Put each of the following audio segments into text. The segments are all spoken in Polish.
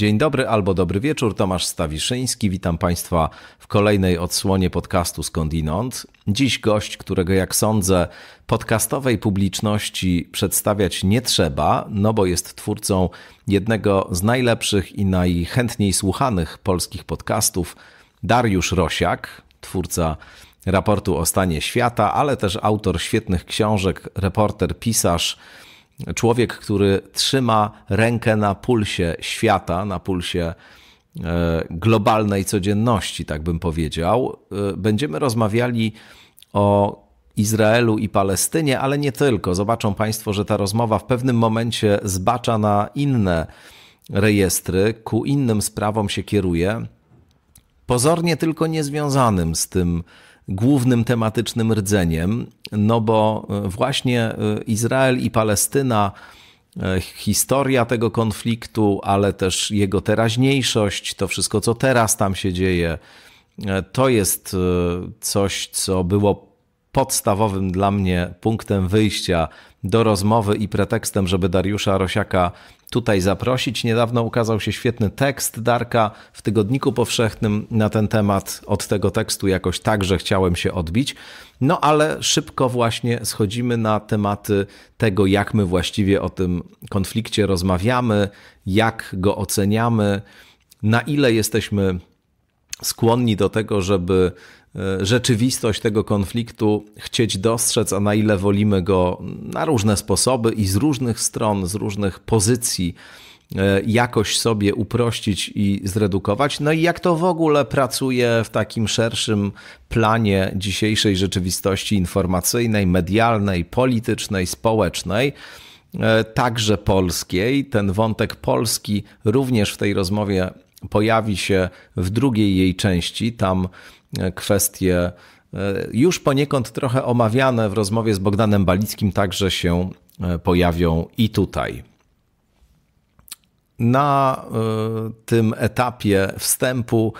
Dzień dobry albo dobry wieczór, Tomasz Stawiszyński. Witam Państwa w kolejnej odsłonie podcastu Skądinąd. Dziś gość, którego jak sądzę podcastowej publiczności przedstawiać nie trzeba, no bo jest twórcą jednego z najlepszych i najchętniej słuchanych polskich podcastów, Dariusz Rosiak, twórca raportu o stanie świata, ale też autor świetnych książek, reporter, pisarz, człowiek, który trzyma rękę na pulsie świata, na pulsie e, globalnej codzienności, tak bym powiedział. E, będziemy rozmawiali o Izraelu i Palestynie, ale nie tylko. Zobaczą Państwo, że ta rozmowa w pewnym momencie zbacza na inne rejestry, ku innym sprawom się kieruje, pozornie tylko niezwiązanym z tym, głównym tematycznym rdzeniem, no bo e, właśnie e, Izrael i Palestyna, e, historia tego konfliktu, ale też jego teraźniejszość, to wszystko, co teraz tam się dzieje, to jest coś, co było podstawowym dla mnie punktem wyjścia do rozmowy i pretekstem, żeby Dariusza Rosiaka tutaj zaprosić. Niedawno ukazał się świetny tekst Darka w Tygodniku Powszechnym na ten temat. Od tego tekstu jakoś także chciałem się odbić. No ale szybko właśnie schodzimy na tematy tego, jak my właściwie o tym konflikcie rozmawiamy, jak go oceniamy, na ile jesteśmy skłonni do tego, żeby E, rzeczywistość tego konfliktu chcieć dostrzec, a na ile wolimy go na różne sposoby i z różnych stron, z różnych pozycji e, jakoś sobie uprościć i zredukować. No i jak to w ogóle pracuje w takim szerszym planie dzisiejszej rzeczywistości informacyjnej, medialnej, politycznej, społecznej e, także polskiej. Ten wątek polski również w tej rozmowie pojawi się w drugiej jej części. Tam kwestie e, już poniekąd trochę omawiane w rozmowie z Bogdanem Balickim także się e, pojawią i tutaj. Na e, tym etapie wstępu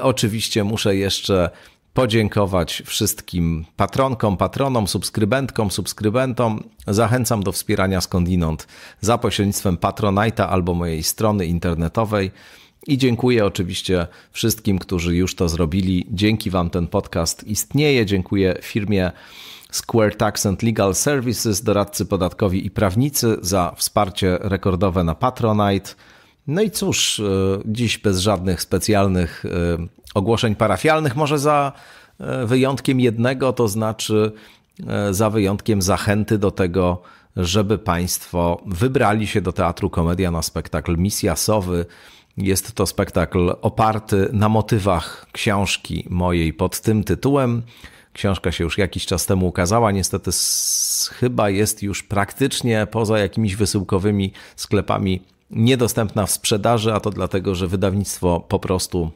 oczywiście muszę jeszcze podziękować wszystkim patronkom, patronom, subskrybentkom, subskrybentom. Zachęcam do wspierania skądinąd za pośrednictwem Patronite'a albo mojej strony internetowej i dziękuję oczywiście wszystkim, którzy już to zrobili. Dzięki Wam ten podcast istnieje. Dziękuję firmie Square Tax and Legal Services, doradcy podatkowi i prawnicy za wsparcie rekordowe na Patronite. No i cóż, e, dziś bez żadnych specjalnych e, ogłoszeń parafialnych, może za e, wyjątkiem jednego, to znaczy za wyjątkiem zachęty do tego, żeby Państwo wybrali się do Teatru Komedia na spektakl Misja Sowy jest to spektakl oparty na motywach książki mojej pod tym tytułem. Książka się już jakiś czas temu ukazała, niestety chyba jest już praktycznie poza jakimiś wysyłkowymi sklepami niedostępna w sprzedaży, a to dlatego, że wydawnictwo po prostu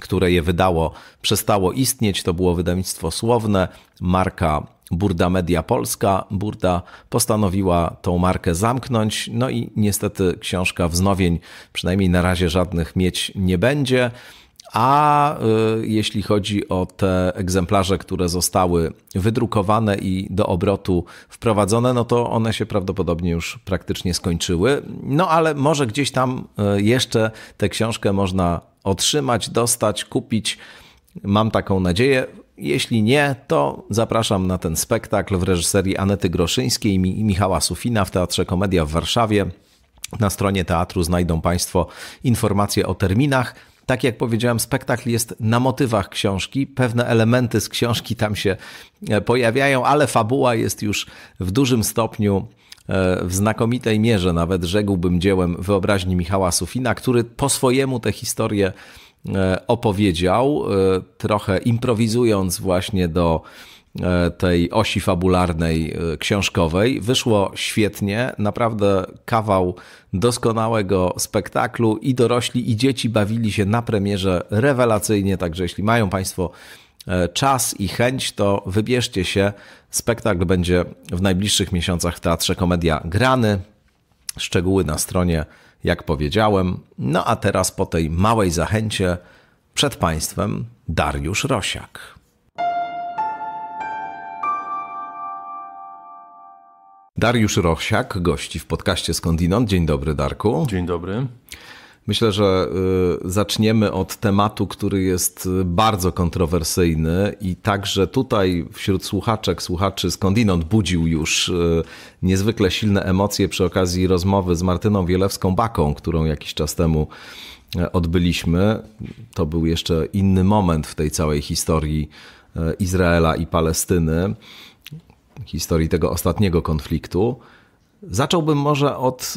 które je wydało, przestało istnieć. To było wydawnictwo słowne, marka Burda Media Polska. Burda postanowiła tą markę zamknąć, no i niestety książka wznowień, przynajmniej na razie żadnych mieć nie będzie. A y, jeśli chodzi o te egzemplarze, które zostały wydrukowane i do obrotu wprowadzone, no to one się prawdopodobnie już praktycznie skończyły. No ale może gdzieś tam y, jeszcze tę książkę można otrzymać, dostać, kupić. Mam taką nadzieję. Jeśli nie, to zapraszam na ten spektakl w reżyserii Anety Groszyńskiej i Michała Sufina w Teatrze Komedia w Warszawie. Na stronie teatru znajdą Państwo informacje o terminach. Tak jak powiedziałem, spektakl jest na motywach książki. Pewne elementy z książki tam się e, pojawiają, ale fabuła jest już w dużym stopniu e, w znakomitej mierze nawet rzekłbym dziełem wyobraźni Michała Sufina, który po swojemu tę historię E, opowiedział, e, trochę improwizując właśnie do e, tej osi fabularnej książkowej. Wyszło świetnie, naprawdę kawał doskonałego spektaklu i dorośli i dzieci bawili się na premierze rewelacyjnie, także jeśli mają Państwo czas i chęć, to wybierzcie się. Spektakl będzie w najbliższych miesiącach w Teatrze Komedia grany. Szczegóły na stronie jak powiedziałem. No a teraz po tej małej zachęcie przed Państwem Dariusz Rosiak. Dariusz Rosiak gości w podcaście Skądinąd. Dzień dobry, Darku. Dzień dobry. Myślę, że y, zaczniemy od tematu, który jest y, bardzo kontrowersyjny i także tutaj wśród słuchaczek, słuchaczy skądinąd budził już y, niezwykle silne emocje przy okazji rozmowy z Martyną Wielewską-Baką, którą jakiś czas temu e, odbyliśmy. To był jeszcze inny moment w tej całej historii e, Izraela i Palestyny, historii tego ostatniego konfliktu. Zacząłbym może od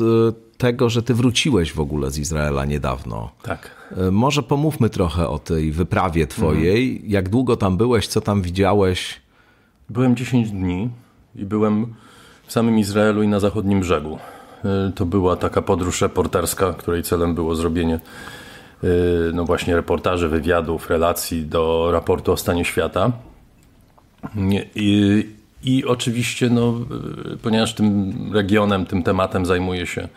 tego, że ty wróciłeś w ogóle z Izraela niedawno. Tak. E, może pomówmy trochę o tej wyprawie twojej. Mhm. Jak długo tam byłeś, co tam widziałeś? Byłem 10 dni i byłem w samym Izraelu i na zachodnim brzegu. E, to była taka podróż reporterska, której celem było zrobienie e, no właśnie reportaży, wywiadów, relacji do raportu o stanie świata. I, i oczywiście, no, ponieważ tym regionem, tym tematem zajmuje się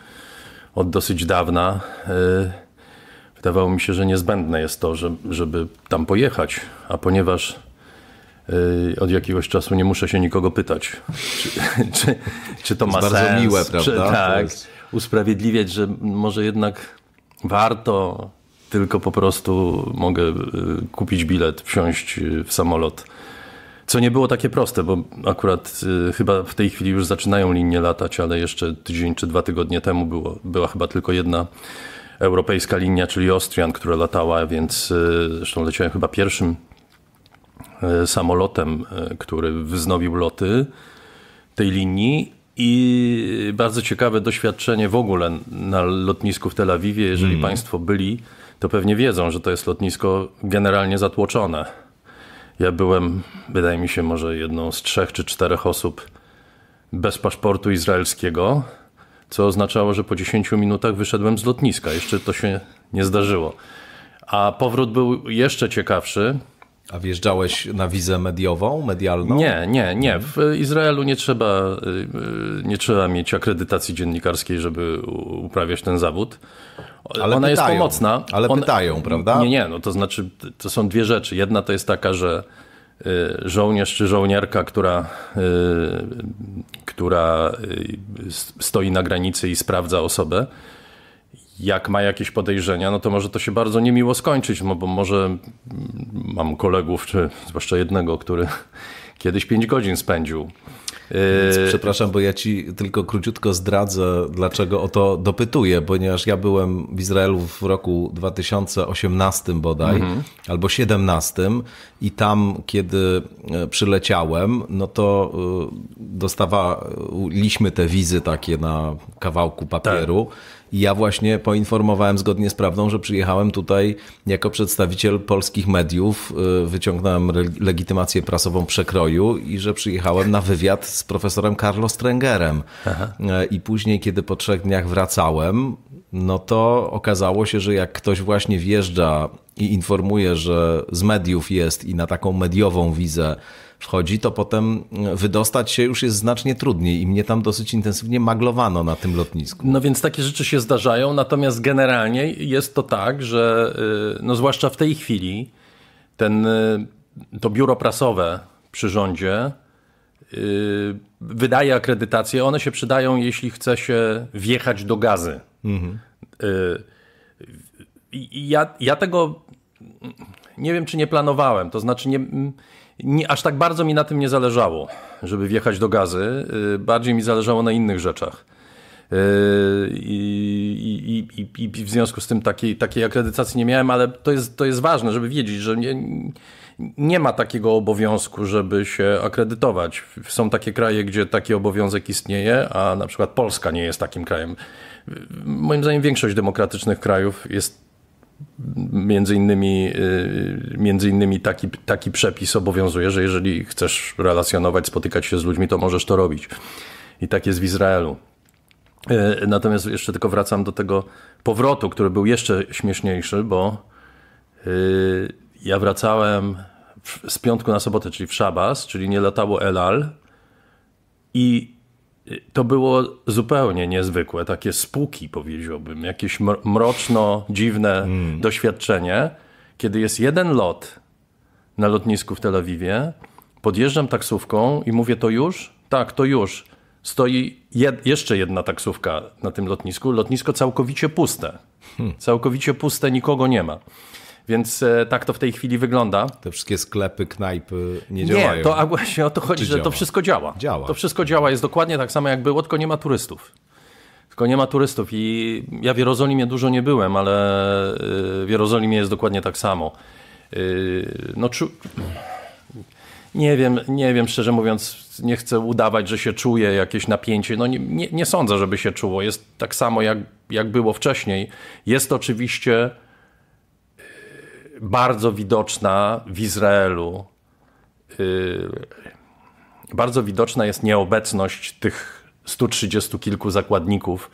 od dosyć dawna. Y, wydawało mi się, że niezbędne jest to, żeby tam pojechać, a ponieważ y, od jakiegoś czasu nie muszę się nikogo pytać, czy, czy, czy to, to ma sens. bardzo miłe, prawda? Czy, tak, jest... usprawiedliwiać, że może jednak warto, tylko po prostu mogę y, kupić bilet, wsiąść w samolot co nie było takie proste, bo akurat y, chyba w tej chwili już zaczynają linie latać, ale jeszcze tydzień czy dwa tygodnie temu było, była chyba tylko jedna europejska linia, czyli Austrian, która latała, więc y, zresztą leciałem chyba pierwszym y, samolotem, y, który wznowił loty tej linii i bardzo ciekawe doświadczenie w ogóle na lotnisku w Tel Awiwie. Jeżeli mm. Państwo byli, to pewnie wiedzą, że to jest lotnisko generalnie zatłoczone ja byłem, wydaje mi się, może jedną z trzech czy czterech osób bez paszportu izraelskiego, co oznaczało, że po 10 minutach wyszedłem z lotniska. Jeszcze to się nie zdarzyło. A powrót był jeszcze ciekawszy, a wjeżdżałeś na wizę mediową, medialną? Nie, nie, nie. W Izraelu nie trzeba, y, y, nie trzeba mieć akredytacji dziennikarskiej, żeby uprawiać ten zawód. Ale Ona pytają, jest pomocna. Ale pytają, prawda? Nie, nie. No to znaczy, to są dwie rzeczy. Jedna to jest taka, że y, żołnierz czy żołnierka, która, która stoi na granicy i sprawdza osobę, jak ma jakieś podejrzenia, no to może to się bardzo niemiło skończyć, no bo może mm, mam kolegów, czy zwłaszcza jednego, który kiedyś 5 godzin spędził. Więc y, przepraszam, bo ja ci tylko króciutko zdradzę, dlaczego o to dopytuję, ponieważ ja byłem w Izraelu w roku 2018 bodaj, mhm. albo 17 i tam, kiedy e, przyleciałem, no to e, dostawaliśmy te wizy takie na kawałku papieru. Tak ja właśnie poinformowałem zgodnie z prawdą, że przyjechałem tutaj jako przedstawiciel polskich mediów, y, wyciągnąłem legitymację prasową przekroju i że przyjechałem na wywiad z profesorem Carlos Strengerem. Y, I później, kiedy po trzech dniach wracałem, no to okazało się, że jak ktoś właśnie wjeżdża i informuje, że z mediów jest i na taką mediową wizę wchodzi, to potem wydostać się już jest znacznie trudniej i mnie tam dosyć intensywnie maglowano na tym lotnisku. No więc takie rzeczy się zdarzają, natomiast generalnie jest to tak, że y, no zwłaszcza w tej chwili ten, y, to biuro prasowe przy rządzie y, wydaje akredytacje, one się przydają, jeśli chce się wjechać do gazy. Mhm. Ja, ja tego nie wiem, czy nie planowałem. To znaczy, nie, nie, aż tak bardzo mi na tym nie zależało, żeby wjechać do gazy. Y, bardziej mi zależało na innych rzeczach. Y, I, i, i, i w związku z tym takiej, takiej akredytacji nie miałem, ale to jest, to jest ważne, żeby wiedzieć, że nie, nie ma takiego obowiązku, żeby się akredytować. Są takie kraje, gdzie taki obowiązek istnieje, a na przykład Polska nie jest takim krajem. Moim zdaniem większość demokratycznych krajów jest między innymi, y, między innymi taki, taki przepis obowiązuje, że jeżeli chcesz relacjonować, spotykać się z ludźmi, to możesz to robić. I tak jest w Izraelu. Y, natomiast jeszcze tylko wracam do tego powrotu, który był jeszcze śmieszniejszy, bo y, ja wracałem z piątku na sobotę, czyli w Szabas, czyli nie latało Elal i to było zupełnie niezwykłe, takie spuki powiedziałbym, jakieś mroczno, dziwne mm. doświadczenie, kiedy jest jeden lot na lotnisku w Tel Awiwie, podjeżdżam taksówką i mówię to już? Tak, to już. Stoi jed jeszcze jedna taksówka na tym lotnisku, lotnisko całkowicie puste. Hmm. Całkowicie puste, nikogo nie ma. Więc e, tak to w tej chwili wygląda. Te wszystkie sklepy, knajpy nie, działają. Nie, to właśnie o to chodzi, Czy że działa? to wszystko działa. działa. To wszystko działa, jest dokładnie tak samo jak było, tylko nie ma turystów. Tylko nie ma turystów i ja w Jerozolimie dużo nie byłem, ale y, w Jerozolimie jest dokładnie tak samo. Y, no czu... Nie wiem, nie wiem, szczerze mówiąc, nie chcę udawać, że się czuje jakieś napięcie. No nie, nie, nie sądzę, żeby się czuło. Jest tak samo, jak, jak było wcześniej. Jest oczywiście bardzo widoczna w Izraelu, y, bardzo widoczna jest nieobecność tych 130 kilku zakładników,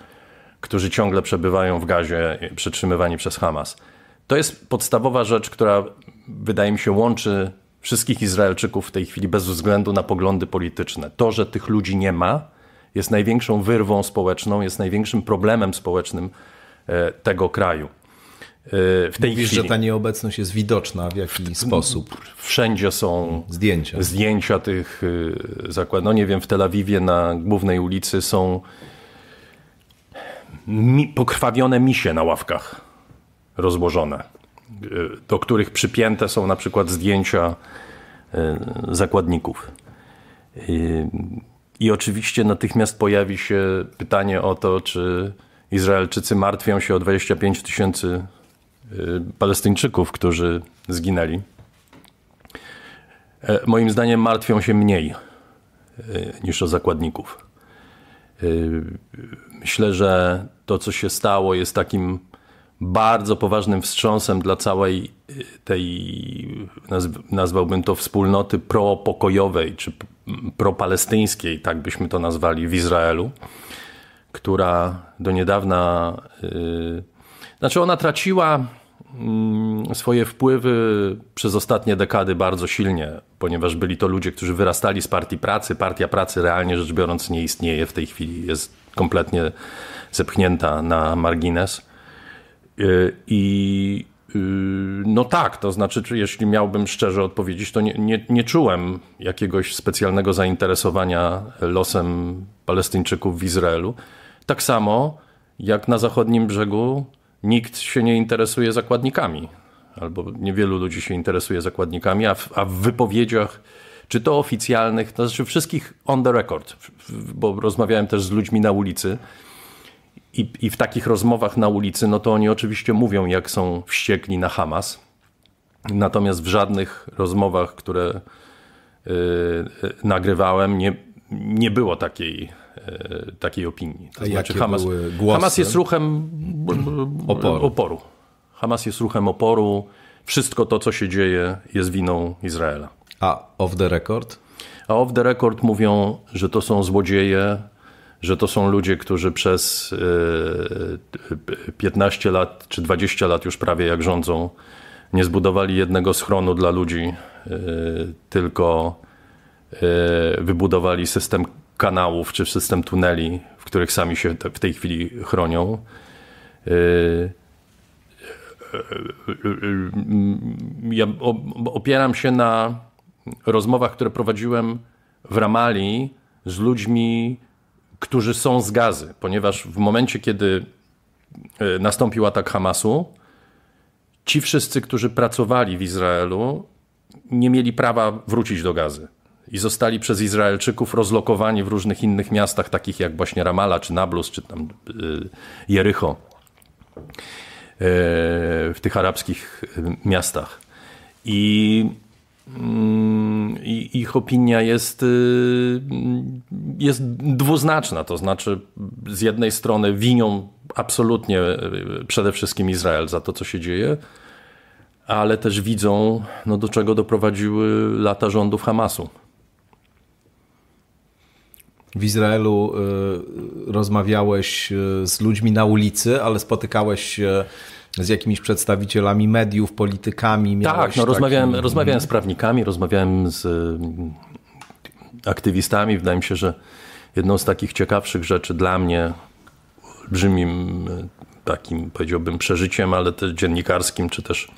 którzy ciągle przebywają w gazie, przetrzymywani przez Hamas. To jest podstawowa rzecz, która wydaje mi się łączy wszystkich Izraelczyków w tej chwili bez względu na poglądy polityczne. To, że tych ludzi nie ma, jest największą wyrwą społeczną, jest największym problemem społecznym e, tego kraju. Y, w tej Mówisz, chwili. że ta nieobecność jest widoczna w jakiś w, sposób. Wszędzie są zdjęcia. zdjęcia tych y, zakładów. No nie wiem, w Tel Awiwie na głównej ulicy są mi, pokrwawione misie na ławkach rozłożone, y, do których przypięte są na przykład zdjęcia zakładników. I, oczywiście natychmiast pojawi się pytanie o to, czy Izraelczycy martwią się o 25 tysięcy Y, Palestyńczyków, którzy zginęli, e, moim zdaniem martwią się mniej y, niż o zakładników. Y, myślę, że to, co się stało, jest takim bardzo poważnym wstrząsem dla całej tej, nazwałbym to, wspólnoty propokojowej czy propalestyńskiej, tak byśmy to nazwali, w Izraelu, która do niedawna znaczy ona traciła mm, swoje wpływy przez ostatnie dekady bardzo silnie, ponieważ byli to ludzie, którzy wyrastali z partii pracy. Partia pracy realnie rzecz biorąc nie istnieje w tej chwili, jest kompletnie zepchnięta na margines. Y, I y, no tak, to znaczy, jeśli miałbym szczerze odpowiedzieć, to nie, nie, nie czułem jakiegoś specjalnego zainteresowania losem Palestyńczyków w Izraelu. Tak samo jak na zachodnim brzegu nikt się nie interesuje zakładnikami, albo niewielu ludzi się interesuje zakładnikami, a w, a w wypowiedziach, czy to oficjalnych, to znaczy wszystkich on the record, bo rozmawiałem też z ludźmi na ulicy. I, I w takich rozmowach na ulicy, no to oni oczywiście mówią, jak są wściekli na Hamas. Natomiast w żadnych rozmowach, które yy, nagrywałem, nie, nie było takiej E, takiej opinii. To znaczy Hamas, Hamas jest ruchem oporu. oporu. Hamas jest ruchem oporu. Wszystko to, co się dzieje, jest winą Izraela. A off the record? A off the record mówią, że to są złodzieje, że to są ludzie, którzy przez 15 e, lat czy 20 lat już prawie jak rządzą, nie zbudowali jednego schronu dla ludzi, e, tylko wybudowali system kanałów czy system tuneli, w których sami się w tej chwili chronią. Y, y, y, ja opieram się na rozmowach, które prowadziłem w Ramali z ludźmi, którzy są z gazy, ponieważ w momencie, kiedy nastąpił atak Hamasu, ci wszyscy, którzy pracowali w Izraelu, nie mieli prawa wrócić do gazy i zostali przez Izraelczyków rozlokowani w różnych innych miastach, takich jak właśnie Ramala, czy Nablus, czy tam y, Jericho, y, w tych arabskich y, miastach. Mm, I ich opinia jest, jest dwuznaczna. To znaczy, z jednej strony winią absolutnie przede wszystkim Izrael za to, co się dzieje, ale też widzą, no, do czego doprowadziły lata rządów Hamasu w Izraelu y, rozmawiałeś y, z ludźmi na ulicy, ale spotykałeś się z jakimiś przedstawicielami mediów, politykami. Tak, no, rozmawiałem, taki... Mhm. rozmawiałem z prawnikami, rozmawiałem z y, aktywistami. Wydaje mi się, że jedną z takich ciekawszych rzeczy dla mnie, olbrzymim mm, takim powiedziałbym przeżyciem, ale też dziennikarskim, czy też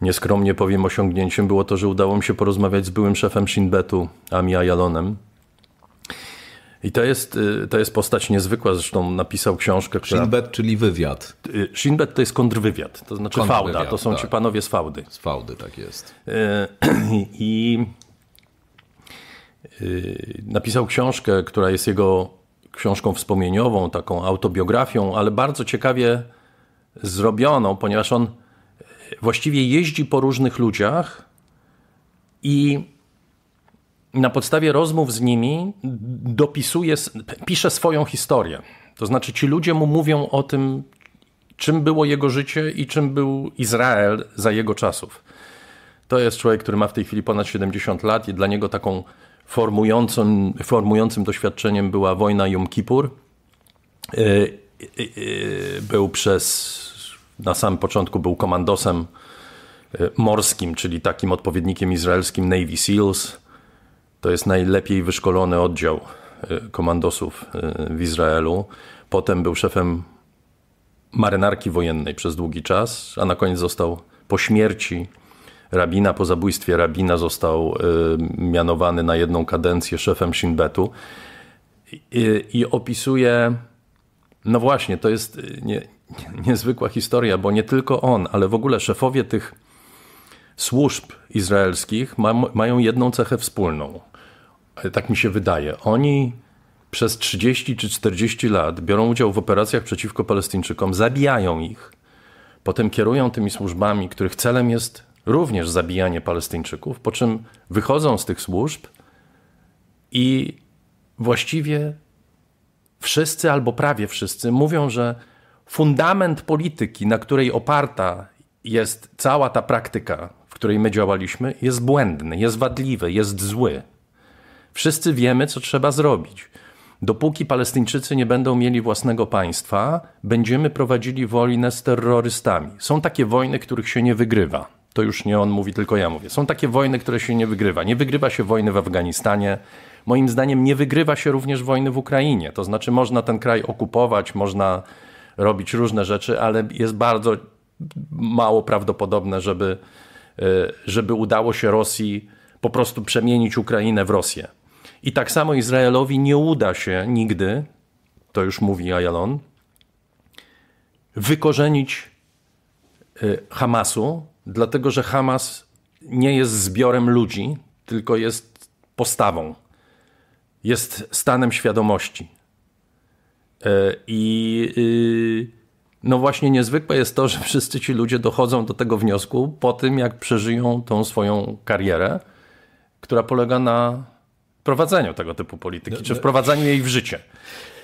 nieskromnie powiem osiągnięciem było to, że udało mi się porozmawiać z byłym szefem Shinbetu, Ami Ayalonem, i to jest, y, to jest postać niezwykła, zresztą napisał książkę. Która... Shinbet, czyli wywiad. Y, Shinbet to jest kontrwywiad, to znaczy kontrwywiad, fałda, to są tak. ci panowie z fałdy. Z fałdy, tak jest. Y, I napisał książkę, która jest jego książką wspomnieniową, taką autobiografią, ale bardzo ciekawie zrobioną, ponieważ on właściwie jeździ po różnych ludziach i na podstawie rozmów z nimi dopisuje, pisze swoją historię. To znaczy ci ludzie mu mówią o tym, czym było jego życie i czym był Izrael za jego czasów. To jest człowiek, który ma w tej chwili ponad 70 lat i dla niego taką formującym, formującym doświadczeniem była wojna Jom Kippur. Y, y, y, był przez, na samym początku był komandosem morskim, czyli takim odpowiednikiem izraelskim Navy Seals. To jest najlepiej wyszkolony oddział y, komandosów y, w Izraelu. Potem był szefem marynarki wojennej przez długi czas, a na koniec został po śmierci rabina, po zabójstwie rabina został y, mianowany na jedną kadencję szefem Shin Betu. I, i opisuje, no właśnie, to jest nie, niezwykła historia, bo nie tylko on, ale w ogóle szefowie tych służb izraelskich ma, mają jedną cechę wspólną – tak mi się wydaje, oni przez 30 czy 40 lat biorą udział w operacjach przeciwko Palestyńczykom, zabijają ich, potem kierują tymi służbami, których celem jest również zabijanie Palestyńczyków, po czym wychodzą z tych służb i właściwie wszyscy albo prawie wszyscy mówią, że fundament polityki, na której oparta jest cała ta praktyka, w której my działaliśmy, jest błędny, jest wadliwy, jest zły. Wszyscy wiemy, co trzeba zrobić. Dopóki Palestyńczycy nie będą mieli własnego państwa, będziemy prowadzili wojnę z terrorystami. Są takie wojny, których się nie wygrywa. To już nie on mówi, tylko ja mówię. Są takie wojny, które się nie wygrywa. Nie wygrywa się wojny w Afganistanie. Moim zdaniem nie wygrywa się również wojny w Ukrainie. To znaczy, można ten kraj okupować, można robić różne rzeczy, ale jest bardzo mało prawdopodobne, żeby, e, żeby udało się Rosji po prostu przemienić Ukrainę w Rosję. I tak samo Izraelowi nie uda się nigdy, to już mówi Ayalon, wykorzenić y, Hamasu, dlatego że Hamas nie jest zbiorem ludzi, tylko jest postawą, jest stanem świadomości. Y, I y, no właśnie niezwykłe jest to, że wszyscy ci ludzie dochodzą do tego wniosku po tym, jak przeżyją tą swoją karierę, która polega na prowadzeniu tego typu polityki, no, czy no. wprowadzaniu jej w życie.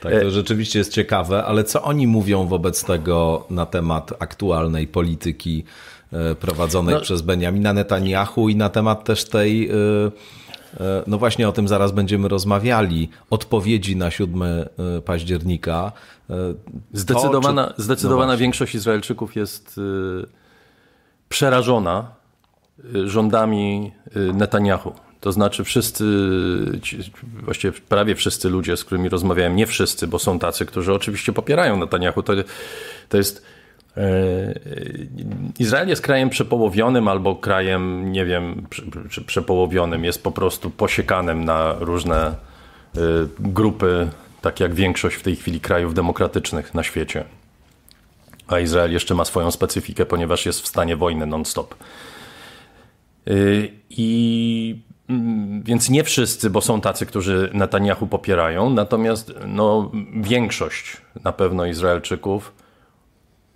Tak, to e, rzeczywiście jest ciekawe, ale co oni mówią wobec tego na temat aktualnej polityki e, prowadzonej no. przez Benjamina Netanyahu i na temat też tej, e, no właśnie o tym zaraz będziemy rozmawiali, odpowiedzi na 7 października. Zdecydowana, to, czy... zdecydowana no większość Izraelczyków jest przerażona rządami Netanyahu to znaczy wszyscy, właściwie prawie wszyscy ludzie, z którymi rozmawiałem, nie wszyscy, bo są tacy, którzy oczywiście popierają Netanyahu, to, to jest... E, Izrael jest krajem przepołowionym albo krajem, nie wiem, czy przepołowionym, jest po prostu posiekanym na różne e, grupy, tak jak większość w tej chwili krajów demokratycznych na świecie. A Izrael jeszcze ma swoją specyfikę, ponieważ jest w stanie wojny non-stop. E, I Mm, więc nie wszyscy, bo są tacy, którzy Netanyahu popierają, natomiast no, większość na pewno Izraelczyków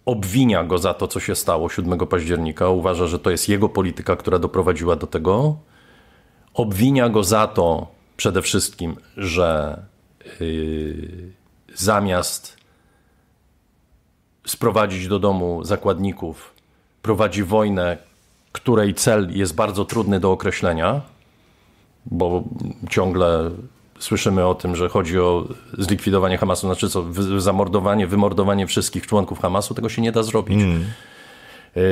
obwinia go za to, co się stało 7 października. Uważa, że to jest jego polityka, która doprowadziła do tego. Obwinia go za to przede wszystkim, że yy, zamiast sprowadzić do domu zakładników, prowadzi wojnę, której cel jest bardzo trudny do określenia bo ciągle słyszymy o tym, że chodzi o zlikwidowanie Hamasu, znaczy co, zamordowanie, wymordowanie wszystkich członków Hamasu, tego się nie da zrobić. Mm. Y,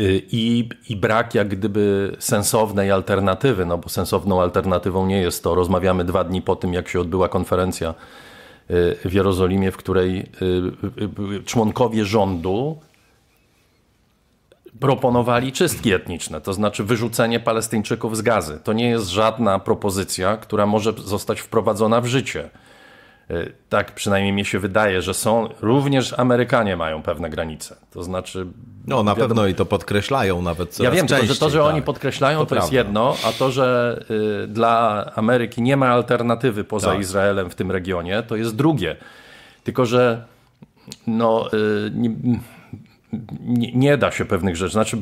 y, I, I, brak jak gdyby sensownej alternatywy, no bo sensowną alternatywą nie jest to. Rozmawiamy dwa dni po tym, jak się odbyła konferencja y, w Jerozolimie, w której członkowie rządu proponowali czystki etniczne, to znaczy wyrzucenie Palestyńczyków z gazy. To nie jest żadna propozycja, która może zostać wprowadzona w życie. Y, tak przynajmniej mi się wydaje, że są. Również Amerykanie mają pewne granice. To znaczy. No, na wiadomo, pewno i to podkreślają nawet. Coraz ja wiem, częściej, że to, że tak. oni podkreślają, to, to jest jedno, a to, że y, dla Ameryki nie ma alternatywy poza tak. Izraelem w tym regionie, to jest drugie. Tylko, że no, y, nie, nie, nie, da się pewnych rzeczy. Znaczy,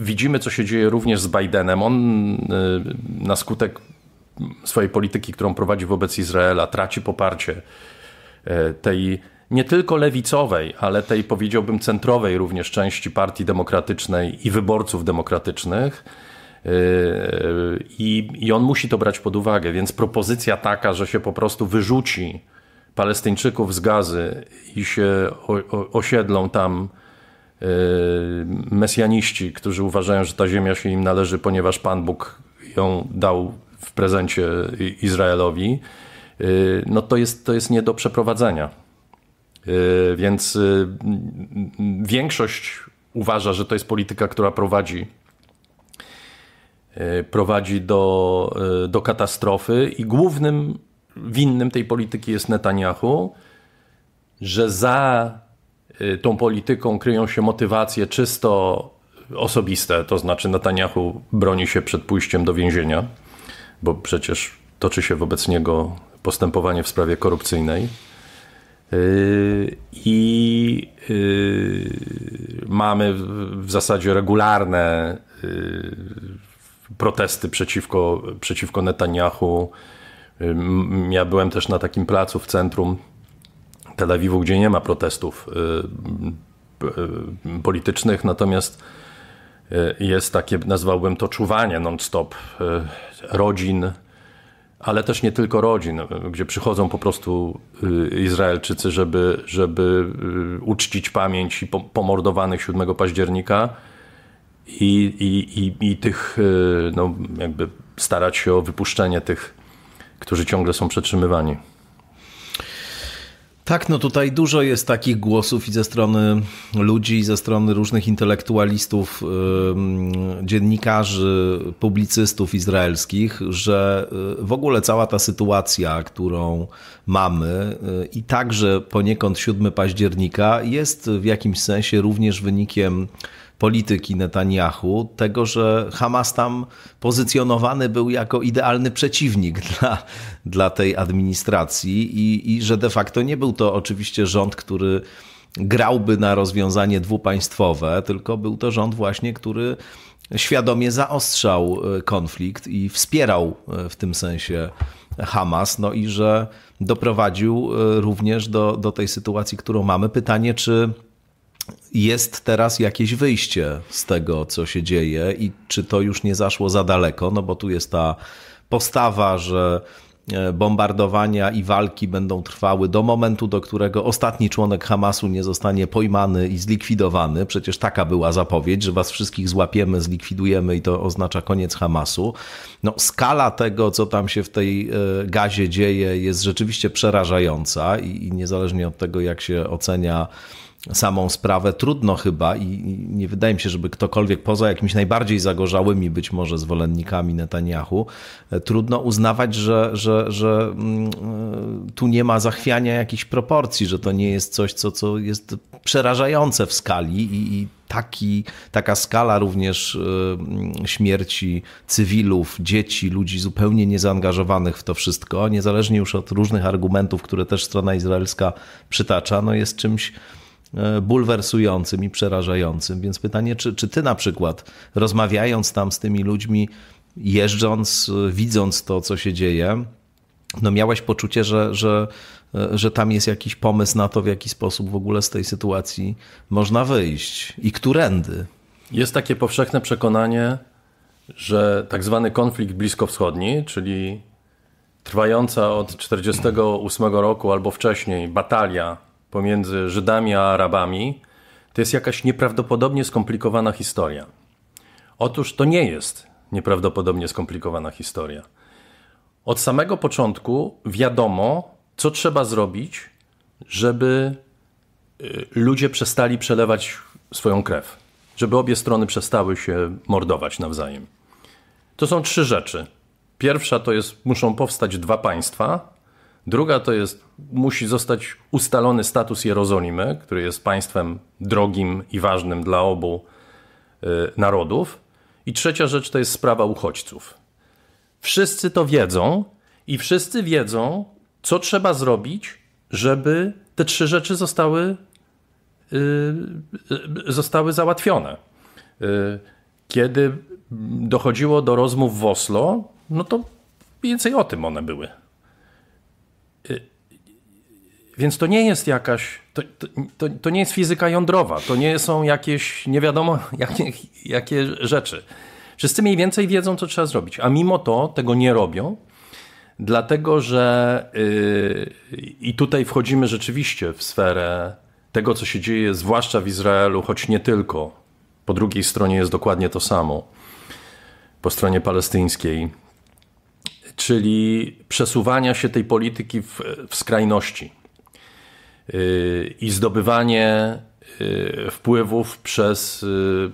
widzimy, co się dzieje również z Bidenem. On y, na skutek swojej polityki, którą prowadzi wobec Izraela, traci poparcie y, tej nie tylko lewicowej, ale tej powiedziałbym centrowej również części partii demokratycznej i wyborców demokratycznych. Y, I, I on musi to brać pod uwagę, więc propozycja taka, że się po prostu wyrzuci Palestyńczyków z Gazy i się osiedlą tam e, mesjaniści, którzy uważają, że ta ziemia się im należy, ponieważ Pan Bóg ją dał w prezencie Izraelowi, e, no to jest, to jest nie do przeprowadzenia. E, więc większość uważa, że to jest polityka, która prowadzi prowadzi do, do katastrofy i głównym winnym tej polityki jest Netanyahu, że za y, tą polityką kryją się motywacje czysto osobiste, to znaczy Netanyahu broni się przed pójściem do więzienia, bo przecież toczy się wobec niego postępowanie w sprawie korupcyjnej. Y, I y, mamy w zasadzie regularne protesty przeciwko, przeciwko Netanyahu ja byłem też na takim placu w centrum Tel Awiwu, gdzie nie ma protestów y, y, politycznych, natomiast y, jest takie, nazwałbym to czuwanie non-stop rodzin, ale też nie tylko rodzin, gdzie przychodzą po prostu Izraelczycy, żeby, żeby uczcić pamięć pomordowanych 7 października i, i, i, i tych, no, jakby starać się o wypuszczenie tych którzy ciągle są przetrzymywani. Tak, no tutaj dużo jest takich głosów i ze strony ludzi, i ze strony różnych intelektualistów, dziennikarzy, publicystów izraelskich, że y, w ogóle cała ta sytuacja, którą mamy y, i także poniekąd 7 października jest w jakimś sensie również wynikiem polityki Netanyahu, tego, że Hamas tam pozycjonowany był jako idealny przeciwnik dla, dla tej administracji i, i że de facto nie był to oczywiście rząd, który grałby na rozwiązanie dwupaństwowe, tylko był to rząd właśnie, który świadomie zaostrzał e, konflikt i wspierał e, w tym sensie Hamas, no i że doprowadził e, również do, do tej sytuacji, którą mamy. Pytanie, czy jest teraz jakieś wyjście z tego, co się dzieje i czy to już nie zaszło za daleko, no bo tu jest ta postawa, że e, bombardowania i walki będą trwały do momentu, do którego ostatni członek Hamasu nie zostanie pojmany i zlikwidowany. Przecież taka była zapowiedź, że was wszystkich złapiemy, zlikwidujemy i to oznacza koniec Hamasu. No, skala tego, co tam się w tej e, gazie dzieje, jest rzeczywiście przerażająca i, i niezależnie od tego, jak się ocenia samą sprawę trudno chyba i nie wydaje mi się, żeby ktokolwiek poza jakimiś najbardziej zagorzałymi być może zwolennikami Netanyahu, e, trudno uznawać, że, że, że mm, e, tu nie ma zachwiania jakichś proporcji, że to nie jest coś, co, co jest przerażające w skali i, i taki, taka skala również e, mm, śmierci cywilów, dzieci, ludzi zupełnie niezaangażowanych w to wszystko, niezależnie już od różnych argumentów, które też strona izraelska przytacza, no jest czymś E, bulwersującym i przerażającym. Więc pytanie, czy, czy ty na przykład rozmawiając tam z tymi ludźmi, jeżdżąc, e, widząc to, co się dzieje, no miałeś poczucie, że, że, e, że tam jest jakiś pomysł na to, w jaki sposób w ogóle z tej sytuacji można wyjść i którędy. Jest takie powszechne przekonanie, że tak zwany konflikt bliskowschodni, czyli trwająca od 1948 roku albo wcześniej batalia pomiędzy Żydami a Arabami, to jest jakaś nieprawdopodobnie skomplikowana historia. Otóż to nie jest nieprawdopodobnie skomplikowana historia. Od samego początku wiadomo, co trzeba zrobić, żeby y, ludzie przestali przelewać swoją krew, żeby obie strony przestały się mordować nawzajem. To są trzy rzeczy. Pierwsza to jest, muszą powstać dwa państwa, Druga to jest, musi zostać ustalony status Jerozolimy, który jest państwem drogim i ważnym dla obu y, narodów. I trzecia rzecz to jest sprawa uchodźców. Wszyscy to wiedzą i wszyscy wiedzą, co trzeba zrobić, żeby te trzy rzeczy zostały, y, y, zostały załatwione. Kiedy dochodziło do rozmów w Oslo, no to więcej o tym one były. Y, więc to nie jest jakaś, to, to, to, nie jest fizyka jądrowa, to nie są jakieś nie wiadomo jakie, jakie rzeczy. Wszyscy mniej więcej wiedzą, co trzeba zrobić, a mimo to tego nie robią, dlatego że yy, i tutaj wchodzimy rzeczywiście w sferę tego, co się dzieje, zwłaszcza w Izraelu, choć nie tylko. Po drugiej stronie jest dokładnie to samo, po stronie palestyńskiej czyli przesuwania się tej polityki w, w skrajności y, i zdobywanie y, wpływów przez, y,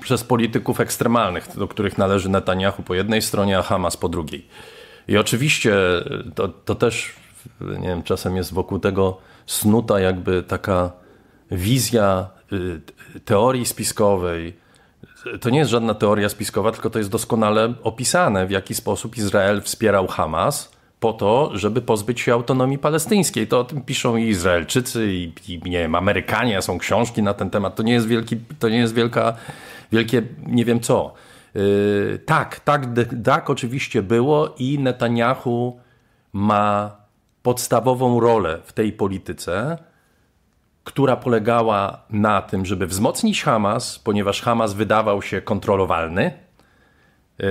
przez polityków ekstremalnych, do których należy Netanyahu po jednej stronie, a Hamas po drugiej. I oczywiście to, to też, nie wiem, czasem jest wokół tego snuta jakby taka wizja teorii spiskowej, to nie jest żadna teoria spiskowa, tylko to jest doskonale opisane, w jaki sposób Izrael wspierał Hamas po to, żeby pozbyć się autonomii palestyńskiej. To o tym piszą i Izraelczycy, i, i nie wiem, Amerykanie, są książki na ten temat. To nie jest, wielki, to nie jest wielka, wielkie nie wiem co. Yy, tak, tak, tak oczywiście było i Netanyahu ma podstawową rolę w tej polityce, która polegała na tym, żeby wzmocnić Hamas, ponieważ Hamas wydawał się kontrolowalny. E,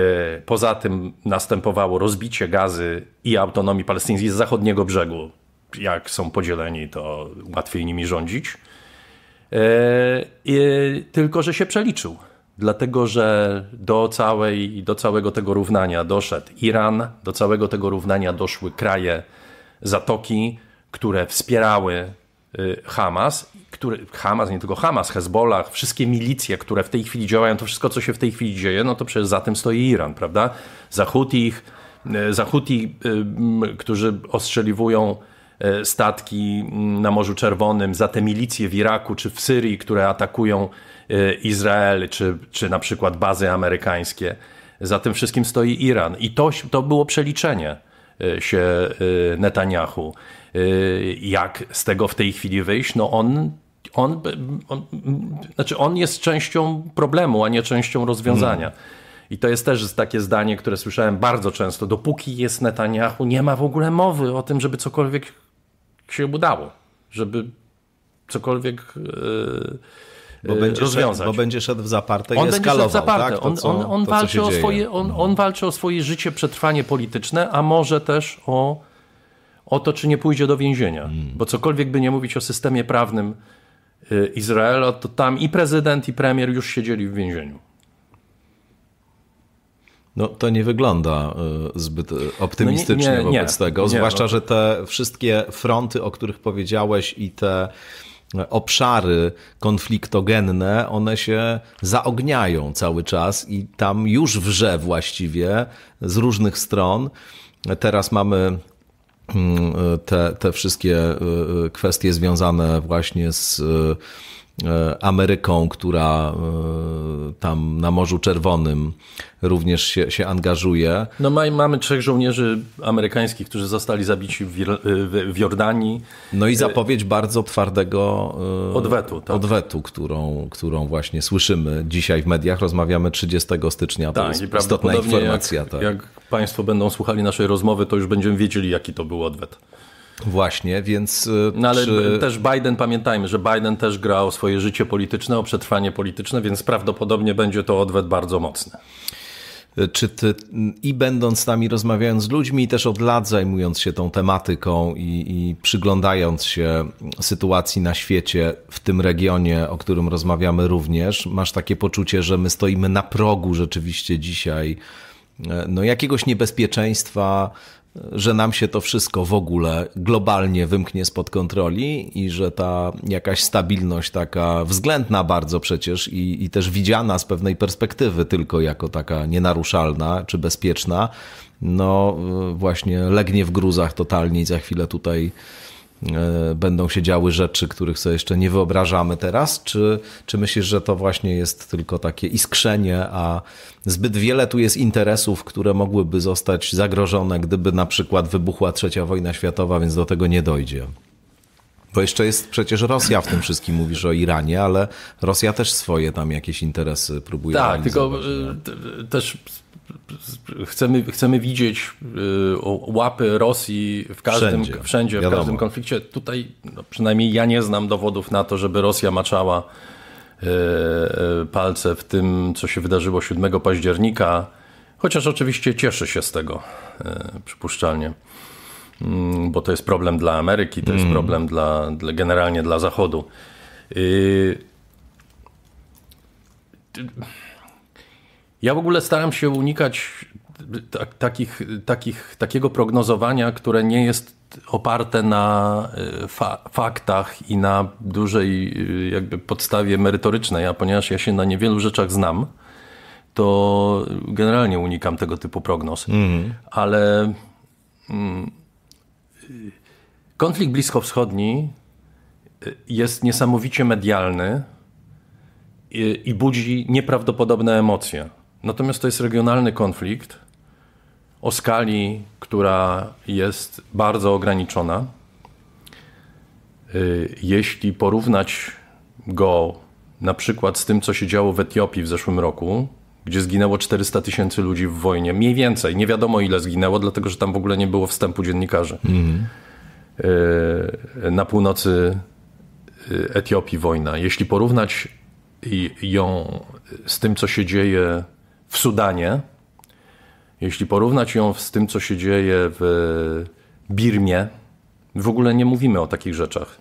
poza tym następowało rozbicie gazy i autonomii palestyńskiej z zachodniego brzegu. Jak są podzieleni, to łatwiej nimi rządzić. E, tylko, że się przeliczył, dlatego że do, całej, do całego tego równania doszedł Iran, do całego tego równania doszły kraje Zatoki, które wspierały Y, Hamas, który, Hamas, nie tylko Hamas, Hezbollah, wszystkie milicje, które w tej chwili działają, to wszystko, co się w tej chwili dzieje, no to przecież za tym stoi Iran, prawda? Za Hutich, y, y, którzy ostrzeliwują statki mm, na Morzu Czerwonym, za te milicje w Iraku czy w Syrii, które atakują Izrael, czy, czy na przykład bazy amerykańskie. Za tym wszystkim stoi Iran. I to, to było przeliczenie się y, Netanyahu. Y, jak z tego w tej chwili wyjść? No on on, on, znaczy on jest częścią problemu, a nie częścią rozwiązania. Hmm. I to jest też takie zdanie, które słyszałem bardzo często. Dopóki jest Netanyahu, nie ma w ogóle mowy o tym, żeby cokolwiek się udało, żeby cokolwiek. Yy bo y, będzie rozwiązać. Szedł, bo będzie szedł w zaparte on i eskalował. Zaparte. Tak? To, on, co, on, on, to, walczy o swoje, on, no. on walczy o swoje życie, przetrwanie polityczne, a może też o, o to, czy nie pójdzie do więzienia. Hmm. Bo cokolwiek by nie mówić o systemie prawnym y, Izraela, to tam i prezydent, i premier już siedzieli w więzieniu. No, to nie wygląda y, zbyt optymistycznie no nie, nie, wobec nie, tego, zwłaszcza, no. że te wszystkie fronty, o których powiedziałeś i te obszary konfliktogenne, one się zaogniają cały czas i tam już wrze właściwie z różnych stron. Teraz mamy mm, te, te wszystkie y, y, kwestie związane właśnie z E, Ameryką, która e, tam na Morzu Czerwonym również się, się angażuje. No ma, mamy trzech żołnierzy amerykańskich, którzy zostali zabici w, e, w Jordanii. No i zapowiedź bardzo twardego odwetu, tak. odwetu którą, którą właśnie słyszymy dzisiaj w mediach. Rozmawiamy 30 stycznia, to tak, jest istotna informacja. Jak, tak. jak Państwo będą słuchali naszej rozmowy, to już będziemy wiedzieli, jaki to był odwet. Właśnie, więc. E, no ale czy... też Biden, pamiętajmy, że Biden też grał swoje życie polityczne o przetrwanie polityczne, więc prawdopodobnie będzie to odwet bardzo mocny. E, czy ty, i będąc z nami, rozmawiając z ludźmi, i też od lat zajmując się tą tematyką i, i przyglądając się sytuacji na świecie, w tym regionie, o którym rozmawiamy również, masz takie poczucie, że my stoimy na progu rzeczywiście dzisiaj e, no, jakiegoś niebezpieczeństwa że nam się to wszystko w ogóle globalnie wymknie spod kontroli i że ta jakaś stabilność taka względna bardzo przecież i, i też widziana z pewnej perspektywy tylko jako taka nienaruszalna czy bezpieczna, no y, właśnie legnie w gruzach totalnie i za chwilę tutaj E, będą się działy rzeczy, których sobie jeszcze nie wyobrażamy teraz? Czy, czy myślisz, że to właśnie jest tylko takie iskrzenie, a zbyt wiele tu jest interesów, które mogłyby zostać zagrożone, gdyby na przykład wybuchła trzecia wojna światowa, więc do tego nie dojdzie? Bo jeszcze jest przecież Rosja w tym wszystkim, mówisz o Iranie, ale Rosja też swoje tam jakieś interesy próbuje Tak, tylko nie? E, też chcemy, chcemy widzieć y, łapy Rosji w każdym, wszędzie, wszędzie w każdym konflikcie. Tutaj no, przynajmniej ja nie znam dowodów na to, żeby Rosja maczała y, y, palce w tym, co się wydarzyło 7 października, chociaż oczywiście cieszy się z tego, przypuszczalnie. Mm, bo to jest problem dla Ameryki, to mm. jest problem dla, dla, generalnie dla Zachodu. Ja w ogóle staram się unikać takich, takich, takiego prognozowania, które nie jest oparte na e, fa faktach i na dużej e, jakby podstawie merytorycznej, a ponieważ ja się na niewielu rzeczach znam, to generalnie unikam tego typu prognoz. Mm. Ale mm, konflikt bliskowschodni e, jest niesamowicie medialny i, i budzi nieprawdopodobne emocje. Natomiast to jest regionalny konflikt o skali, która jest bardzo ograniczona. Y, jeśli porównać go na przykład z tym, co się działo w Etiopii w zeszłym roku, gdzie zginęło 400 tysięcy ludzi w wojnie, mniej więcej, nie wiadomo ile zginęło, dlatego że tam w ogóle nie było wstępu dziennikarzy. Mm. Na północy y, Etiopii wojna. Jeśli porównać ją z tym, co się dzieje w Sudanie, jeśli porównać ją z tym, co się dzieje w Birmie, w ogóle nie mówimy o takich rzeczach.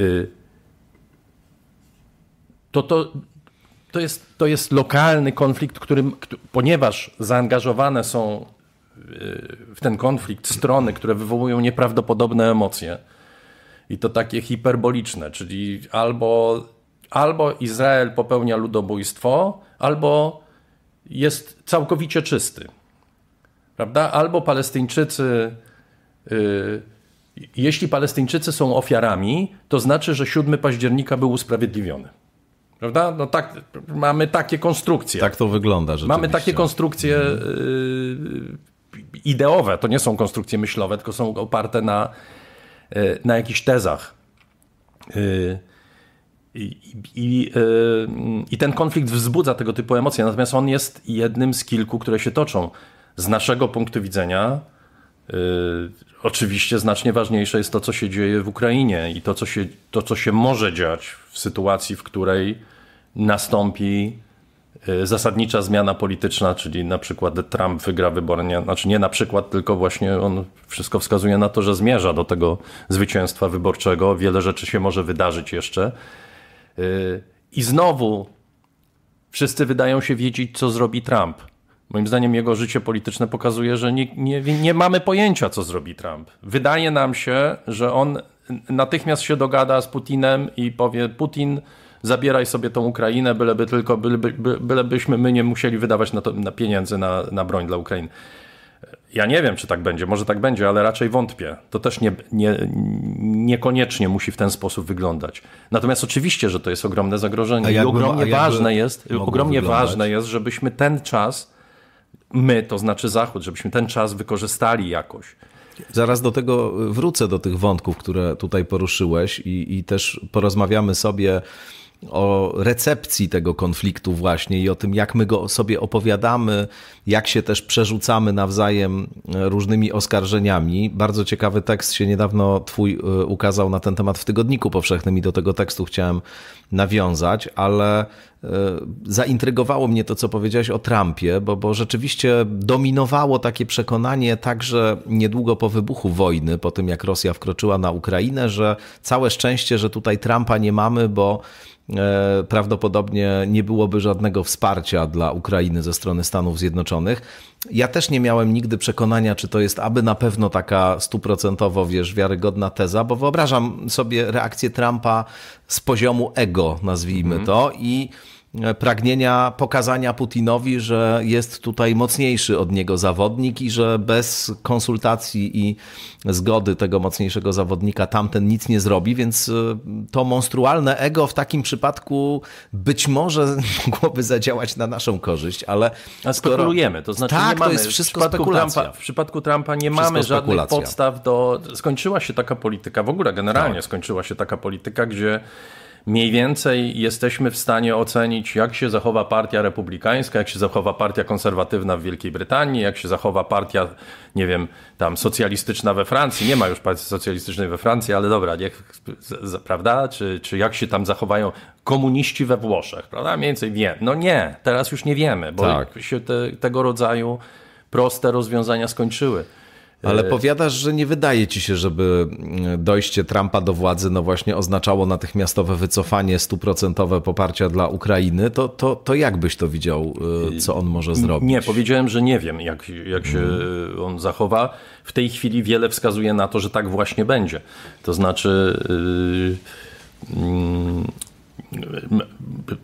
Y, to, to, to, jest, to jest lokalny konflikt, którym, ponieważ zaangażowane są y, w ten konflikt strony, które wywołują nieprawdopodobne emocje. I to takie hiperboliczne, czyli albo, albo Izrael popełnia ludobójstwo, albo jest całkowicie czysty. Prawda? Albo Palestyńczycy, yy, jeśli Palestyńczycy są ofiarami, to znaczy, że 7 października był usprawiedliwiony. Prawda? No tak, mamy takie konstrukcje. Tak to wygląda, że Mamy takie konstrukcje yy, ideowe. To nie są konstrukcje myślowe, tylko są oparte na, yy, na jakichś tezach. Yy, i, i, y, I, ten konflikt wzbudza tego typu emocje, natomiast on jest jednym z kilku, które się toczą. Z naszego punktu widzenia, y, oczywiście znacznie ważniejsze jest to, co się dzieje w Ukrainie i to co, się, to, co się może dziać w sytuacji, w której nastąpi y, zasadnicza zmiana polityczna, czyli na przykład Trump wygra wybory, nie, znaczy nie na przykład, tylko właśnie on wszystko wskazuje na to, że zmierza do tego zwycięstwa wyborczego. Wiele rzeczy się może wydarzyć jeszcze. Y, I znowu wszyscy wydają się wiedzieć, co zrobi Trump. Moim zdaniem jego życie polityczne pokazuje, że nie, nie, nie mamy pojęcia, co zrobi Trump. Wydaje nam się, że on natychmiast się dogada z Putinem i powie: Putin, zabieraj sobie tą Ukrainę, byleby tylko, byleby, bylebyśmy my nie musieli wydawać na to, na pieniędzy na, na broń dla Ukrainy. Ja nie wiem, czy tak będzie, może tak będzie, ale raczej wątpię. To też nie, nie, niekoniecznie musi w ten sposób wyglądać. Natomiast oczywiście, że to jest ogromne zagrożenie i ogromnie, by, ważne, jest, ogromnie ważne jest, żebyśmy ten czas, my, to znaczy Zachód, żebyśmy ten czas wykorzystali jakoś. Zaraz do tego wrócę, do tych wątków, które tutaj poruszyłeś i, i też porozmawiamy sobie o recepcji tego konfliktu właśnie i o tym, jak my go sobie opowiadamy, jak się też przerzucamy nawzajem e, różnymi oskarżeniami. Bardzo ciekawy tekst się niedawno twój e, ukazał na ten temat w Tygodniku Powszechnym i do tego tekstu chciałem nawiązać, ale e, zaintrygowało mnie to, co powiedziałeś o Trumpie, bo, bo rzeczywiście dominowało takie przekonanie także niedługo po wybuchu wojny, po tym jak Rosja wkroczyła na Ukrainę, że całe szczęście, że tutaj Trumpa nie mamy, bo E, prawdopodobnie nie byłoby żadnego wsparcia dla Ukrainy ze strony Stanów Zjednoczonych. Ja też nie miałem nigdy przekonania, czy to jest aby na pewno taka stuprocentowo, wiesz, wiarygodna teza, bo wyobrażam sobie reakcję Trumpa z poziomu ego, nazwijmy mm to, i E, pragnienia pokazania Putinowi, że jest tutaj mocniejszy od niego zawodnik i że bez konsultacji i zgody tego mocniejszego zawodnika tamten nic nie zrobi, więc e, to monstrualne ego w takim przypadku być może mogłoby zadziałać na naszą korzyść, ale A spekulujemy, to znaczy tak, nie mamy, to jest wszystko w spekulacja. Trumpa, w przypadku Trumpa nie mamy żadnych podstaw do skończyła się taka polityka w ogóle generalnie tak. skończyła się taka polityka, gdzie mniej więcej jesteśmy w stanie ocenić, jak się zachowa partia republikańska, jak się zachowa partia konserwatywna w Wielkiej Brytanii, jak się zachowa partia, nie wiem, tam socjalistyczna we Francji. Nie ma już partii socjalistycznej we Francji, ale dobra, niech, prawda? Czy, czy jak się tam zachowają komuniści we Włoszech, prawda? Mniej więcej wiem. No nie, teraz już nie wiemy, bo tak. się te, tego rodzaju proste rozwiązania skończyły. Ale e, powiadasz, że nie wydaje ci się, żeby mm, dojście Trumpa do władzy no właśnie oznaczało natychmiastowe wycofanie stuprocentowe poparcia dla Ukrainy. To, to, to jak byś to widział, e, co on może zrobić? Nie, powiedziałem, że nie wiem, jak, jak się hmm. on zachowa. W tej chwili wiele wskazuje na to, że tak właśnie będzie. To znaczy... Yy, yy, yy,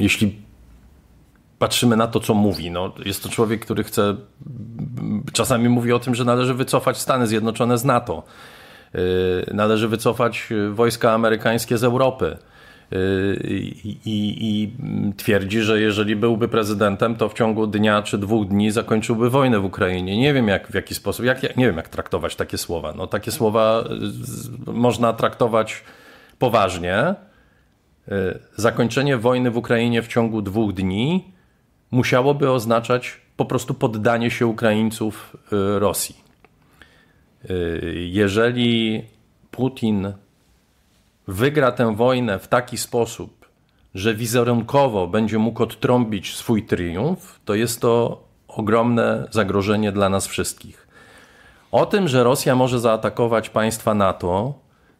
jeśli patrzymy na to, co mówi. No, jest to człowiek, który chce, czasami mówi o tym, że należy wycofać Stany Zjednoczone z NATO, y, należy wycofać wojska amerykańskie z Europy. Y, I, i, i, twierdzi, że jeżeli byłby prezydentem, to w ciągu dnia czy dwóch dni zakończyłby wojnę w Ukrainie. Nie wiem jak, w jaki sposób, jak, nie wiem jak traktować takie słowa. No, takie słowa y, można traktować poważnie. Zakończenie wojny w Ukrainie w ciągu dwóch dni musiałoby oznaczać po prostu poddanie się Ukraińców y, Rosji. Y, jeżeli Putin wygra tę wojnę w taki sposób, że wizerunkowo będzie mógł odtrąbić swój triumf, to jest to ogromne zagrożenie dla nas wszystkich. O tym, że Rosja może zaatakować państwa NATO,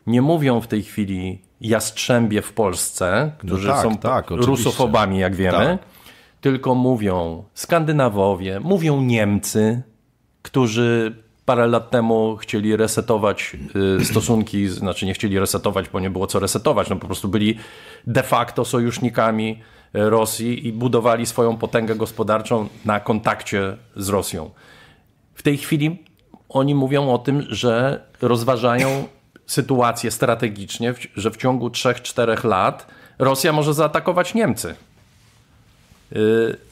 nie mówią w tej chwili jastrzębie w Polsce, którzy no tak, są tak, rusofobami, jak wiemy. Tak tylko mówią Skandynawowie, mówią Niemcy, którzy parę lat temu chcieli resetować y, stosunki, znaczy nie chcieli resetować, bo nie było co resetować, no po prostu byli de facto sojusznikami y, Rosji i budowali swoją potęgę gospodarczą na kontakcie z Rosją. W tej chwili oni mówią o tym, że rozważają sytuację strategicznie, że w ciągu 3-4 lat Rosja może zaatakować Niemcy.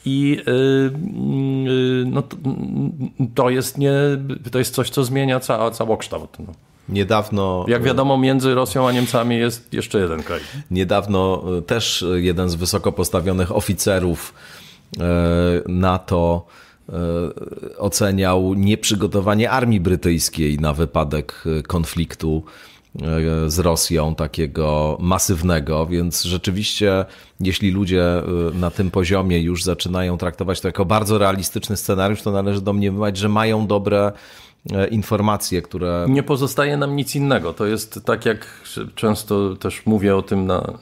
I y, y, no, to, jest nie, to jest coś, co zmienia ca, całokształt. No. Niedawno. Jak y, wiadomo, między Rosją a Niemcami jest jeszcze jeden kraj. Niedawno też jeden z wysoko postawionych oficerów NATO oceniał nieprzygotowanie armii brytyjskiej na wypadek konfliktu E, z Rosją takiego masywnego, więc rzeczywiście, jeśli ludzie e, na tym poziomie już zaczynają traktować to jako bardzo realistyczny scenariusz, to należy domniemywać, że mają dobre e, informacje, które. Nie pozostaje nam nic innego. To jest tak, jak często też mówię o tym na,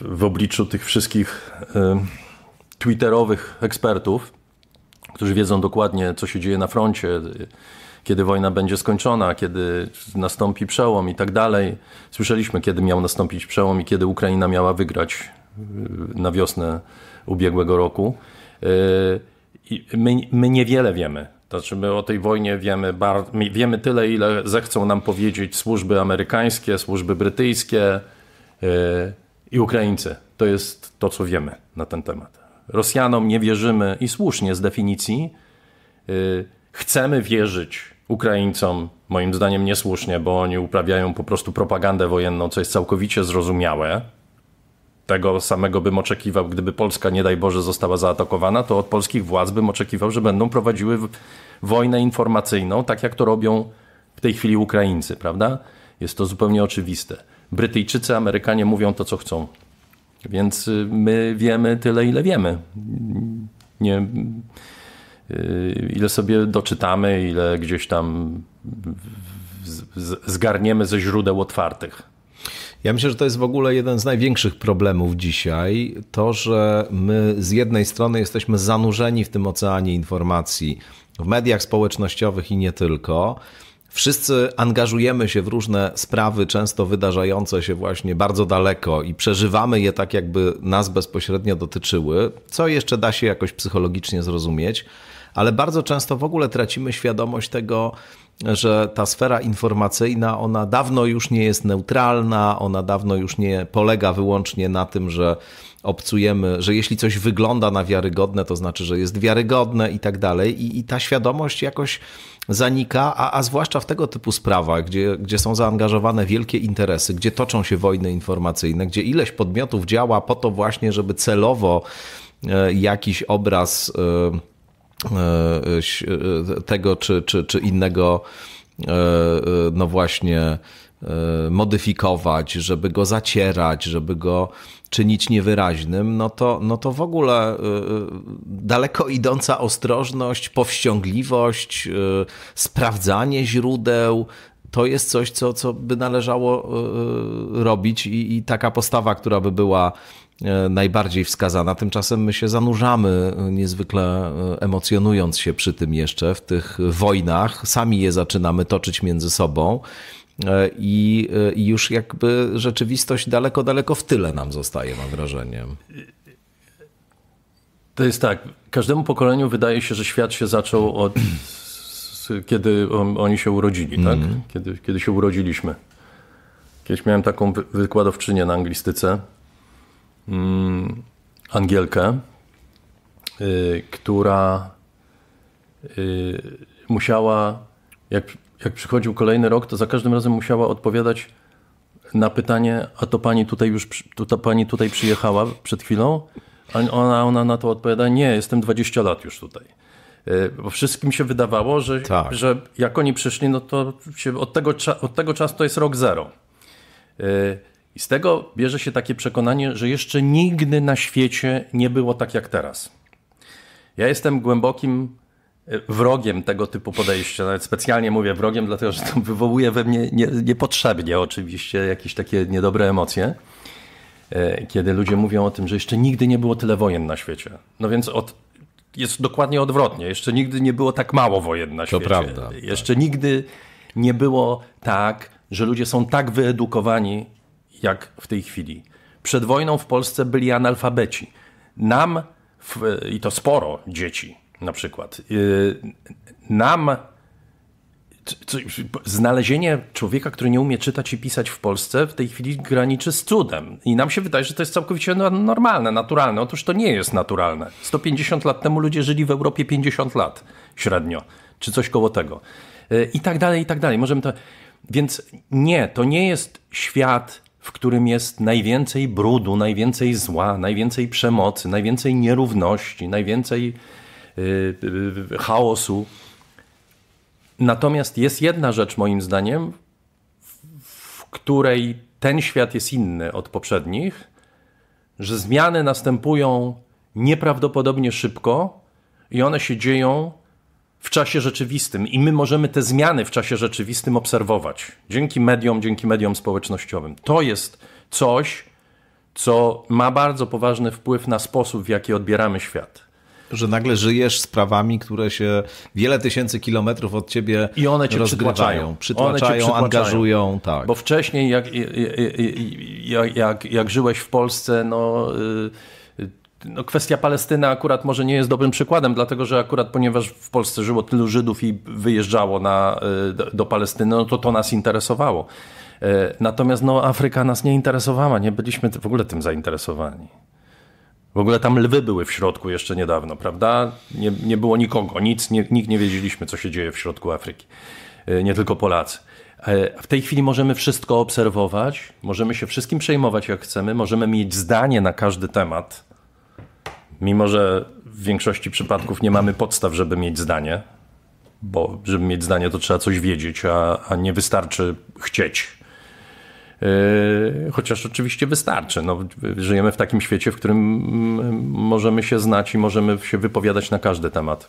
w obliczu tych wszystkich twitterowych ekspertów, którzy wiedzą dokładnie, co się dzieje na froncie kiedy wojna będzie skończona, kiedy nastąpi przełom i tak dalej. Słyszeliśmy, kiedy miał nastąpić przełom i kiedy Ukraina miała wygrać y, na wiosnę ubiegłego roku. Y, my, my niewiele wiemy. Znaczy my o tej wojnie wiemy, bar- wiemy tyle, ile zechcą nam powiedzieć służby amerykańskie, służby brytyjskie y, i Ukraińcy. To jest to, co wiemy na ten temat. Rosjanom nie wierzymy i słusznie z definicji. Chcemy wierzyć Ukraińcom, moim zdaniem niesłusznie, bo oni uprawiają po prostu propagandę wojenną, co jest całkowicie zrozumiałe. Tego samego bym oczekiwał, gdyby Polska, nie daj Boże, została zaatakowana, to od polskich władz bym oczekiwał, że będą prowadziły wojnę informacyjną, tak jak to robią w tej chwili Ukraińcy, prawda? Jest to zupełnie oczywiste. Brytyjczycy, Amerykanie mówią to, co chcą. Więc y, my wiemy tyle, ile wiemy. Nie Y, ile sobie doczytamy, ile gdzieś tam zgarniemy ze źródeł otwartych. Ja myślę, że to jest w ogóle jeden z największych problemów dzisiaj. To, że my z jednej strony jesteśmy zanurzeni w tym oceanie informacji, w mediach społecznościowych i nie tylko. Wszyscy angażujemy się w różne sprawy, często wydarzające się właśnie bardzo daleko i przeżywamy je tak, jakby nas bezpośrednio dotyczyły, co jeszcze da się jakoś psychologicznie zrozumieć ale bardzo często w ogóle tracimy świadomość tego, że ta sfera informacyjna, ona dawno już nie jest neutralna, ona dawno już nie polega wyłącznie na tym, że obcujemy, że jeśli coś wygląda na wiarygodne, to znaczy, że jest wiarygodne i tak dalej. I, ta świadomość jakoś zanika, a, a zwłaszcza w tego typu sprawach, gdzie, gdzie są zaangażowane wielkie interesy, gdzie toczą się wojny informacyjne, gdzie ileś podmiotów działa po to właśnie, żeby celowo e, jakiś obraz e, E, e, tego czy, czy, czy innego, e, no właśnie, modyfikować, żeby go zacierać, żeby go czynić niewyraźnym, no to, no to w ogóle daleko idąca ostrożność, powściągliwość, sprawdzanie źródeł. To jest coś, co, co by należało robić, i, i taka postawa, która by była E, najbardziej wskazana. Tymczasem my się zanurzamy e, niezwykle e, emocjonując się przy tym jeszcze w tych wojnach. Sami je zaczynamy toczyć między sobą. I, już jakby rzeczywistość daleko, daleko w tyle nam zostaje, mam wrażenie. To jest tak. Każdemu pokoleniu wydaje się, że świat się zaczął od kiedy oni się urodzili, mm. tak? Mhm. Kiedy, kiedy się urodziliśmy. Kiedyś miałem taką wykładowczynię na anglistyce, Mm, angielkę, y, która y, musiała, jak, jak przychodził kolejny rok, to za każdym razem musiała odpowiadać na pytanie, a to pani tutaj już, to pani tutaj przyjechała przed chwilą? A ona, ona na to odpowiada, nie, jestem 20 lat już tutaj. Y, bo wszystkim się wydawało, że, tak. że jak oni przyszli, no to się, od, tego, od tego czasu to jest rok zero. I z tego bierze się takie przekonanie, że jeszcze nigdy na świecie nie było tak jak teraz. Ja jestem głębokim e, wrogiem tego typu podejścia. Nawet specjalnie mówię wrogiem, dlatego że to wywołuje we mnie nie, niepotrzebnie oczywiście jakieś takie niedobre emocje, e, kiedy ludzie mówią o tym, że jeszcze nigdy nie było tyle wojen na świecie. No więc od, jest dokładnie odwrotnie. Jeszcze nigdy nie było tak mało wojen na to świecie. To prawda. Jeszcze tak. nigdy nie było tak, że ludzie są tak wyedukowani, jak w tej chwili. Przed wojną w Polsce byli analfabeci. Nam, w, i to sporo dzieci na przykład, yy, nam znalezienie człowieka, który nie umie czytać i pisać w Polsce w tej chwili graniczy z cudem. I nam się wydaje, że to jest całkowicie normalne, naturalne. Otóż to nie jest naturalne. 150 lat temu ludzie żyli w Europie 50 lat średnio, czy coś koło tego. Y, I tak dalej, i tak dalej. Możemy to... Więc nie, to nie jest świat w którym jest najwięcej brudu, najwięcej zła, najwięcej przemocy, najwięcej nierówności, najwięcej yy, yy, chaosu. Natomiast jest jedna rzecz, moim zdaniem, w której ten świat jest inny od poprzednich, że zmiany następują nieprawdopodobnie szybko i one się dzieją w czasie rzeczywistym i my możemy te zmiany w czasie rzeczywistym obserwować dzięki mediom, dzięki mediom społecznościowym. To jest coś, co ma bardzo poważny wpływ na sposób, w jaki odbieramy świat. Że nagle żyjesz sprawami, które się wiele tysięcy kilometrów od ciebie I one cię rozgrywają, przytłaczają, przytłaczają, przytłaczają angażują. Tak. Bo wcześniej, jak, jak, jak, jak żyłeś w Polsce, no. Yy no, kwestia Palestyny akurat może nie jest dobrym przykładem, dlatego że akurat ponieważ w Polsce żyło tylu Żydów i wyjeżdżało na, e, do Palestyny, no to to nas interesowało. E, natomiast no, Afryka nas nie interesowała, nie byliśmy w ogóle tym zainteresowani. W ogóle tam lwy były w środku jeszcze niedawno, prawda? Nie, nie było nikogo, nic, nie, nikt nie wiedzieliśmy, co się dzieje w środku Afryki. E, nie tylko Polacy. W tej chwili możemy wszystko obserwować, możemy się wszystkim przejmować jak chcemy, możemy mieć zdanie na każdy temat mimo że w większości przypadków nie mamy podstaw, żeby mieć zdanie, bo żeby mieć zdanie, to trzeba coś wiedzieć, a, a nie wystarczy chcieć. Yy, chociaż oczywiście wystarczy. No, żyjemy w takim świecie, w którym mm, możemy się znać i możemy się wypowiadać na każdy temat.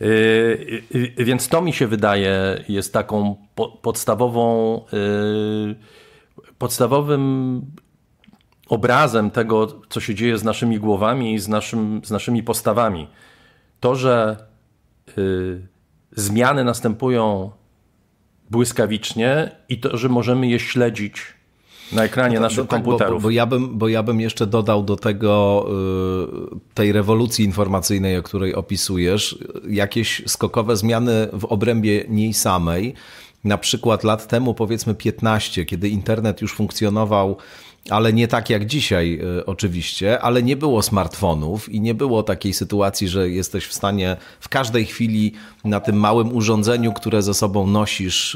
Yy, yy, więc to mi się wydaje jest taką podstawową, podstawowym obrazem tego, co się dzieje z naszymi głowami i z, naszym, z naszymi postawami. To, że y, zmiany następują błyskawicznie i to, że możemy je śledzić na ekranie no to, naszych no tak, komputerów. Bo, bo, ja bym, bo ja bym jeszcze dodał do tego y, tej rewolucji informacyjnej, o której opisujesz, jakieś skokowe zmiany w obrębie niej samej. Na przykład lat temu, powiedzmy 15, kiedy internet już funkcjonował ale nie tak jak dzisiaj e, oczywiście, ale nie było smartfonów i nie było takiej sytuacji, że jesteś w stanie w każdej chwili na tym małym urządzeniu, które ze sobą nosisz,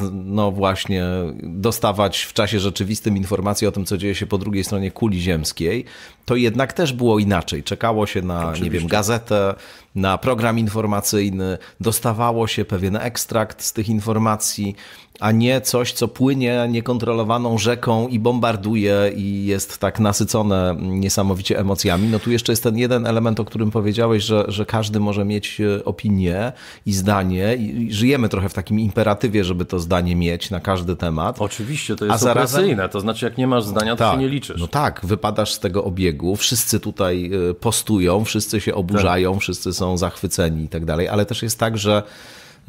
e, no właśnie dostawać w czasie rzeczywistym informacje o tym, co dzieje się po drugiej stronie kuli ziemskiej to jednak też było inaczej. Czekało się na, Oczywiście. nie wiem, gazetę, na program informacyjny, dostawało się pewien ekstrakt z tych informacji, a nie coś, co płynie niekontrolowaną rzeką i bombarduje i jest tak nasycone niesamowicie emocjami. No tu jeszcze jest ten jeden element, o którym powiedziałeś, że, że każdy może mieć e, opinię i zdanie i żyjemy trochę w takim imperatywie, żeby to zdanie mieć na każdy temat. Oczywiście, to jest a zarazem... to znaczy jak nie masz zdania, to tak, się nie liczysz. No tak, wypadasz z tego obiegu Wszyscy tutaj e, postują, wszyscy się oburzają, tak. wszyscy są zachwyceni i tak dalej, ale też jest tak, że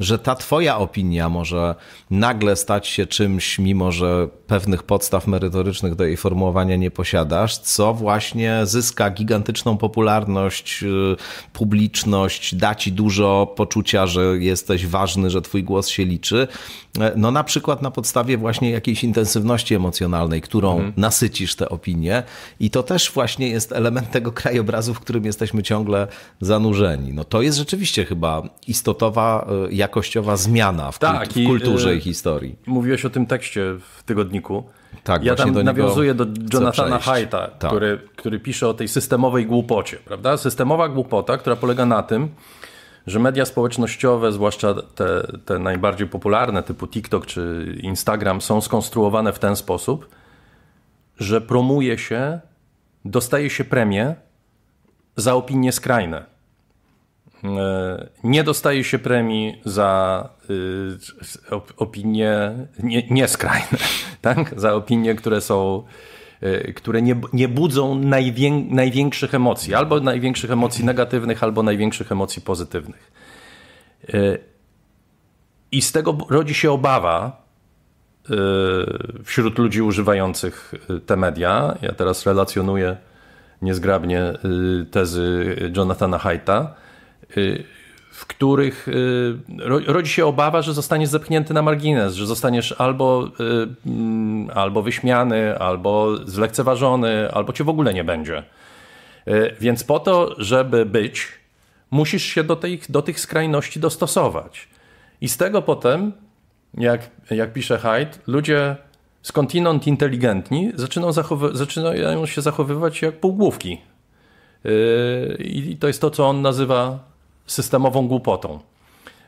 że ta twoja opinia może nagle stać się czymś, mimo że pewnych podstaw merytorycznych do jej formułowania nie posiadasz, co właśnie zyska gigantyczną popularność, y, publiczność, da ci dużo poczucia, że jesteś ważny, że twój głos się liczy. E, no na przykład na podstawie właśnie jakiejś intensywności emocjonalnej, którą mhm. nasycisz te opinie i to też właśnie jest element tego krajobrazu, w którym jesteśmy ciągle zanurzeni. No to jest rzeczywiście chyba istotowa jak. Y, jakościowa zmiana w, tak, w kulturze i, y, i historii. Mówiłeś o tym tekście w tygodniku. Tak, ja tam do nawiązuję do Jonathana Haidta, tak. który, który pisze o tej systemowej głupocie. Prawda? Systemowa głupota, która polega na tym, że media społecznościowe, zwłaszcza te, te najbardziej popularne, typu TikTok czy Instagram, są skonstruowane w ten sposób, że promuje się, dostaje się premię za opinie skrajne. E, nie dostaje się premii za y, opinie nieskrajne, tak? za opinie, które są e, które nie, nie budzą najwię, największych emocji, albo największych emocji negatywnych, albo największych emocji pozytywnych. E, I z tego rodzi się obawa wśród ludzi używających te media. Ja teraz relacjonuję niezgrabnie tezy Jonathana Haita. Y, w których y, rodzi się obawa, że zostaniesz zepchnięty na margines, że zostaniesz albo, y, mm, albo wyśmiany, albo zlekceważony, albo cię w ogóle nie będzie. Więc po to, żeby być, musisz się do, tych do tych skrajności dostosować. I z tego potem, jak, jak pisze Hyde, ludzie skądinąd inteligentni zaczynają się zachowywać jak półgłówki. I to jest to, co on nazywa systemową głupotą.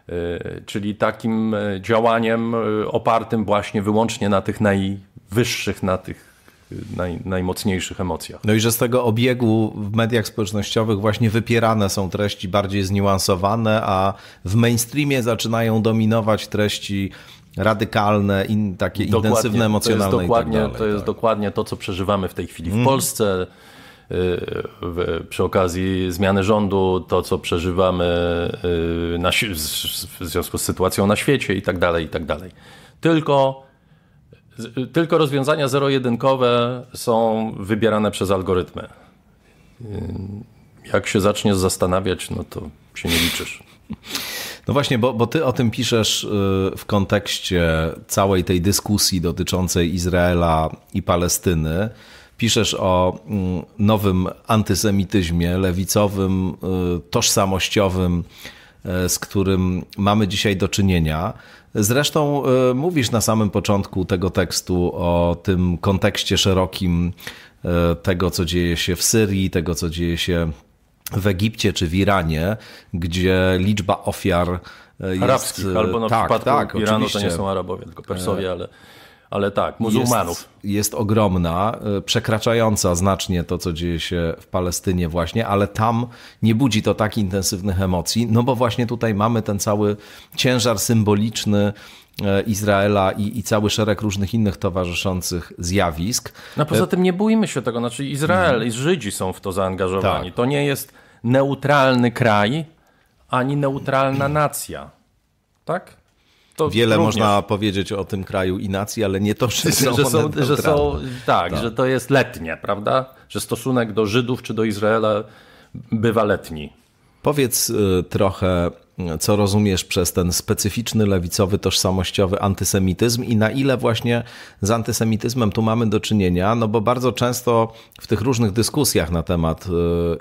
Y, czyli takim e, działaniem e, opartym właśnie wyłącznie na tych najwyższych, na tych e, Naj, najmocniejszych emocjach. No i że z tego obiegu w mediach społecznościowych właśnie wypierane są treści bardziej zniuansowane, a w mainstreamie zaczynają dominować treści radykalne, in, takie dokładnie, intensywne, emocjonalne. To jest, tak dokładnie, to, jest tak. dokładnie to, co przeżywamy w tej chwili w mm. Polsce przy okazji zmiany rządu, to co przeżywamy y, na, w związku z sytuacją na świecie i tak dalej, i tak dalej. Tylko, tylko rozwiązania zero-jedynkowe są wybierane przez algorytmy. Jak się zaczniesz zastanawiać, no to się nie liczysz. No właśnie, bo, bo ty o tym piszesz y, w kontekście całej tej dyskusji dotyczącej Izraela i Palestyny piszesz o mm, nowym antysemityzmie lewicowym, y, tożsamościowym, e, z którym mamy dzisiaj do czynienia. Zresztą y, mówisz na samym początku tego tekstu o tym kontekście szerokim y, tego, co dzieje się w Syrii, tego, co dzieje się w Egipcie czy w Iranie, gdzie liczba ofiar jest... Arabskich, albo na tak, przykład tak, Iranu oczywiście. to nie są Arabowie, tylko Persowie, e, ale ale tak, muzułmanów. Jest, jest ogromna, y, przekraczająca znacznie to, co dzieje się w Palestynie właśnie, ale tam nie budzi to tak intensywnych emocji, no bo właśnie tutaj mamy ten cały ciężar symboliczny, y, Izraela i, i, cały szereg różnych innych towarzyszących zjawisk. No poza y, tym nie bójmy się tego, znaczy Izrael mhm. i Żydzi są w to zaangażowani. Tak. To nie jest neutralny kraj, ani neutralna nacja. Tak? to Wiele również. można powiedzieć o tym kraju i nacji, ale nie to, że są, że są, że są tak, tak, że to jest letnie, prawda? Że stosunek do Żydów czy do Izraela bywa letni. Powiedz y, trochę, co rozumiesz przez ten specyficzny lewicowy, tożsamościowy antysemityzm i na ile właśnie z antysemityzmem tu mamy do czynienia, no bo bardzo często w tych różnych dyskusjach na temat y,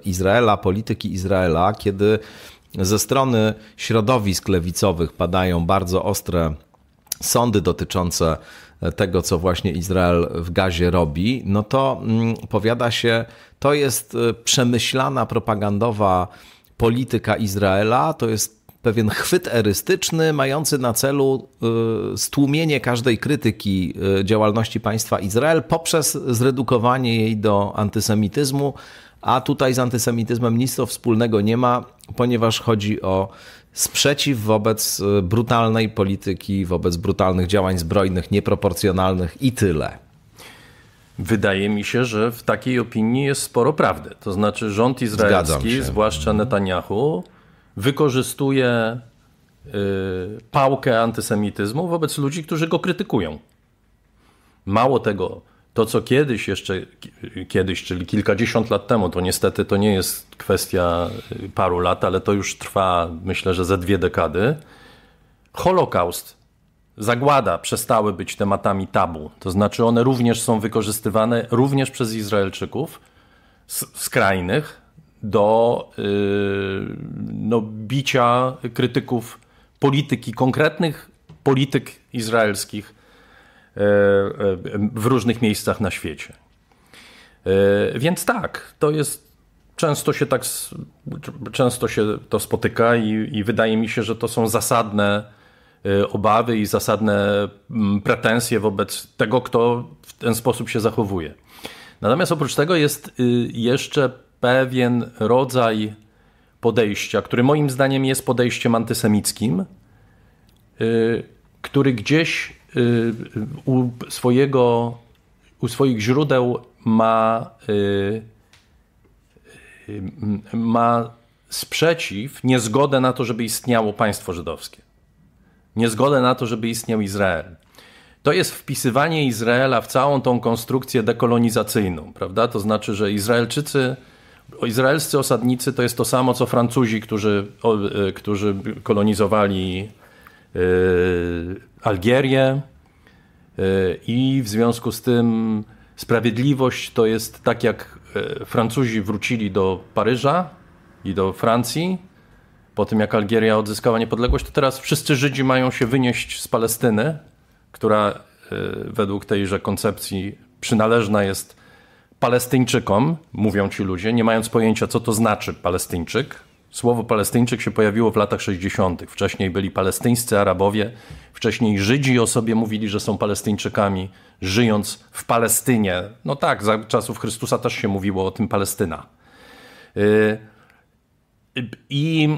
Izraela, polityki Izraela, kiedy ze strony środowisk lewicowych padają bardzo ostre sądy dotyczące e, tego, co właśnie Izrael w gazie robi, no to mm, powiada się, to jest e, przemyślana propagandowa polityka Izraela, to jest pewien chwyt erystyczny, mający na celu e, stłumienie każdej krytyki działalności państwa Izrael poprzez zredukowanie jej do antysemityzmu a tutaj z antysemityzmem nic to wspólnego nie ma, ponieważ chodzi o sprzeciw wobec e, brutalnej polityki, wobec brutalnych działań zbrojnych, nieproporcjonalnych i tyle. Wydaje mi się, że w takiej opinii jest sporo prawdy. To znaczy, rząd izraelski, zwłaszcza mhm. Netanyahu, wykorzystuje y, pałkę antysemityzmu wobec ludzi, którzy go krytykują. Mało tego, to, co kiedyś jeszcze, kiedyś, czyli kilkadziesiąt lat temu, to niestety to nie jest kwestia y, paru lat, ale to już trwa, myślę, że ze dwie dekady. Holokaust, zagłada przestały być tematami tabu. To znaczy, one również są wykorzystywane również przez Izraelczyków skrajnych do yy, no, bicia krytyków polityki, konkretnych polityk izraelskich E, e, w różnych miejscach na świecie. E, więc tak, to jest. Często się tak często się to spotyka i, i wydaje mi się, że to są zasadne obawy i zasadne mm, pretensje wobec tego, kto w ten sposób się zachowuje. Natomiast oprócz tego jest y, jeszcze pewien rodzaj podejścia, który moim zdaniem jest podejściem antysemickim, y, który gdzieś Y, y, u swojego, u swoich źródeł ma, y, ma sprzeciw, niezgodę na to, żeby istniało państwo żydowskie. Niezgodę na to, żeby istniał Izrael. To jest wpisywanie Izraela w całą tą konstrukcję dekolonizacyjną, prawda? To znaczy, że Izraelczycy, izraelscy osadnicy to jest to samo co Francuzi, którzy, którzy kolonizowali E, Algierię e, i w związku z tym sprawiedliwość to jest tak jak e, Francuzi wrócili do Paryża i do Francji po tym jak Algieria odzyskała niepodległość, to teraz wszyscy Żydzi mają się wynieść z Palestyny, która według tejże koncepcji przynależna jest Palestyńczykom, mówią ci ludzie, nie mając pojęcia co to znaczy Palestyńczyk, Słowo Palestyńczyk się pojawiło w latach 60. Wcześniej byli palestyńscy Arabowie, wcześniej Żydzi o sobie mówili, że są Palestyńczykami, żyjąc w Palestynie. No tak, za czasów Chrystusa też się mówiło o tym Palestyna. Y, I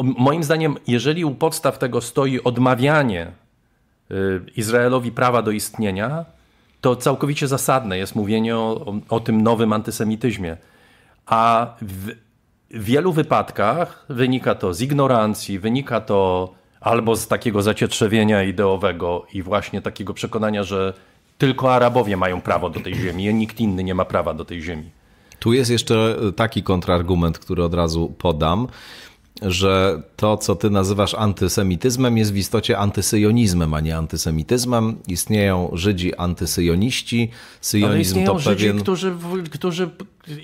y, moim zdaniem, jeżeli u podstaw tego stoi odmawianie y, Izraelowi prawa do istnienia, to całkowicie zasadne jest mówienie o, o, tym nowym antysemityzmie. A w, w wielu wypadkach wynika to z ignorancji, wynika to albo z takiego zacietrzewienia ideowego i właśnie takiego przekonania, że tylko Arabowie mają prawo do tej ziemi, a nikt inny nie ma prawa do tej ziemi. Tu jest jeszcze taki kontrargument, który od razu podam że to, co ty nazywasz antysemityzmem, jest w istocie antysyjonizmem, a nie antysemityzmem. Istnieją Żydzi antysyjoniści. Syjonizm Ale to pewien... Żydzi, którzy, którzy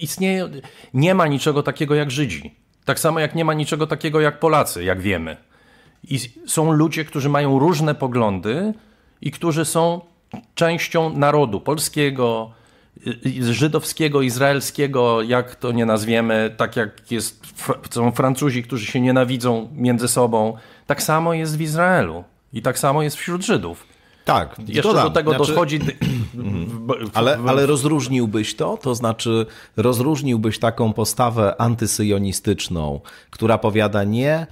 istnieją... Nie ma niczego takiego jak Żydzi. Tak samo jak nie ma niczego takiego jak Polacy, jak wiemy. I są ludzie, którzy mają różne poglądy i którzy są częścią narodu polskiego, Y, y, żydowskiego, izraelskiego, jak to nie nazwiemy, tak jak jest, są Francuzi, którzy się nienawidzą między sobą, tak samo jest w Izraelu i tak samo jest wśród Żydów. Tak, jeszcze dodam. do tego znaczy... dochodzi. ale, ale rozróżniłbyś to? To znaczy, rozróżniłbyś taką postawę antysyjonistyczną, która powiada nie.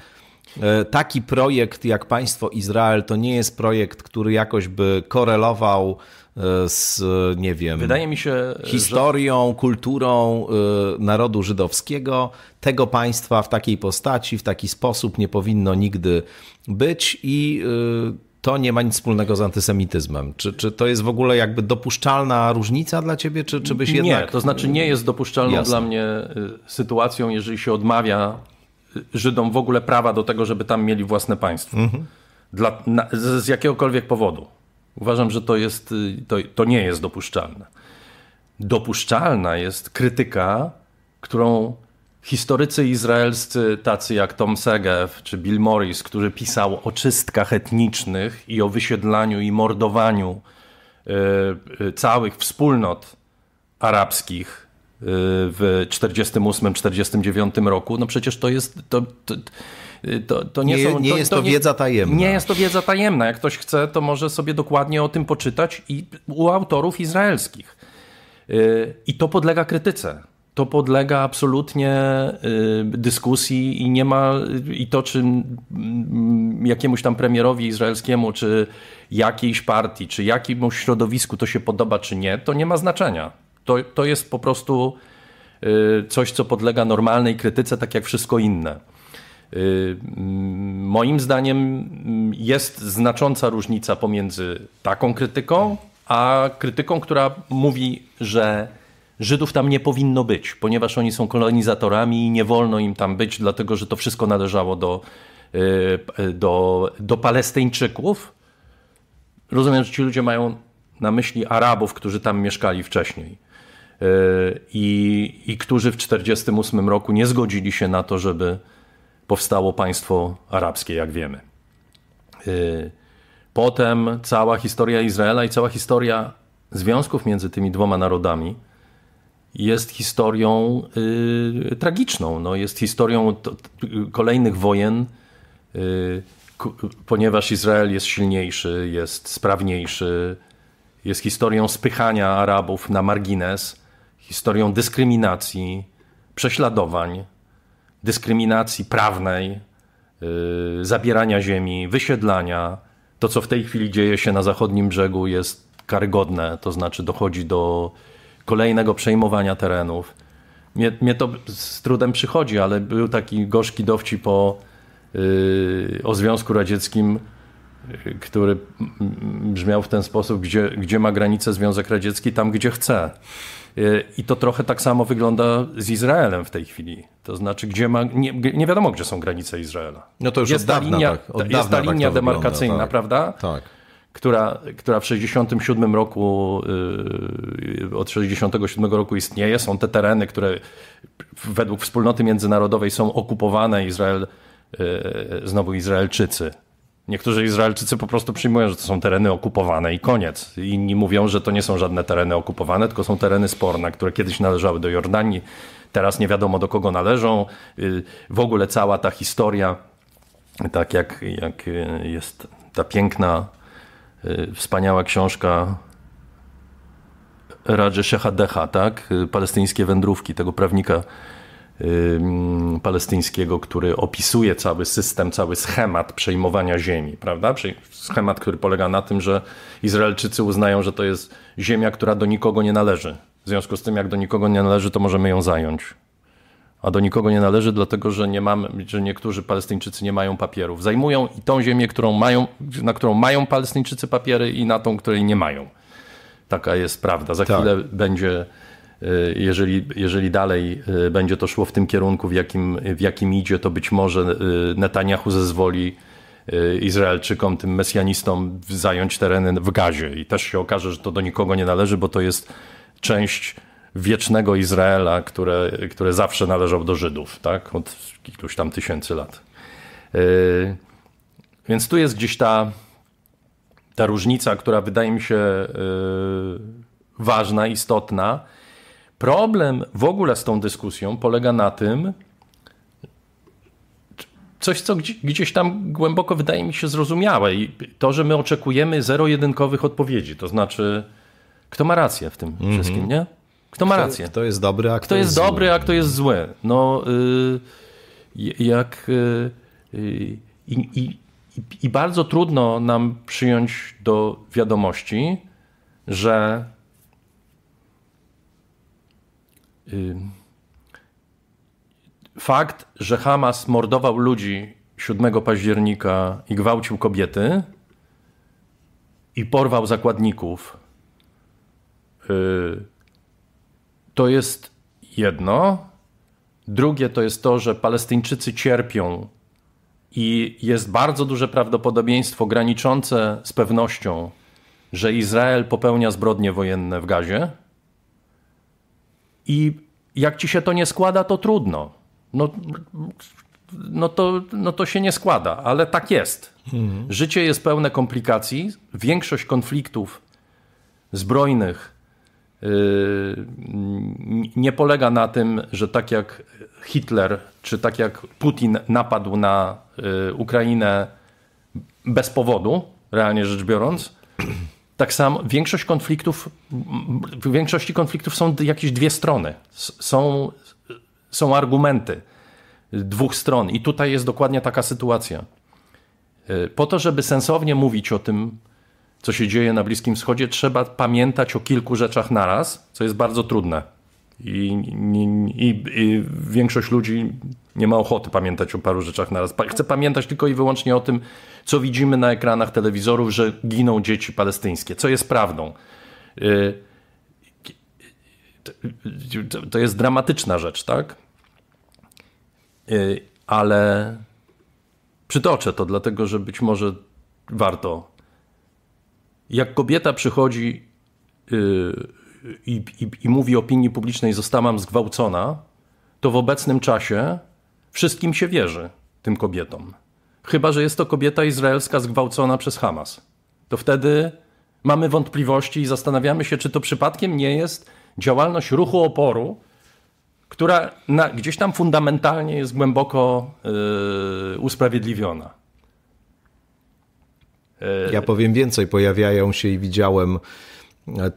E, taki projekt jak państwo Izrael to nie jest projekt, który jakoś by korelował E, z, nie wiem, Wydaje mi się, historią, że... kulturą e, narodu żydowskiego, tego państwa w takiej postaci, w taki sposób nie powinno nigdy być i e, to nie ma nic wspólnego z antysemityzmem. Czy, czy to jest w ogóle jakby dopuszczalna różnica dla ciebie, czy, czy byś jednak... Nie, to znaczy nie jest dopuszczalną Jasne. dla mnie sytuacją, jeżeli się odmawia Żydom w ogóle prawa do tego, żeby tam mieli własne państwo. Mhm. Dla, na, z, z jakiegokolwiek powodu. Uważam, że to, jest, y, to, to nie jest dopuszczalne. Dopuszczalna jest krytyka, którą historycy izraelscy, tacy jak Tom Segev czy Bill Morris, który pisał o czystkach etnicznych i o wysiedlaniu i mordowaniu y, y, całych wspólnot arabskich w 1948-1949 roku, no przecież to jest. To, to, Y, to, to nie, nie, są, to, nie jest to, to nie, wiedza tajemna. Nie jest to wiedza tajemna. Jak ktoś chce, to może sobie dokładnie o tym poczytać i u autorów izraelskich. Y, I to podlega krytyce to podlega absolutnie y, dyskusji i nie ma i to, czy mm, mm, jakiemuś tam premierowi izraelskiemu, czy jakiejś partii, czy jakiemuś środowisku to się podoba, czy nie, to nie ma znaczenia. To, to jest po prostu coś, co podlega normalnej krytyce, tak jak wszystko inne. Y, mm, moim zdaniem mm, jest znacząca różnica pomiędzy taką krytyką, a krytyką, która mówi, że Żydów tam nie powinno być, ponieważ oni są kolonizatorami i nie wolno im tam być, dlatego że to wszystko należało do, y, y, do, do Palestyńczyków. Rozumiem, że ci ludzie mają na myśli Arabów, którzy tam mieszkali wcześniej i, i którzy w 1948 roku nie zgodzili się na to, żeby powstało państwo arabskie, jak wiemy. Y, potem cała historia Izraela i cała historia związków między tymi dwoma narodami jest historią y, tragiczną. No, jest historią kolejnych wojen, y, ponieważ Izrael jest silniejszy, jest sprawniejszy, jest historią spychania Arabów na margines, historią dyskryminacji, prześladowań, dyskryminacji prawnej, y, zabierania ziemi, wysiedlania. To, co w tej chwili dzieje się na zachodnim brzegu, jest karygodne, to znaczy dochodzi do kolejnego przejmowania terenów. Mnie, mnie to z trudem przychodzi, ale był taki gorzki dowcip o, y, o Związku Radzieckim, który brzmiał w ten sposób, gdzie, gdzie ma granicę Związek Radziecki, tam gdzie chce. I to trochę tak samo wygląda z Izraelem w tej chwili. To znaczy, gdzie ma, nie, nie wiadomo, gdzie są granice Izraela. No to już jest od dawna, ta linia, tak. od jest ta tak linia tak demarkacyjna, wygląda, tak. prawda? Tak. Która, która w 67 roku, yy, od 67 roku istnieje. Są te tereny, które według wspólnoty międzynarodowej są okupowane. Izrael, yy, znowu Izraelczycy Niektórzy Izraelczycy po prostu przyjmują, że to są tereny okupowane i koniec. Inni mówią, że to nie są żadne tereny okupowane, tylko są tereny sporne, które kiedyś należały do Jordanii, teraz nie wiadomo do kogo należą. Y, w ogóle cała ta historia, tak jak, jak y, jest ta piękna, y, wspaniała książka Radży Shehadecha, tak? Palestyńskie wędrówki tego prawnika palestyńskiego, który opisuje cały system, cały schemat przejmowania ziemi, prawda? Schemat, który polega na tym, że Izraelczycy uznają, że to jest ziemia, która do nikogo nie należy. W związku z tym, jak do nikogo nie należy, to możemy ją zająć. A do nikogo nie należy, dlatego że, nie mamy, że niektórzy Palestyńczycy nie mają papierów. Zajmują i tą ziemię, którą mają, na którą mają Palestyńczycy papiery, i na tą, której nie mają. Taka jest prawda. Za tak. chwilę będzie Y, jeżeli, jeżeli dalej y, będzie to szło w tym kierunku, w jakim, w jakim idzie, to być może y, Netanyahu zezwoli Izraelczykom, tym mesjanistom zająć tereny w Gazie. I też się okaże, że to do nikogo nie należy, bo to jest część wiecznego Izraela, które, które zawsze należał do Żydów, tak? Od kilkuś tam tysięcy lat. więc tu jest gdzieś ta, ta różnica, która wydaje mi się ważna, istotna. Problem w ogóle z tą dyskusją polega na tym, coś, co gdzieś tam głęboko wydaje mi się zrozumiałe i to, że my oczekujemy zero-jedynkowych odpowiedzi, to znaczy, kto ma rację w tym mm -hmm. wszystkim, nie? Kto ma rację? Kto, jest dobry, a kto, kto jest, jest dobry, a kto jest zły? No, yy, jak yy, i, i bardzo trudno nam przyjąć do wiadomości, że fakt, że Hamas mordował ludzi 7 października i gwałcił kobiety i porwał zakładników, y, to jest jedno. Drugie to jest to, że Palestyńczycy cierpią i jest bardzo duże prawdopodobieństwo graniczące z pewnością, że Izrael popełnia zbrodnie wojenne w Gazie i jak ci się to nie składa, to trudno. No, no, to, no to się nie składa, ale tak jest. Mhm. Życie jest pełne komplikacji. Większość konfliktów zbrojnych yy, nie polega na tym, że tak jak Hitler czy tak jak Putin napadł na yy, Ukrainę bez powodu, realnie rzecz biorąc, tak samo większość konfliktów, w większości konfliktów są jakieś dwie strony, są, są argumenty dwóch stron i tutaj jest dokładnie taka sytuacja. Y, po to, żeby sensownie mówić o tym, co się dzieje na Bliskim Wschodzie, trzeba pamiętać o kilku rzeczach naraz, co jest bardzo trudne i, i, I, większość ludzi nie ma ochoty pamiętać o paru rzeczach naraz. Chce pamiętać tylko i wyłącznie o tym, co widzimy na ekranach telewizorów, że giną dzieci palestyńskie, co jest prawdą. Y, to jest dramatyczna rzecz, tak? Y, ale przytoczę to, dlatego że być może warto. Jak kobieta przychodzi y, i, i, i mówi opinii publicznej, zostałam zgwałcona, to w obecnym czasie wszystkim się wierzy, tym kobietom. Chyba, że jest to kobieta izraelska zgwałcona przez Hamas. To wtedy mamy wątpliwości i zastanawiamy się, czy to przypadkiem nie jest działalność ruchu oporu, która na, gdzieś tam fundamentalnie jest głęboko yy, usprawiedliwiona. Yy. Ja powiem więcej, pojawiają się i widziałem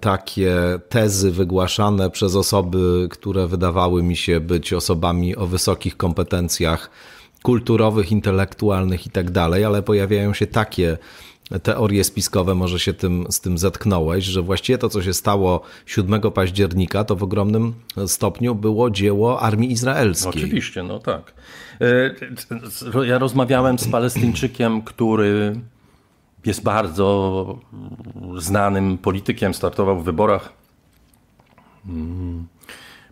takie tezy wygłaszane przez osoby, które wydawały mi się być osobami o wysokich kompetencjach kulturowych, intelektualnych i tak dalej, ale pojawiają się takie teorie spiskowe, może się tym, z tym zetknąłeś, że właściwie to, co się stało 7 października, to w ogromnym stopniu było dzieło armii izraelskiej. Oczywiście, no tak. E, ja rozmawiałem z Palestyńczykiem, który jest bardzo znanym politykiem, startował w wyborach mm,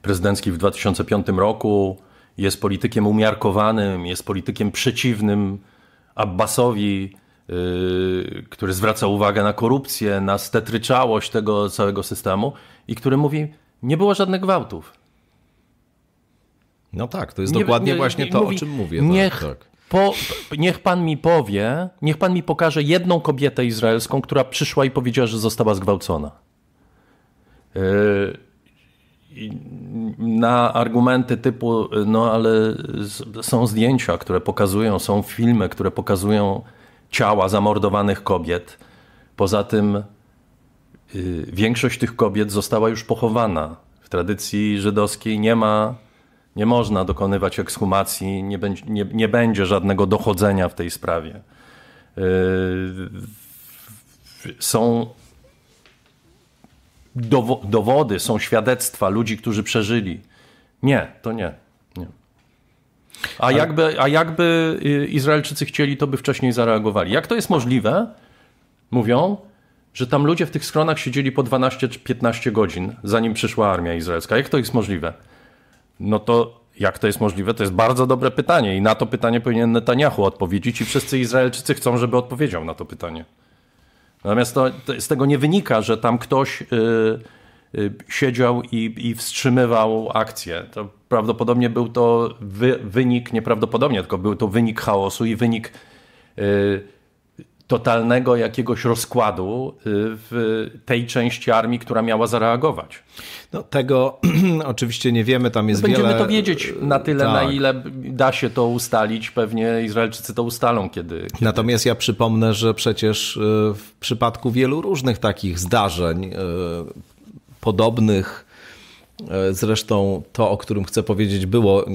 prezydenckich w 2005 roku, jest politykiem umiarkowanym, jest politykiem przeciwnym Abbasowi, y, który zwraca uwagę na korupcję, na stetryczałość tego całego systemu i który mówi, nie było żadnych gwałtów. No tak, to jest nie, dokładnie nie, właśnie nie, to, mówi, o czym mówię. Niech tak, tak po, niech pan mi powie, niech pan mi pokaże jedną kobietę izraelską, która przyszła i powiedziała, że została zgwałcona. Yy, na argumenty typu, y, no ale są zdjęcia, które pokazują, są filmy, które pokazują ciała zamordowanych kobiet. Poza tym y, większość tych kobiet została już pochowana. W tradycji żydowskiej nie ma nie można dokonywać ekshumacji, nie będzie, nie, nie będzie żadnego dochodzenia w tej sprawie. Y, są dowo dowody, są świadectwa ludzi, którzy przeżyli. Nie, to nie. nie. A, jakby, a jakby y, Izraelczycy chcieli, to by wcześniej zareagowali. Jak to jest możliwe? Mówią, że tam ludzie w tych schronach siedzieli po 12 czy 15 godzin, zanim przyszła armia izraelska. Jak to jest możliwe? No to jak to jest możliwe? To jest bardzo dobre pytanie i na to pytanie powinien Netanyahu odpowiedzieć i wszyscy Izraelczycy chcą, żeby odpowiedział na to pytanie. Natomiast to, to z tego nie wynika, że tam ktoś y, y, siedział i, i, wstrzymywał akcję. To prawdopodobnie był to wy, wynik, nieprawdopodobnie, tylko był to wynik chaosu i wynik... Y, totalnego jakiegoś rozkładu y, w tej części armii, która miała zareagować. No, tego oczywiście nie wiemy, tam jest no, będziemy wiele... Będziemy to wiedzieć na tyle, tak. na ile da się to ustalić, pewnie Izraelczycy to ustalą, kiedy, kiedy... Natomiast ja przypomnę, że przecież y, w przypadku wielu różnych takich zdarzeń y, podobnych E, zresztą to, o którym chcę powiedzieć, było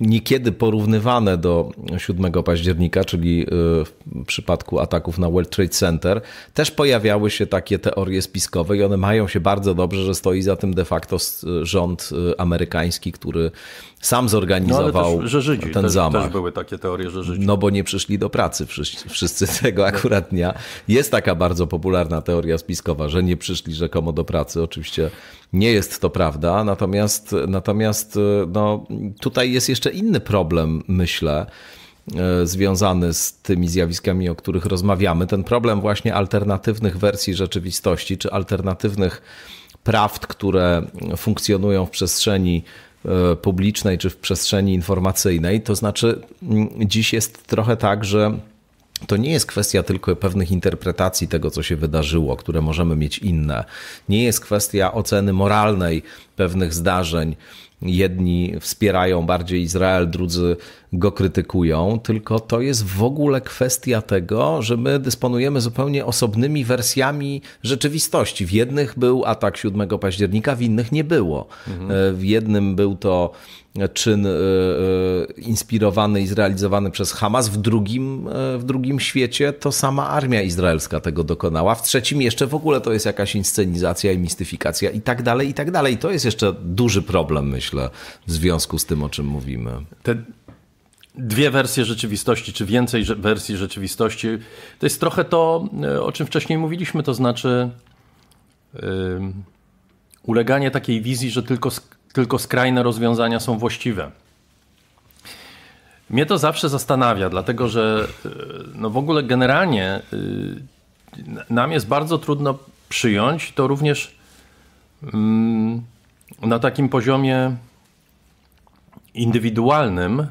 niekiedy porównywane do 7 października, czyli e, w przypadku ataków na World Trade Center. Też pojawiały się takie teorie spiskowe i one mają się bardzo dobrze, że stoi za tym de facto rząd e, amerykański, który sam no, zorganizował no, też, że Żydzi, ten też, zamach. Też były takie teorie, że Żydzi. No bo nie przyszli do pracy wszyscy, wszyscy tego akurat dnia. Jest taka bardzo popularna teoria spiskowa, że nie przyszli rzekomo do pracy. Oczywiście nie jest to prawda, natomiast, natomiast y, no, tutaj jest jeszcze inny problem, myślę y, związany z tymi zjawiskami, o których rozmawiamy. Ten problem właśnie alternatywnych wersji rzeczywistości, czy alternatywnych prawd, które funkcjonują w przestrzeni y, publicznej, czy w przestrzeni informacyjnej. To znaczy, mm, dziś jest trochę tak, że to nie jest kwestia tylko pewnych interpretacji tego, co się wydarzyło, które możemy mieć inne. Nie jest kwestia oceny moralnej pewnych zdarzeń. Jedni wspierają bardziej Izrael, drudzy go krytykują, tylko to jest w ogóle kwestia tego, że my dysponujemy zupełnie osobnymi wersjami rzeczywistości. W jednych był atak 7 października, w innych nie było. Mhm. W jednym był to czyn e, e, inspirowany i zrealizowany przez Hamas, w drugim, w drugim świecie to sama armia izraelska tego dokonała, w trzecim jeszcze w ogóle to jest jakaś inscenizacja i mistyfikacja i tak dalej, i tak dalej. To jest jeszcze duży problem, myślę, w związku z tym, o czym mówimy. Te dwie wersje rzeczywistości, czy więcej wersji rzeczywistości. To jest trochę to, e, o czym wcześniej mówiliśmy, to znaczy yy, uleganie takiej wizji, że tylko, tylko skrajne rozwiązania są właściwe. Mnie to zawsze zastanawia, dlatego że e, no w ogóle generalnie y, nam jest bardzo trudno przyjąć to również mm, na takim poziomie indywidualnym,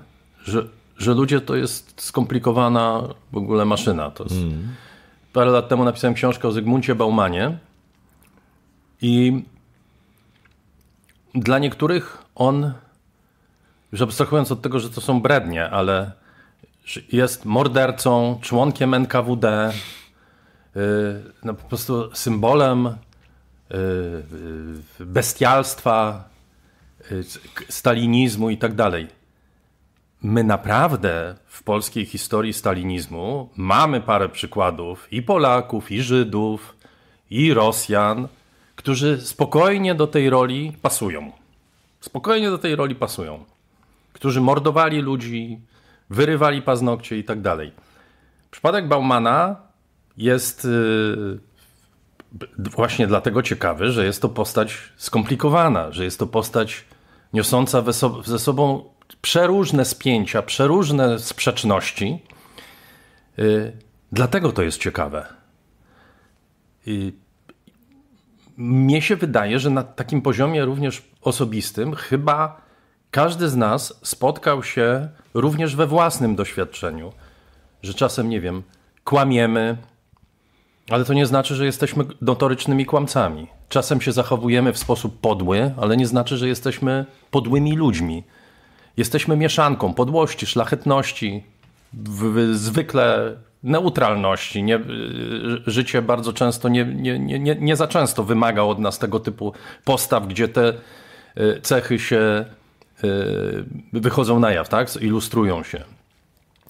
że, że ludzie to jest skomplikowana w ogóle maszyna. To jest... mm. Parę lat temu napisałem książkę o Zygmuncie Baumanie i dla niektórych on, już abstrahując od tego, że to są brednie, ale jest mordercą, członkiem NKWD, y, no po prostu symbolem y, y, bestialstwa, stalinizmu i tak dalej my naprawdę w polskiej historii stalinizmu mamy parę przykładów i Polaków, i Żydów, i Rosjan, którzy spokojnie do tej roli pasują. Spokojnie do tej roli pasują. Którzy mordowali ludzi, wyrywali paznokcie i tak dalej. Przypadek Baumana jest y, właśnie dlatego ciekawy, że jest to postać skomplikowana, że jest to postać niosąca ze sobą przeróżne spięcia, przeróżne sprzeczności. Y, dlatego to jest ciekawe. Y, mnie się wydaje, że na takim poziomie również osobistym chyba każdy z nas spotkał się również we własnym doświadczeniu, że czasem, nie wiem, kłamiemy, ale to nie znaczy, że jesteśmy notorycznymi kłamcami. Czasem się zachowujemy w sposób podły, ale nie znaczy, że jesteśmy podłymi ludźmi. Jesteśmy mieszanką podłości, szlachetności, zwykle neutralności. Nie, y, życie bardzo często, nie, nie, nie, nie za często wymaga od nas tego typu postaw, gdzie te y, cechy się y, wychodzą na jaw, tak? ilustrują się.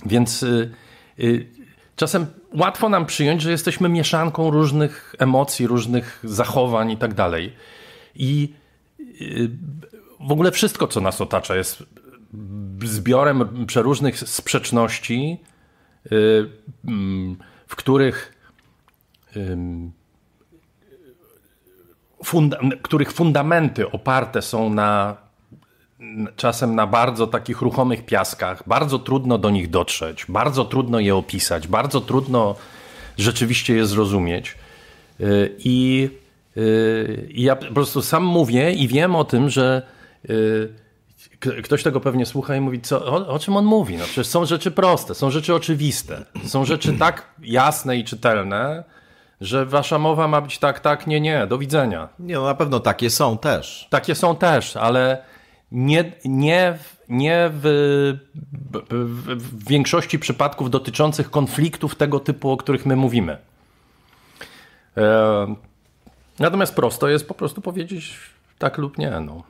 Więc czasem łatwo nam przyjąć, że jesteśmy mieszanką różnych emocji, różnych zachowań i tak dalej. I w ogóle wszystko, co nas otacza, jest zbiorem przeróżnych sprzeczności, y, mm, w których funda których fundamenty oparte są na czasem na bardzo takich ruchomych piaskach, bardzo trudno do nich dotrzeć, bardzo trudno je opisać, bardzo trudno rzeczywiście je zrozumieć. Y, I, y, i ja po prostu sam mówię i wiem o tym, że Ktoś tego pewnie słucha i mówi, co, o, o, czym on mówi? No przecież są rzeczy proste, są rzeczy oczywiste, są rzeczy tak jasne i czytelne, że wasza mowa ma być tak, tak, nie, nie, do widzenia. Nie, no na pewno takie są też. Takie są też, ale nie, nie, nie w, w, w większości przypadków dotyczących konfliktów tego typu, o których my mówimy. E, natomiast prosto jest po prostu powiedzieć tak lub nie. No.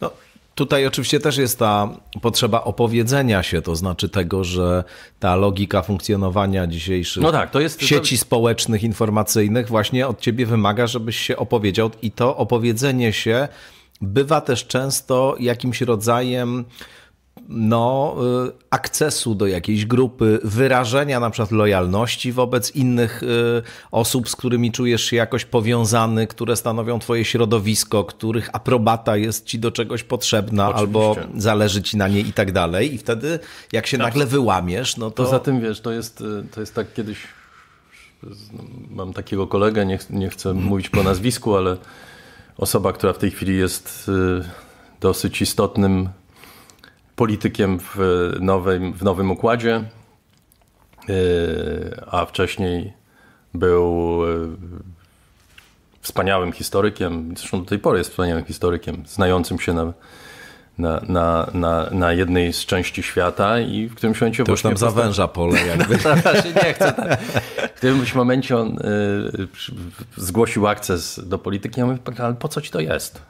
no Tutaj oczywiście też jest ta potrzeba opowiedzenia się, to znaczy tego, że ta logika funkcjonowania dzisiejszych no tak, to jest, sieci to... społecznych, informacyjnych właśnie od ciebie wymaga, żebyś się opowiedział i to opowiedzenie się bywa też często jakimś rodzajem no, y, akcesu do jakiejś grupy, wyrażenia na przykład lojalności wobec innych y, osób, z którymi czujesz się jakoś powiązany, które stanowią twoje środowisko, których aprobata jest ci do czegoś potrzebna Oczywiście. albo zależy ci na niej i tak dalej. I wtedy jak się tak. nagle wyłamiesz, no to... Poza tym wiesz, to jest, y, to jest tak kiedyś, no, mam takiego kolegę, nie, ch nie chcę mówić po nazwisku, ale osoba, która w tej chwili jest dosyć istotnym politykiem w nowym, w nowym układzie, e, a wcześniej był e, wspaniałym historykiem, zresztą do tej pory jest wspaniałym historykiem, znającym się na, na, na, na, na jednej z części świata i w którymś momencie... To już tam zawęża pole jakby. no, nie chcę tak. W którymś momencie on e, zgłosił akces do polityki, ja mówię, tak, ale po co ci to jest?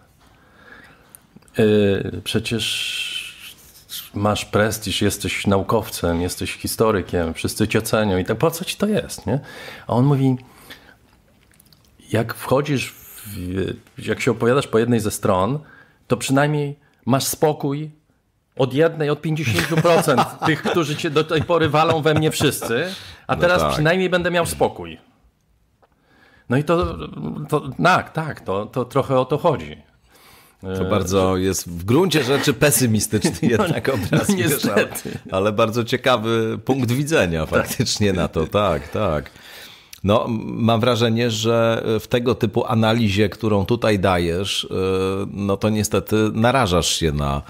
przecież masz prestiż, jesteś naukowcem, jesteś historykiem, wszyscy cię cenią i tak, po co ci to jest, nie? A on mówi, jak wchodzisz, w, jak się opowiadasz po jednej ze stron, to przynajmniej masz spokój od jednej, od 50% tych, którzy cię do tej pory walą we mnie wszyscy, a no teraz no tak. przynajmniej będę miał spokój. No i to, to tak, tak, to, to trochę o to chodzi. E, to bardzo jest w gruncie rzeczy pesymistyczny no, jednak no, obraz. No, niestety. Ale bardzo ciekawy punkt widzenia tak. faktycznie tak. na to. Tak, tak. No, mam wrażenie, że w tego typu analizie, którą tutaj dajesz, e, no to niestety narażasz się na.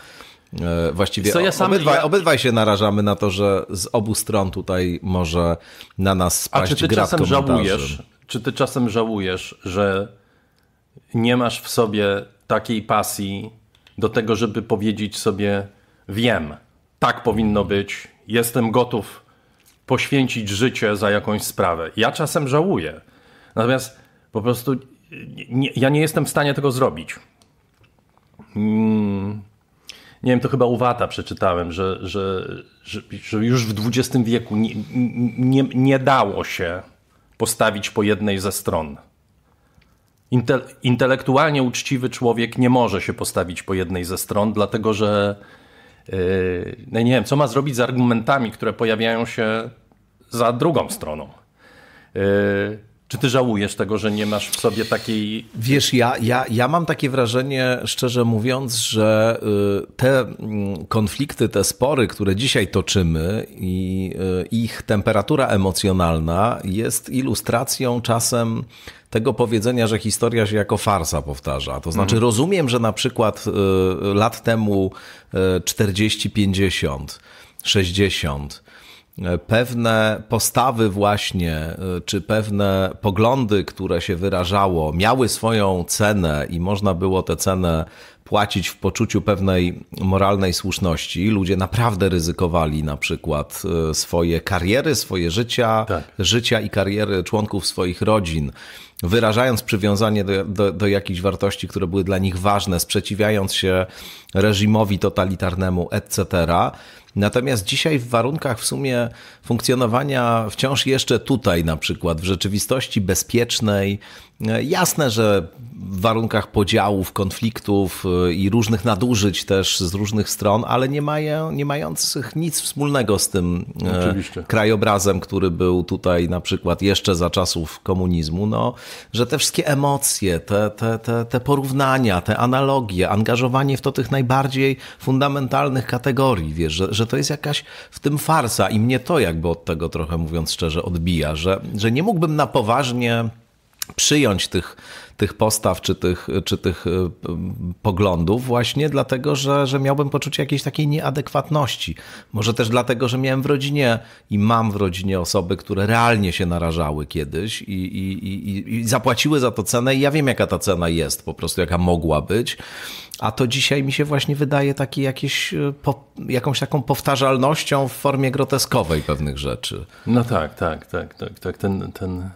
E, właściwie Co, ja sam, obydwaj, ja... obydwaj się narażamy na to, że z obu stron tutaj może na nas spaść A czy ty czasem żałujesz, Czy ty czasem żałujesz, że nie masz w sobie takiej pasji do tego, żeby powiedzieć sobie: Wiem, tak powinno być, jestem gotów poświęcić życie za jakąś sprawę. Ja czasem żałuję, natomiast po prostu nie, ja nie jestem w stanie tego zrobić. Hmm. Nie wiem, to chyba u Wata przeczytałem, że, że, że, że już w XX wieku nie, nie, nie dało się postawić po jednej ze stron inte, intelektualnie uczciwy człowiek nie może się postawić po jednej ze stron, dlatego że yy, nie wiem, co ma zrobić z argumentami, które pojawiają się za drugą stroną. Yy, czy ty żałujesz tego, że nie masz w sobie takiej. Wiesz, ja, ja, ja mam takie wrażenie, szczerze mówiąc, że y, te mm, konflikty, te spory, które dzisiaj toczymy i y, ich temperatura emocjonalna jest ilustracją czasem tego powiedzenia, że historia się jako farsa powtarza. To znaczy, mhm. rozumiem, że na przykład y, lat temu 40, 50, 60 E, pewne postawy, właśnie, e, czy pewne poglądy, które się wyrażało, miały swoją cenę i można było tę cenę płacić w poczuciu pewnej moralnej słuszności. Ludzie naprawdę ryzykowali na przykład e, swoje kariery, swoje życia, tak. życia i kariery członków swoich rodzin, wyrażając przywiązanie do, do, do jakichś wartości, które były dla nich ważne, sprzeciwiając się reżimowi totalitarnemu, etc. Natomiast dzisiaj w warunkach w sumie funkcjonowania wciąż jeszcze tutaj na przykład w rzeczywistości bezpiecznej, e, jasne, że w warunkach podziałów, konfliktów e, i różnych nadużyć też z różnych stron, ale nie, mają, nie mających nic wspólnego z tym e, Oczywiście. krajobrazem, który był tutaj na przykład jeszcze za czasów komunizmu, no, że te wszystkie emocje, te, te, te, te porównania, te analogie, angażowanie w to tych najbardziej fundamentalnych kategorii, wiesz, że że to jest jakaś w tym farsa i mnie to jakby od tego trochę mówiąc szczerze odbija, że, że nie mógłbym na poważnie przyjąć tych tych postaw czy tych, czy tych e, poglądów, właśnie dlatego, że, że miałbym poczucie jakiejś takiej nieadekwatności. Może też dlatego, że miałem w rodzinie i mam w rodzinie osoby, które realnie się narażały kiedyś i, i, i, i zapłaciły za to cenę, i ja wiem, jaka ta cena jest, po prostu jaka mogła być. A to dzisiaj mi się właśnie wydaje taki jakieś, e, po, jakąś taką powtarzalnością w formie groteskowej pewnych rzeczy. No tak, tak, tak, tak, tak. Ten, ten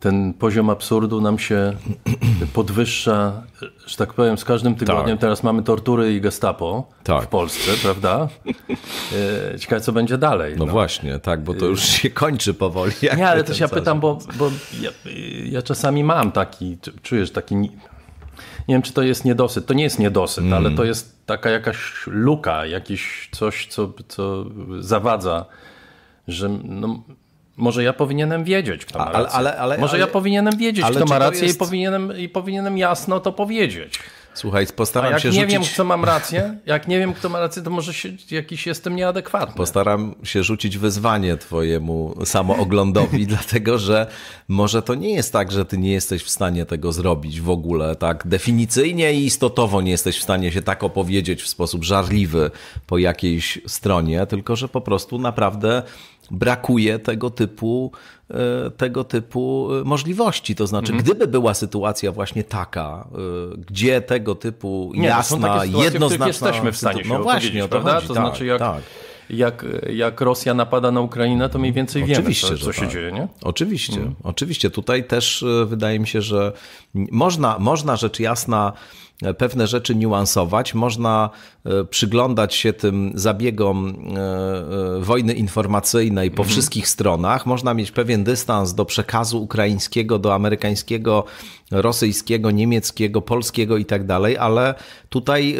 ten poziom absurdu nam się podwyższa, że tak powiem, z każdym tygodniem. Tak. Teraz mamy tortury i gestapo tak. w Polsce, prawda? E, ciekawe, co będzie dalej. No, no, właśnie, tak, bo to już e, się kończy powoli. Nie, ale też ja pytam, bo, bo ja, ja, czasami mam taki, czujesz taki, nie wiem, czy to jest niedosyt. To nie jest niedosyt, mm. ale to jest taka jakaś luka, jakieś coś, co, co zawadza, że no, może ja powinienem wiedzieć, kto ma rację. Ale, ale, ale, Może ja powinienem wiedzieć, kto ma rację jest... i, powinienem, i powinienem jasno to powiedzieć. Słuchaj, postaram A jak się nie rzucić... wiem, kto mam rację, jak nie wiem, kto ma rację, to może się, jakiś jestem nieadekwatny. Postaram się rzucić wyzwanie twojemu samooglądowi, dlatego że może to nie jest tak, że ty nie jesteś w stanie tego zrobić w ogóle tak definicyjnie i istotowo nie jesteś w stanie się tak opowiedzieć w sposób żarliwy po jakiejś stronie, tylko że po prostu naprawdę brakuje tego typu, e, tego typu e, możliwości. To znaczy, mhm. gdyby była sytuacja właśnie taka, e, gdzie tego typu Nie, no, jasna, sytuacje, jednoznaczna... jesteśmy w stanie No właśnie, o to prawda? chodzi. To tak, znaczy jak... Tak, tak jak, jak Rosja napada na Ukrainę, to mniej więcej oczywiście, wiemy, co, co się tak. dzieje. Nie? Oczywiście, mm. oczywiście. Tutaj też wydaje mi się, że można, można rzecz jasna pewne rzeczy niuansować. Można e, przyglądać się tym zabiegom e, e, wojny informacyjnej po mhm. wszystkich stronach. Można mieć pewien dystans do przekazu ukraińskiego, do amerykańskiego, rosyjskiego, niemieckiego, polskiego i tak dalej, ale tutaj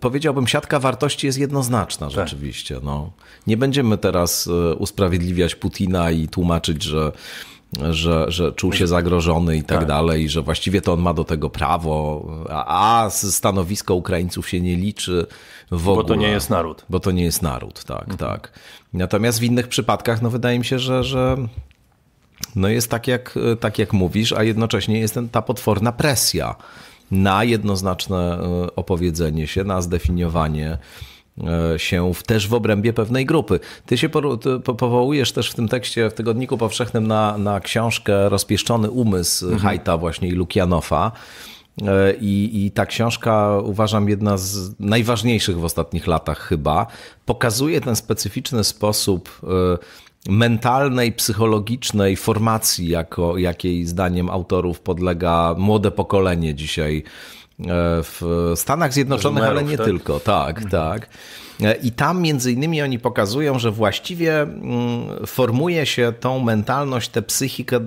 powiedziałbym, siatka wartości jest jednoznaczna tak. rzeczywiście. No. Nie będziemy teraz usprawiedliwiać Putina i tłumaczyć, że że, że czuł się zagrożony i tak, tak, dalej, że właściwie to on ma do tego prawo, a, a stanowisko Ukraińców się nie liczy w ogóle. Bo to nie jest naród. Bo to nie jest naród, tak, mhm. tak. Natomiast w innych przypadkach, no wydaje mi się, że, że no jest tak jak, tak jak mówisz, a jednocześnie jest ten, ta potworna presja na jednoznaczne e, opowiedzenie się, na zdefiniowanie E, się w, też w obrębie pewnej grupy. Ty się ty powołujesz też w tym tekście w Tygodniku Powszechnym na, na książkę Rozpieszczony umysł mhm. Hajta właśnie i Lukianowa. E, I, I ta książka, uważam, jedna z najważniejszych w ostatnich latach chyba, pokazuje ten specyficzny sposób e, mentalnej, psychologicznej formacji, jako, jakiej zdaniem autorów podlega młode pokolenie dzisiaj E, w Stanach Zjednoczonych, ale nie tak? tylko. Tak, mhm. tak. E, I tam między innymi oni pokazują, że właściwie mm, formuje się tą mentalność, tę psychikę,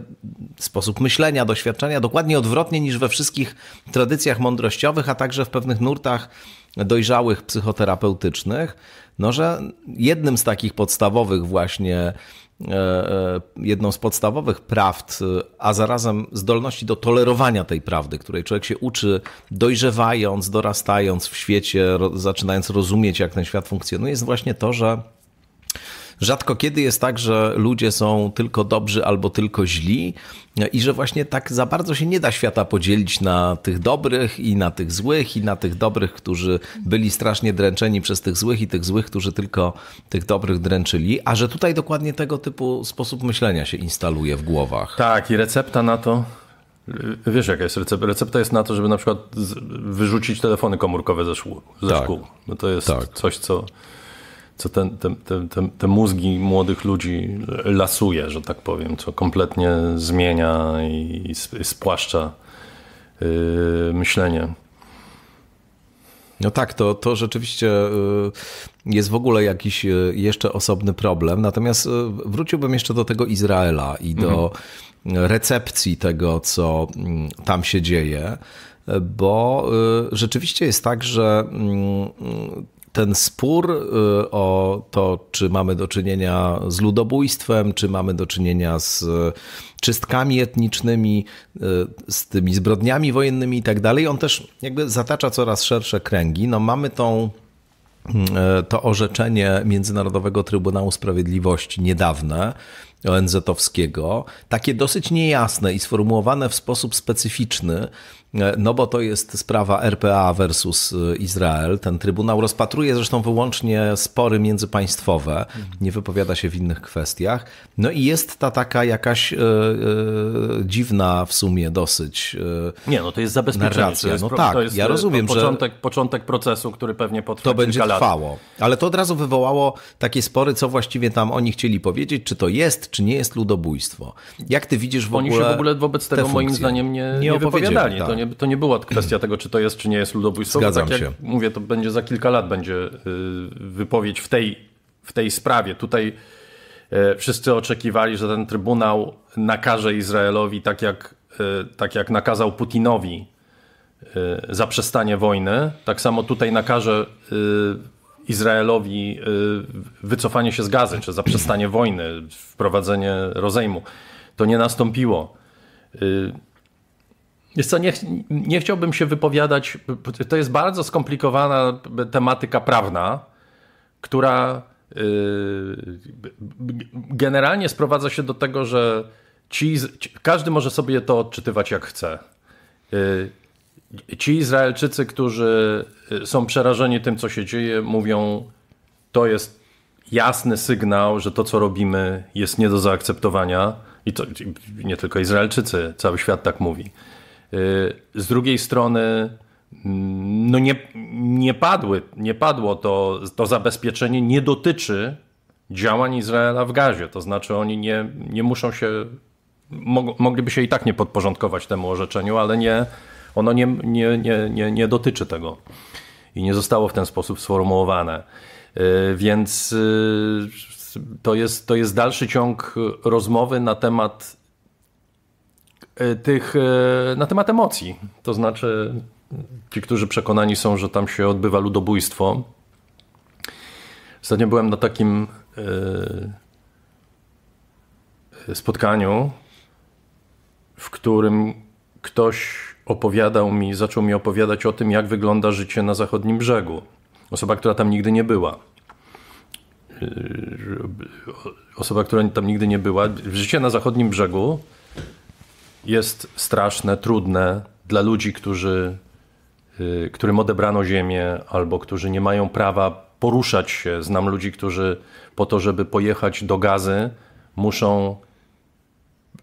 sposób myślenia, doświadczenia dokładnie odwrotnie niż we wszystkich tradycjach mądrościowych, a także w pewnych nurtach dojrzałych psychoterapeutycznych. No, że jednym z takich podstawowych właśnie E, e, jedną z podstawowych prawd, e, a zarazem zdolności do tolerowania tej prawdy, której człowiek się uczy dojrzewając, dorastając w świecie, zaczynając rozumieć, jak ten świat funkcjonuje, jest właśnie to, że rzadko kiedy jest tak, że ludzie są tylko dobrzy albo tylko źli i że właśnie tak za bardzo się nie da świata podzielić na tych dobrych i na tych złych i na tych dobrych, którzy byli strasznie dręczeni przez tych złych i tych złych, którzy tylko tych dobrych dręczyli, a że tutaj dokładnie tego typu sposób myślenia się instaluje w głowach. Tak i recepta na to y, Wiesz, jaka jest recepta? Recepta jest na to, żeby na przykład wyrzucić telefony komórkowe ze szkół. Ze tak, szkół. No to jest tak. coś, co co te, te, te, te, mózgi młodych ludzi lasuje, że tak powiem, co kompletnie zmienia i, i spłaszcza yy, myślenie. No tak, to, to rzeczywiście yy, jest w ogóle jakiś yy, jeszcze osobny problem. Natomiast yy, wróciłbym jeszcze do tego Izraela i do mhm. recepcji tego, co mm, tam się dzieje bo rzeczywiście jest tak, że mm, ten spór y, o to, czy mamy do czynienia z ludobójstwem, czy mamy do czynienia z czystkami etnicznymi, y, z tymi zbrodniami wojennymi i tak dalej, on też jakby zatacza coraz szersze kręgi. No mamy tą y, to orzeczenie Międzynarodowego Trybunału Sprawiedliwości niedawne, ONZ-owskiego, takie dosyć niejasne i sformułowane w sposób specyficzny, e, no bo to jest sprawa RPA versus e, Izrael. Ten Trybunał rozpatruje zresztą wyłącznie spory międzypaństwowe, nie wypowiada się w innych kwestiach. No i jest ta taka jakaś yy, yy, dziwna w sumie dosyć yy, Nie, no to jest zabezpieczenie. Narracja. To jest, no tak, jest, ja rozumiem, początek, że... Początek procesu, który pewnie potrwa To będzie trwało. Lat. Ale to od razu wywołało takie spory, co właściwie tam oni chcieli powiedzieć, czy to jest, czy nie jest ludobójstwo? Jak ty widzisz w Oni ogóle. Oni się w ogóle wobec tego, moim zdaniem, nie, nie, nie Tak. To, nie, to nie była kwestia tego, czy to jest, czy nie jest ludobójstwo. Zgadzam tak się. jak mówię, to będzie za kilka lat będzie y, wypowiedź w tej, w tej sprawie. Tutaj e, wszyscy oczekiwali, że ten trybunał nakaże Izraelowi tak jak, e, tak jak nakazał Putinowi e, zaprzestanie wojny. Tak samo tutaj nakaże y, Izraelowi y, wycofanie się z gazy, czy zaprzestanie wojny, wprowadzenie rozejmu. To nie nastąpiło. Jest y, co, nie, nie chciałbym się wypowiadać. To jest bardzo skomplikowana tematyka prawna, która y, generalnie sprowadza się do tego, że ci, każdy może sobie to odczytywać jak chce. Ci Izraelczycy, którzy y, są przerażeni tym, co się dzieje, mówią, to jest jasny sygnał, że to, co robimy, jest nie do zaakceptowania. I to nie tylko Izraelczycy, cały świat tak mówi. Y, z drugiej strony, mm, no nie, nie, padły, nie padło to, to zabezpieczenie, nie dotyczy działań Izraela w gazie. To znaczy, oni nie, nie muszą się, mogliby się i tak nie podporządkować temu orzeczeniu, ale nie ono nie, nie, nie, nie, nie dotyczy tego i nie zostało w ten sposób sformułowane. Y, więc y, to jest, to jest dalszy ciąg rozmowy na temat y, tych, na temat emocji. To znaczy, ci, którzy przekonani są, że tam się odbywa ludobójstwo. Ostatnio byłem na takim spotkaniu, w którym ktoś opowiadał mi, zaczął mi opowiadać o tym, jak wygląda życie na zachodnim brzegu. Osoba, która tam nigdy nie była. Yy, osoba, która tam nigdy nie była. Życie na zachodnim brzegu jest straszne, trudne dla ludzi, którzy, yy, którym odebrano ziemię albo którzy nie mają prawa poruszać się. Znam ludzi, którzy po to, żeby pojechać do gazy, muszą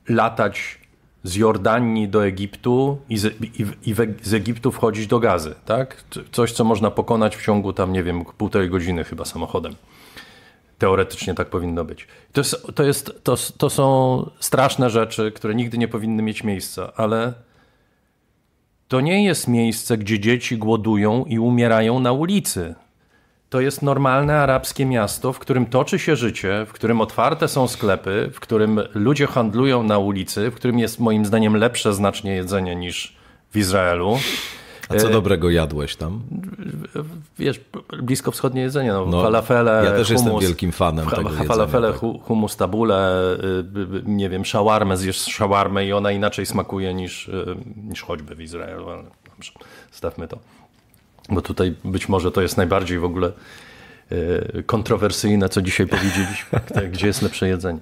latać z Jordanii do Egiptu i, z, i, i z, Egiptu wchodzić do Gazy, tak? Coś, co można pokonać w ciągu tam, nie wiem, półtorej godziny chyba samochodem. Teoretycznie tak powinno być. To, jest, to, jest, to, to są straszne rzeczy, które nigdy nie powinny mieć miejsca, ale to nie jest miejsce, gdzie dzieci głodują i umierają na ulicy to jest normalne arabskie miasto, w którym toczy się życie, w którym otwarte są sklepy, w którym ludzie handlują na ulicy, w którym jest moim zdaniem lepsze znacznie jedzenie niż w Izraelu. A co e, dobrego jadłeś tam? Wiesz, blisko wschodnie jedzenie. No, no, falafele, Ja też hummus, jestem wielkim fanem tego jedzenia. Falafele, tak. humus, tabule, y, y, nie wiem, szałarmę, zjesz szałarmę i ona inaczej smakuje niż, y, niż choćby w Izraelu. Ale dobrze, stawmy to bo tutaj być może to jest najbardziej w ogóle e, kontrowersyjne, co dzisiaj powiedzieliśmy, tak, tak. gdzie jest lepsze jedzenie.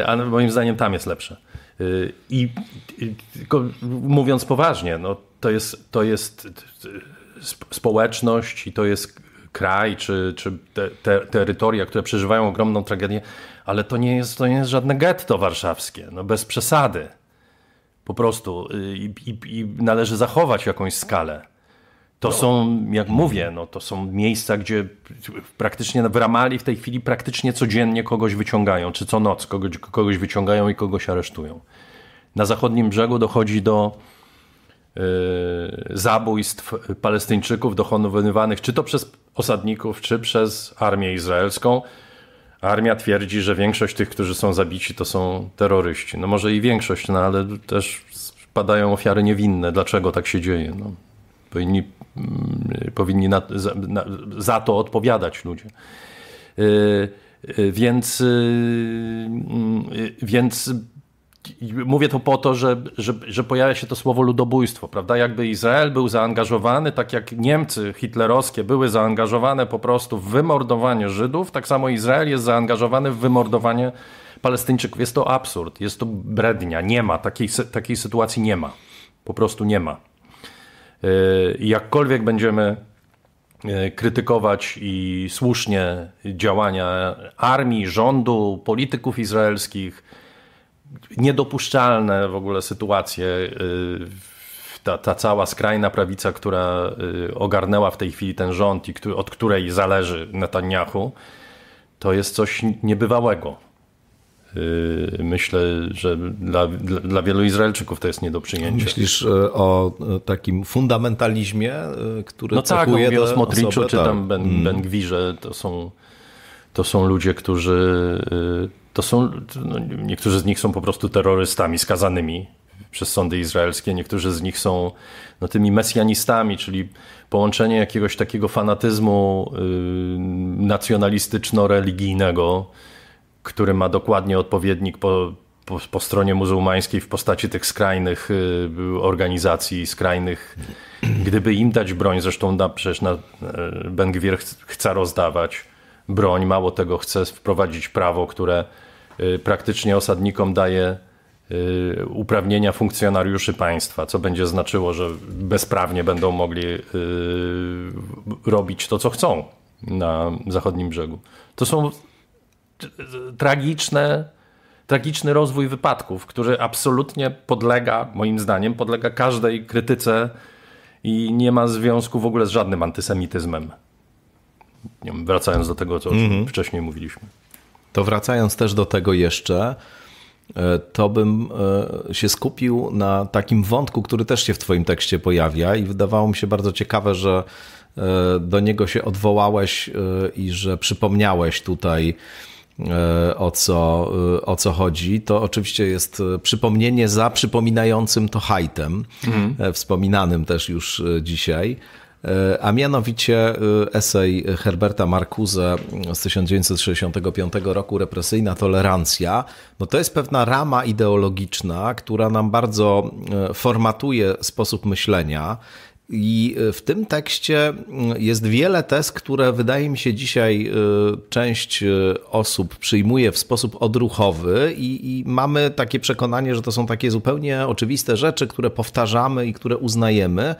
E, a no, moim zdaniem tam jest lepsze. E, I tylko mówiąc poważnie, no, to, jest, to jest społeczność i to jest kraj czy, czy te, te, terytoria, które przeżywają ogromną tragedię, ale to nie jest, to nie jest żadne getto warszawskie, no, bez przesady. Po prostu y, I, i, i należy zachować jakąś skalę to są, jak mówię, no, to są miejsca, gdzie praktycznie w Ramali w tej chwili praktycznie codziennie kogoś wyciągają, czy co noc kogoś, kogoś wyciągają i kogoś aresztują. Na zachodnim brzegu dochodzi do y, zabójstw palestyńczyków dokonywanych czy to przez osadników, czy przez armię izraelską. Armia twierdzi, że większość tych, którzy są zabici, to są terroryści. No może i większość, no ale też padają ofiary niewinne. Dlaczego tak się dzieje? No, powinni, mm, powinni na, za, na, za, to odpowiadać ludzie. Y, y, więc, y, więc mówię to po to, że, że, że, pojawia się to słowo ludobójstwo, prawda? Jakby Izrael był zaangażowany, tak jak Niemcy hitlerowskie były zaangażowane po prostu w wymordowanie Żydów, tak samo Izrael jest zaangażowany w wymordowanie Palestyńczyków. Jest to absurd, jest to brednia, nie ma, takiej, takiej sytuacji nie ma, po prostu nie ma. Y, jakkolwiek będziemy y, krytykować i słusznie działania armii, rządu, polityków izraelskich, niedopuszczalne w ogóle sytuacje. Y, ta, ta cała skrajna prawica, która ogarnęła w tej chwili ten rząd i od której zależy Netanyahu, to jest coś niebywałego. Y, myślę, że dla, dla wielu Izraelczyków to jest nie do przyjęcia. Myślisz y, o y, takim fundamentalizmie, który No tak, mówię no, czy tam tak. ben, mm. to są, to są ludzie, którzy to są, no, niektórzy z nich są po prostu terrorystami skazanymi przez sądy izraelskie, niektórzy z nich są no, tymi mesjanistami, czyli połączenie jakiegoś takiego fanatyzmu y, nacjonalistyczno-religijnego który ma dokładnie odpowiednik po, po, po, stronie muzułmańskiej w postaci tych skrajnych y, organizacji, skrajnych. Gdyby im dać broń, zresztą na, przecież na, y, Ben Gwir chce rozdawać broń, mało tego chce wprowadzić prawo, które y, praktycznie osadnikom daje uprawnienia funkcjonariuszy państwa, co będzie znaczyło, że bezprawnie będą mogli robić to, co chcą na zachodnim brzegu. To są tragiczne, tragiczny rozwój wypadków, który absolutnie podlega, moim zdaniem, podlega każdej krytyce i nie ma związku w ogóle z żadnym antysemityzmem. wracając do tego, co mhm. wcześniej mówiliśmy. To wracając też do tego jeszcze, e, to bym e, się skupił na takim wątku, który też się w Twoim tekście pojawia i wydawało mi się bardzo ciekawe, że e, do niego się odwołałeś i że przypomniałeś tutaj E, o co, e, o co chodzi, to oczywiście jest e, przypomnienie za przypominającym to hajtem, mhm. wspominanym też już dzisiaj. A mianowicie esej Herberta Marcuse z 1965 roku, Represyjna tolerancja, no to jest pewna rama ideologiczna, która nam bardzo formatuje sposób myślenia. I e, w tym tekście mm, jest wiele tez, które wydaje mi się dzisiaj e, część e, osób przyjmuje w sposób odruchowy, i, i, mamy takie przekonanie, że to są takie zupełnie oczywiste rzeczy, które powtarzamy i które uznajemy.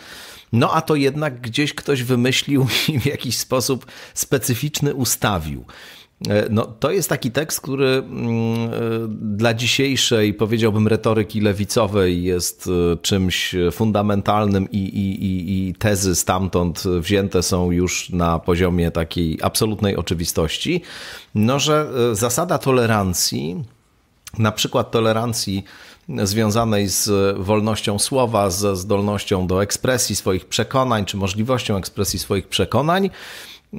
No a to jednak gdzieś ktoś wymyślił i w jakiś sposób specyficzny ustawił. E, no, to jest taki tekst, który mm, e, dla dzisiejszej, powiedziałbym, retoryki lewicowej jest e, czymś fundamentalnym i, i, i, i tezy stamtąd wzięte są już na poziomie takiej absolutnej oczywistości. No, że zasada tolerancji, na przykład tolerancji związanej z wolnością słowa, ze zdolnością do ekspresji swoich przekonań, czy możliwością ekspresji swoich przekonań,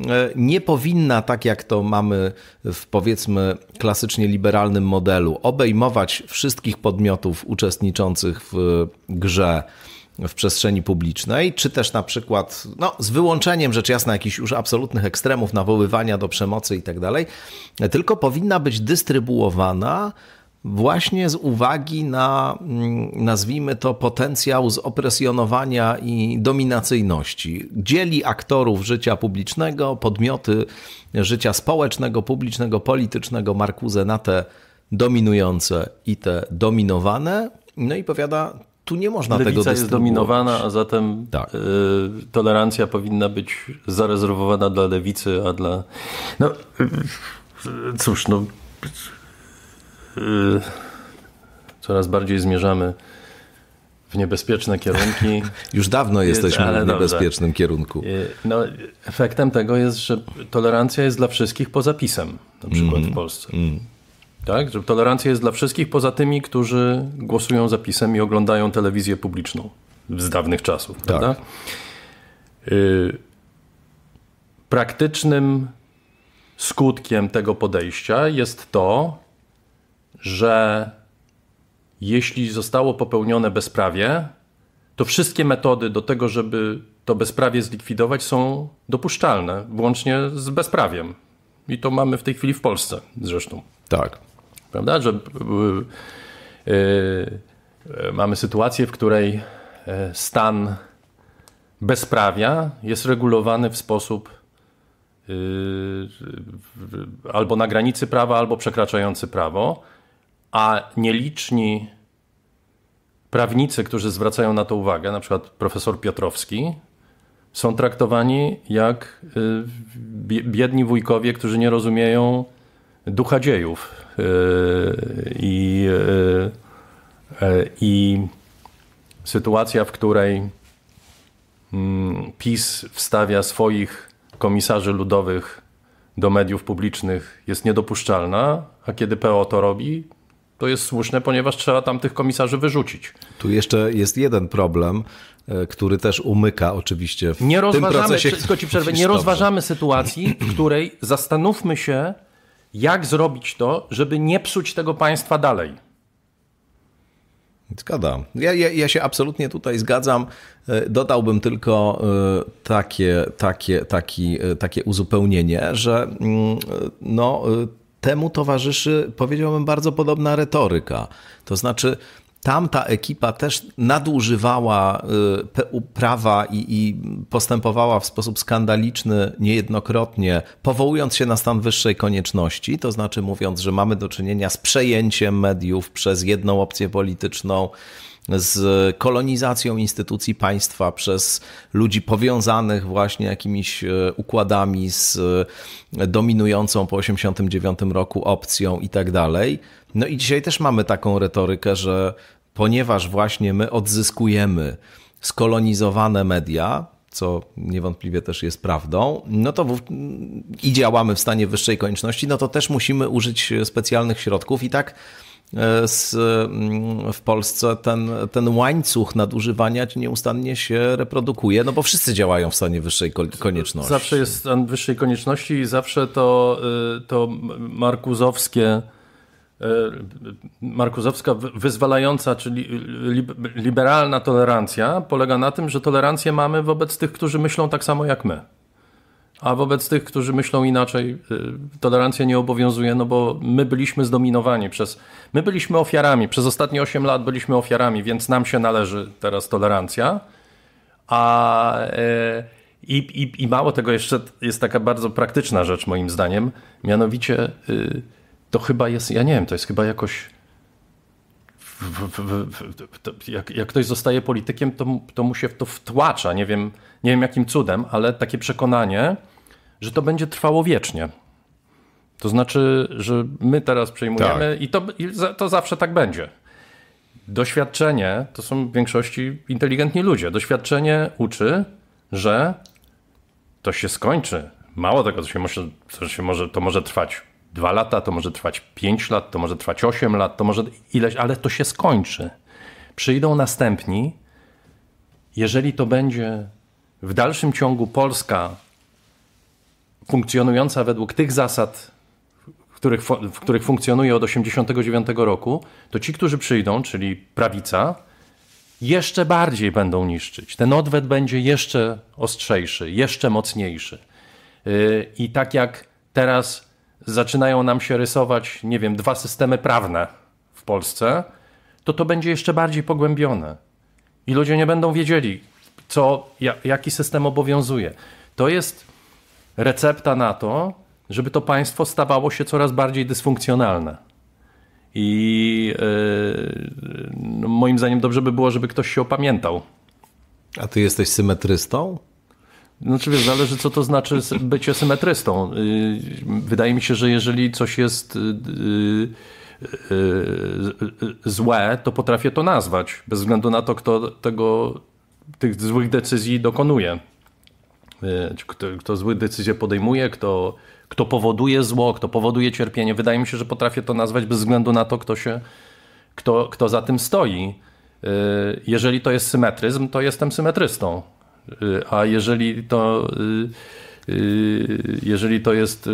E, nie powinna, tak jak to mamy w powiedzmy klasycznie liberalnym modelu, obejmować wszystkich podmiotów uczestniczących w e, grze w przestrzeni publicznej, czy też na przykład no, z wyłączeniem rzecz jasna jakichś już absolutnych ekstremów, nawoływania do przemocy i tak dalej, tylko powinna być dystrybuowana właśnie z uwagi na, mm, nazwijmy to, potencjał zopresjonowania i dominacyjności. Dzieli aktorów życia publicznego, podmioty życia społecznego, publicznego, politycznego Markuze na te dominujące i te dominowane. No i powiada, tu nie można Lewica tego dystrybuować. jest dominowana, a zatem tak. y, tolerancja powinna być zarezerwowana dla lewicy, a dla... No, y, cóż, no Y, coraz bardziej zmierzamy w niebezpieczne kierunki. Już dawno jesteśmy w niebezpiecznym dobrze. kierunku. Y, no, efektem tego jest, że tolerancja jest dla wszystkich poza pisem, na przykład mm w Polsce. Mm. Tak? Że tolerancja jest dla wszystkich poza tymi, którzy głosują za pisem i oglądają telewizję publiczną z dawnych czasów. Tak. Prawda? Y praktycznym skutkiem tego podejścia jest to, że jeśli zostało popełnione bezprawie, to wszystkie metody do tego, żeby to bezprawie zlikwidować, są dopuszczalne, włącznie z bezprawiem. I to mamy w tej chwili w Polsce zresztą. Tak. Prawda, że yy, yy, mamy sytuację, w której e, stan bezprawia jest regulowany w sposób yy, albo na granicy prawa, albo przekraczający prawo a nieliczni prawnicy, którzy zwracają na to uwagę, na przykład profesor Piotrowski, są traktowani jak y, biedni wujkowie, którzy nie rozumieją ducha dziejów y, i, y, i sytuacja, w której mm, PiS wstawia swoich komisarzy ludowych do mediów publicznych jest niedopuszczalna, a kiedy PO to robi, to jest słuszne, ponieważ trzeba tam tych komisarzy wyrzucić. Tu jeszcze jest jeden problem, e, który też umyka oczywiście w nie tym procesie. ci przerwę, nie rozważamy sytuacji, w której zastanówmy się, jak zrobić to, żeby nie psuć tego państwa dalej. Zgadzam. Ja, ja, ja się absolutnie tutaj zgadzam. E, dodałbym tylko e, takie, takie, taki, takie uzupełnienie, że mm, no temu towarzyszy, powiedziałbym, bardzo podobna retoryka. To znaczy, tamta ekipa też nadużywała y, prawa i, i, postępowała w sposób skandaliczny niejednokrotnie, powołując się na stan wyższej konieczności, to znaczy mówiąc, że mamy do czynienia z przejęciem mediów przez jedną opcję polityczną z kolonizacją instytucji państwa przez ludzi powiązanych właśnie jakimiś e, układami z e, dominującą po 1989 roku opcją i tak dalej. No i dzisiaj też mamy taką retorykę, że ponieważ właśnie my odzyskujemy skolonizowane media, co niewątpliwie też jest prawdą, no to i działamy w stanie wyższej konieczności, no to też musimy użyć e, specjalnych środków i tak E, z, mm, w Polsce ten, ten łańcuch nadużywania nieustannie się reprodukuje, no bo wszyscy działają w stanie wyższej konieczności. Zawsze jest stan wyższej konieczności i zawsze to, y, to markuzowskie y, Markuzowska wyzwalająca, czyli liberalna tolerancja polega na tym, że tolerancję mamy wobec tych, którzy myślą tak samo jak my. A wobec tych, którzy myślą inaczej, y, tolerancja nie obowiązuje, no bo my byliśmy zdominowani przez. My byliśmy ofiarami, przez ostatnie 8 lat byliśmy ofiarami, więc nam się należy teraz tolerancja. A. Y, I, i, I mało tego, jeszcze jest taka bardzo praktyczna rzecz, moim zdaniem. Mianowicie, y, to chyba jest, ja nie wiem, to jest chyba jakoś jak, jak ktoś zostaje politykiem, to, to mu się w to wtłacza. Nie wiem, nie wiem jakim cudem, ale takie przekonanie, że to będzie trwało wiecznie. To znaczy, że my teraz przejmujemy tak. i, to, i za, to zawsze tak będzie. Doświadczenie to są w większości inteligentni ludzie. Doświadczenie uczy, że to się skończy. Mało tego, co się może, to, się może, to może trwać dwa lata, to może trwać pięć lat, to może trwać osiem lat, to może ileś, ale to się skończy. Przyjdą następni. Jeżeli to będzie w dalszym ciągu Polska funkcjonująca według tych zasad, w których, w których funkcjonuje od 1989 roku, to ci, którzy przyjdą, czyli prawica, jeszcze bardziej będą niszczyć. Ten odwet będzie jeszcze ostrzejszy, jeszcze mocniejszy. Y, I tak jak teraz zaczynają nam się rysować, nie wiem, dwa systemy prawne w Polsce, to to będzie jeszcze bardziej pogłębione. I ludzie nie będą wiedzieli, co, jaki system obowiązuje. To jest recepta na to, żeby to państwo stawało się coraz bardziej dysfunkcjonalne. I yy, moim zdaniem dobrze by było, żeby ktoś się opamiętał. A ty jesteś symetrystą? Znaczy wiesz, zależy co to znaczy bycie symetrystą. Y, wydaje mi się, że jeżeli coś jest y, y, złe, to potrafię to nazwać, bez względu na to, kto tego, tych złych decyzji dokonuje. Kto, kto złe decyzje podejmuje, kto, kto powoduje zło, kto powoduje cierpienie. Wydaje mi się, że potrafię to nazwać bez względu na to, kto, się, kto, kto za tym stoi. Jeżeli to jest symetryzm, to jestem symetrystą. Y, a jeżeli to y, y, jeżeli to jest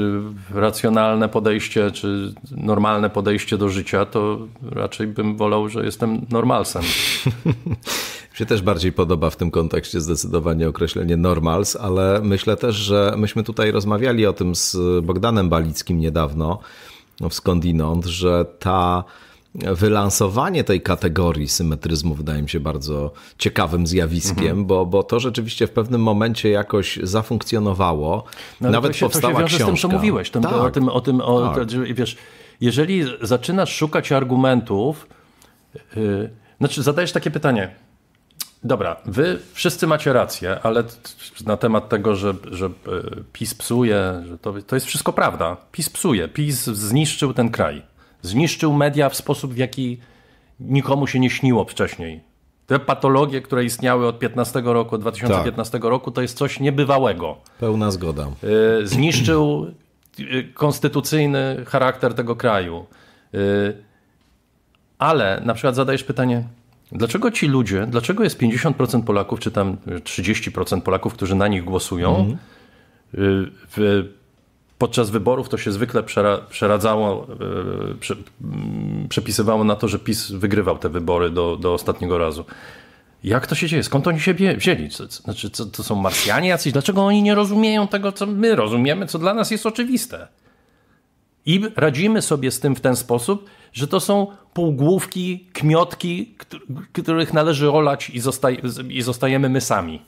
racjonalne podejście, czy normalne podejście do życia, to raczej bym wolał, że jestem normalsem. Się też bardziej podoba w tym kontekście zdecydowanie określenie normals, ale myślę też, że myśmy tutaj rozmawiali o tym z Bogdanem Balickim niedawno, skądinąd, że ta wylansowanie tej kategorii symetryzmu wydaje mi się bardzo ciekawym zjawiskiem, mhm. bo, bo to rzeczywiście w pewnym momencie jakoś zafunkcjonowało. No, Nawet to się, powstała to się wiąże książka. z tym, co mówiłeś, tak. o tym, o tym o, tak. to, wiesz, jeżeli zaczynasz szukać argumentów, yy, znaczy zadajesz takie pytanie, Dobra, wy wszyscy macie rację, ale na temat tego, że, że y, PiS psuje, że to, to jest wszystko prawda. PiS psuje, PiS zniszczył ten kraj. Zniszczył media w sposób, w jaki nikomu się nie śniło wcześniej. Te patologie, które istniały od 15 roku, 2015 tak. roku, to jest coś niebywałego. Pełna zgoda. E, zniszczył e, konstytucyjny charakter tego kraju. E, ale na przykład zadajesz pytanie, dlaczego ci ludzie, dlaczego jest 50% Polaków, czy tam 30% Polaków, którzy na nich głosują, mm. w podczas wyborów to się zwykle przeradzało, e, prze, mm, przepisywało na to, że PiS wygrywał te wybory do, do ostatniego razu. Jak to się dzieje? Skąd oni się wzięli? Znaczy, co, to są Marsjanie jacyś? Dlaczego oni nie rozumieją tego, co my rozumiemy, co dla nas jest oczywiste? I radzimy sobie z tym w ten sposób, że to są półgłówki, kmiotki, których należy olać i, zostaj i zostajemy my sami.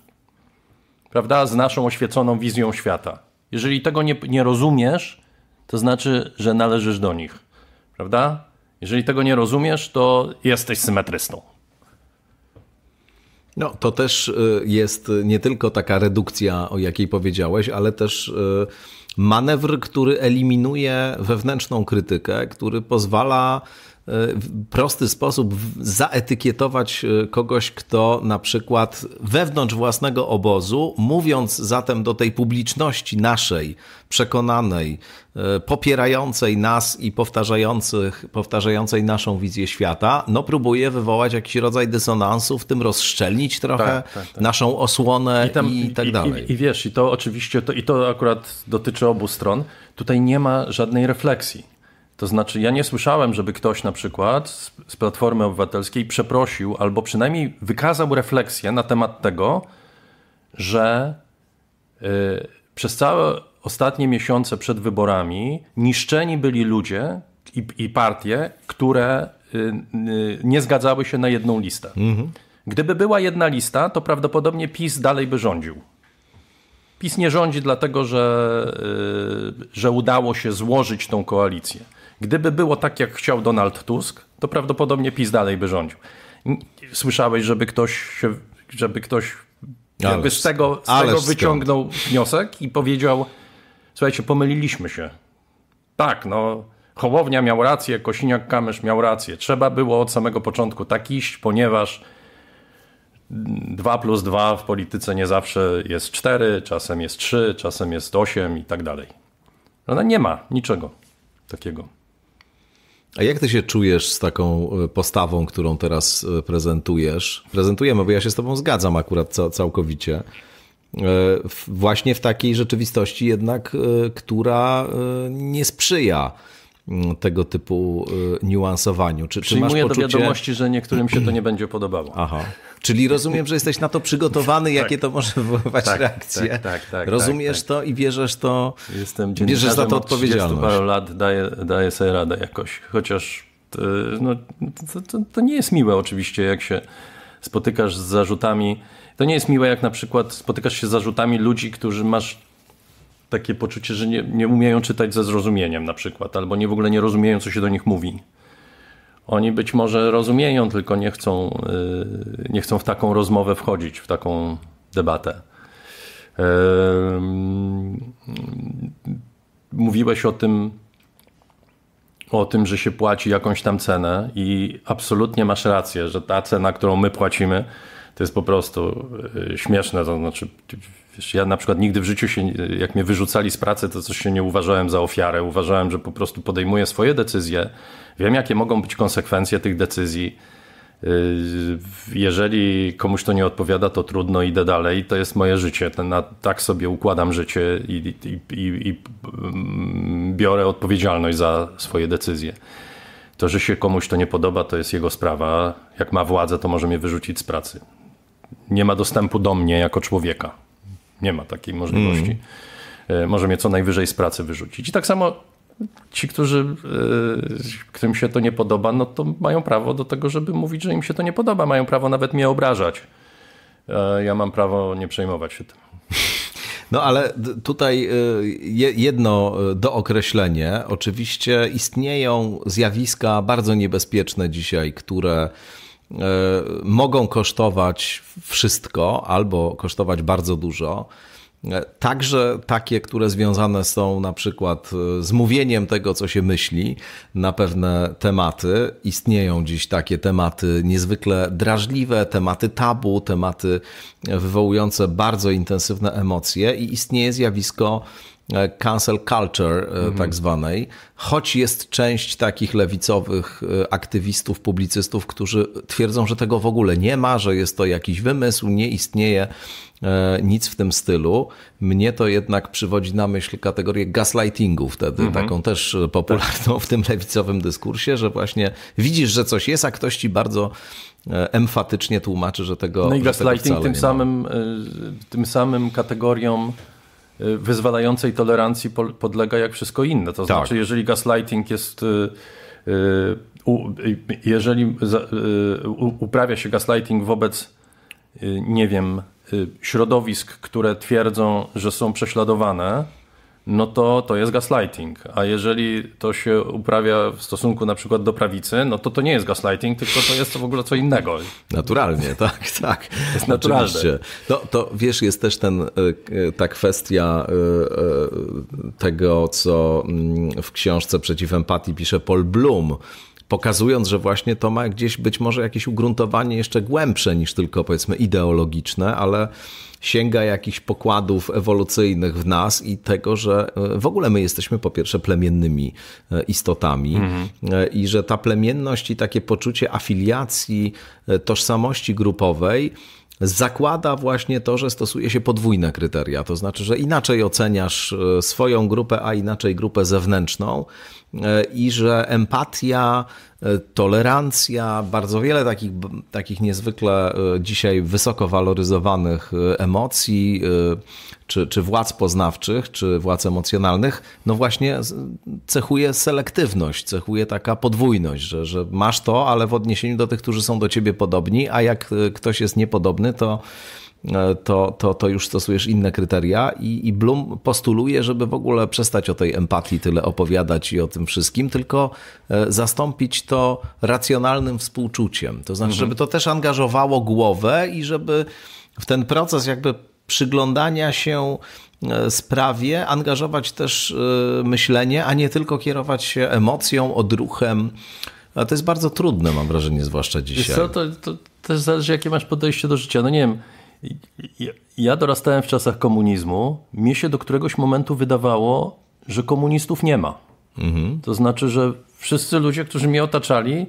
Prawda? Z naszą oświeconą wizją świata. Jeżeli tego nie, nie rozumiesz, to znaczy, że należysz do nich, prawda? Jeżeli tego nie rozumiesz, to jesteś symetrystą. No, to też y, jest nie tylko taka redukcja, o jakiej powiedziałeś, ale też y, manewr, który eliminuje wewnętrzną krytykę, który pozwala prosty sposób zaetykietować e, kogoś, kto na przykład wewnątrz własnego obozu, mówiąc zatem do tej publiczności naszej, przekonanej, e, popierającej nas i powtarzających, powtarzającej naszą wizję świata, no próbuje wywołać jakiś rodzaj dysonansu, w tym rozszczelnić trochę tak, tak, tak. naszą osłonę i, tam, i tak i, dalej. I, I, wiesz, i to oczywiście, to, i to akurat dotyczy obu stron, tutaj nie ma żadnej refleksji. To znaczy, ja nie słyszałem, żeby ktoś na przykład z, z Platformy Obywatelskiej przeprosił albo przynajmniej wykazał refleksję na temat tego, że yy, przez całe ostatnie miesiące przed wyborami niszczeni byli ludzie i, i partie, które y, y, nie zgadzały się na jedną listę. Mhm. Gdyby była jedna lista, to prawdopodobnie PiS dalej by rządził. PiS nie rządzi dlatego, że, y, że udało się złożyć tą koalicję. Gdyby było tak, jak chciał Donald Tusk, to prawdopodobnie PiS dalej by rządził. Słyszałeś, żeby ktoś, żeby ktoś jakby z tego, z tego wyciągnął wniosek i powiedział, słuchajcie, pomyliliśmy się. Tak, no, Hołownia miał rację, Kosiniak-Kamysz miał rację. Trzeba było od samego początku tak iść, ponieważ 2 plus 2 w polityce nie zawsze jest 4, czasem jest 3, czasem jest 8 i tak dalej. Ale nie ma niczego takiego. A jak ty się czujesz z taką e, postawą, którą teraz e, prezentujesz? Prezentujemy, bo ja się z tobą zgadzam akurat całkowicie. E, właśnie w takiej rzeczywistości jednak, która nie sprzyja mm, tego typu niuansowaniu. Czy, Przyjmuję czy masz poczucie... do wiadomości, że niektórym się to nie będzie podobało. Aha. Czyli rozumiem, że jesteś na to przygotowany, tak. jakie to może wywoływać tak, reakcje. Tak, tak, tak, Rozumiesz tak, to tak. i bierzesz to. Jestem bierzesz za to odpowiedzialność. Od paru lat daję, daję sobie radę jakoś. Chociaż e, no, to, to, to nie jest miłe oczywiście, jak się spotykasz z zarzutami. To nie jest miłe, jak na przykład spotykasz się z zarzutami ludzi, którzy masz takie poczucie, że nie, nie umieją czytać ze zrozumieniem na przykład, albo nie w ogóle nie rozumieją, co się do nich mówi. Oni być może rozumieją, tylko nie chcą, y, nie chcą w taką rozmowę wchodzić, w taką debatę. Mówiłeś o tym, o tym, że się płaci jakąś tam cenę, i absolutnie masz rację, że ta cena, którą my płacimy, to jest po prostu y, śmieszne. To znaczy, wiesz, ja na przykład nigdy w życiu się, jak mnie wyrzucali z pracy, to coś się nie uważałem za ofiarę. Uważałem, że po prostu podejmuję swoje decyzje Wiem, jakie mogą być konsekwencje tych decyzji. Y, jeżeli komuś to nie odpowiada, to trudno, idę dalej. To jest moje życie. Na, tak sobie układam życie i, i, i, i mm, biorę odpowiedzialność za swoje decyzje. To, że się komuś to nie podoba, to jest jego sprawa. Jak ma władzę, to może mnie wyrzucić z pracy. Nie ma dostępu do mnie jako człowieka. Nie ma takiej możliwości. Mm. Y, może mnie co najwyżej z pracy wyrzucić. I tak samo ci, którzy, e, którym się to nie podoba, no to mają prawo do tego, żeby mówić, że im się to nie podoba. Mają prawo nawet mnie obrażać. E, ja mam prawo nie przejmować się tym. No ale tutaj e, jedno dookreślenie. Oczywiście istnieją zjawiska bardzo niebezpieczne dzisiaj, które mogą kosztować wszystko albo kosztować bardzo dużo. E, także takie, które związane są na przykład e, z mówieniem tego, co się myśli na pewne tematy. Istnieją dziś takie tematy niezwykle drażliwe, tematy tabu, tematy wywołujące bardzo intensywne emocje i istnieje zjawisko E, cancel culture e, mhm. tak zwanej, choć jest część takich lewicowych e, aktywistów, publicystów, którzy twierdzą, że tego w ogóle nie ma, że jest to jakiś wymysł, nie istnieje nic w tym stylu. Mnie to jednak przywodzi na myśl kategorię gaslightingu wtedy, mhm. taką też popularną tak. w tym lewicowym dyskursie, że właśnie widzisz, że coś jest, a ktoś ci bardzo emfatycznie tłumaczy, że tego. No i gaslighting tym samym, tym samym kategorią wyzwalającej tolerancji podlega jak wszystko inne. To tak. znaczy, jeżeli gaslighting jest. Y, y, y, jeżeli uprawia się gaslighting wobec, nie wiem, środowisk, które twierdzą, że są prześladowane, no to to jest gaslighting. A jeżeli to się uprawia w stosunku na przykład do prawicy, no to to nie jest gaslighting, tylko to jest to w ogóle co innego. Naturalnie, tak, tak. Jest naturalne. Oczywiście. No, to wiesz, jest też ten, e, ta kwestia e, e, tego, co mm, w książce Przeciw Empatii pisze Paul Bloom, pokazując, że właśnie to ma gdzieś być może jakieś ugruntowanie jeszcze głębsze niż tylko powiedzmy ideologiczne, ale sięga jakichś pokładów ewolucyjnych w nas i tego, że e, w ogóle my jesteśmy po pierwsze plemiennymi e, istotami mhm. i że ta plemienność i takie poczucie afiliacji, tożsamości grupowej zakłada właśnie to, że stosuje się podwójne kryteria, to znaczy, że inaczej oceniasz swoją grupę, a inaczej grupę zewnętrzną. E, i że empatia, e, tolerancja, bardzo wiele takich, takich niezwykle e, dzisiaj wysoko waloryzowanych emocji, czy, czy władz poznawczych, czy władz emocjonalnych, no właśnie cechuje selektywność, cechuje taka podwójność, że, że masz to, ale w odniesieniu do tych, którzy są do ciebie podobni, a jak ktoś jest niepodobny, to E, to, to, to już stosujesz inne kryteria. I, I Bloom postuluje, żeby w ogóle przestać o tej empatii tyle opowiadać i o tym wszystkim, tylko e, zastąpić to racjonalnym współczuciem. To znaczy, mhm. żeby to też angażowało głowę i żeby w ten proces jakby przyglądania się e, sprawie, angażować też myślenie, a nie tylko kierować się emocją, odruchem. A to jest bardzo trudne, mam wrażenie, zwłaszcza dzisiaj. co, to, to też zależy, jakie masz podejście do życia. No nie wiem, ja dorastałem w czasach komunizmu. Mnie się do któregoś momentu wydawało, że komunistów nie ma. Mhm. To znaczy, że wszyscy ludzie, którzy mnie otaczali,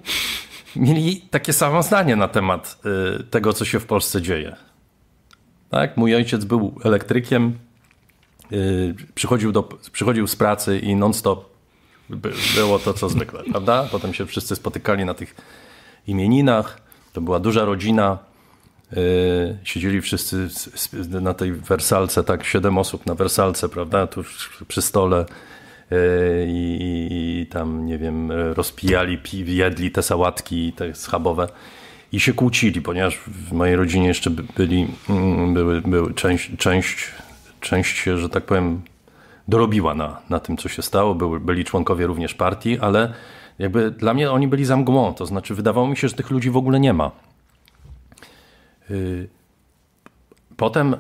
mieli takie samo zdanie na temat y, tego, co się w Polsce dzieje. Tak? Mój ojciec był elektrykiem, y, przychodził, do, przychodził z pracy i non-stop by, było to, co zwykle, prawda? Potem się wszyscy spotykali na tych imieninach. To była duża rodzina Y, siedzieli wszyscy na tej wersalce, tak, siedem osób na wersalce, prawda, tu przy stole y, i, i, i tam, nie wiem, rozpijali, jedli te sałatki te schabowe i się kłócili, ponieważ w mojej rodzinie jeszcze byli, mm, były, były część, część, część się, że tak powiem, dorobiła na, na tym, co się stało. Były, byli członkowie również partii, ale jakby dla mnie oni byli za mgłą, to znaczy wydawało mi się, że tych ludzi w ogóle nie ma. Y, potem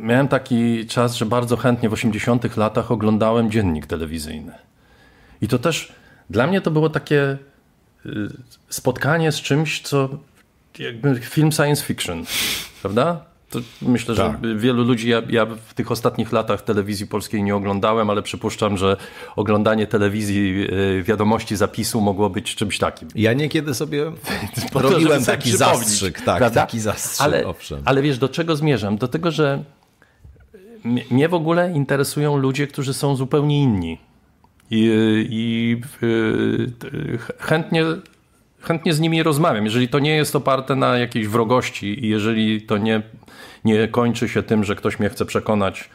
miałem taki czas, że bardzo chętnie w 80 latach oglądałem dziennik telewizyjny. I to też dla mnie to było takie y, spotkanie z czymś, co jakby film science fiction, prawda? To myślę, tak. że wielu ludzi, ja, ja, w tych ostatnich latach telewizji polskiej nie oglądałem, ale przypuszczam, że oglądanie telewizji y, wiadomości zapisu mogło być czymś takim. Ja niekiedy sobie to, robiłem taki zastrzyk, tak, prawda? taki zastrzyk, ale, owszem. Ale wiesz, do czego zmierzam? Do tego, że mnie w ogóle interesują ludzie, którzy są zupełnie inni. I, y, i y, chętnie chętnie z nimi rozmawiam. Jeżeli to nie jest oparte na jakiejś wrogości i jeżeli to nie, nie kończy się tym, że ktoś mnie chce przekonać,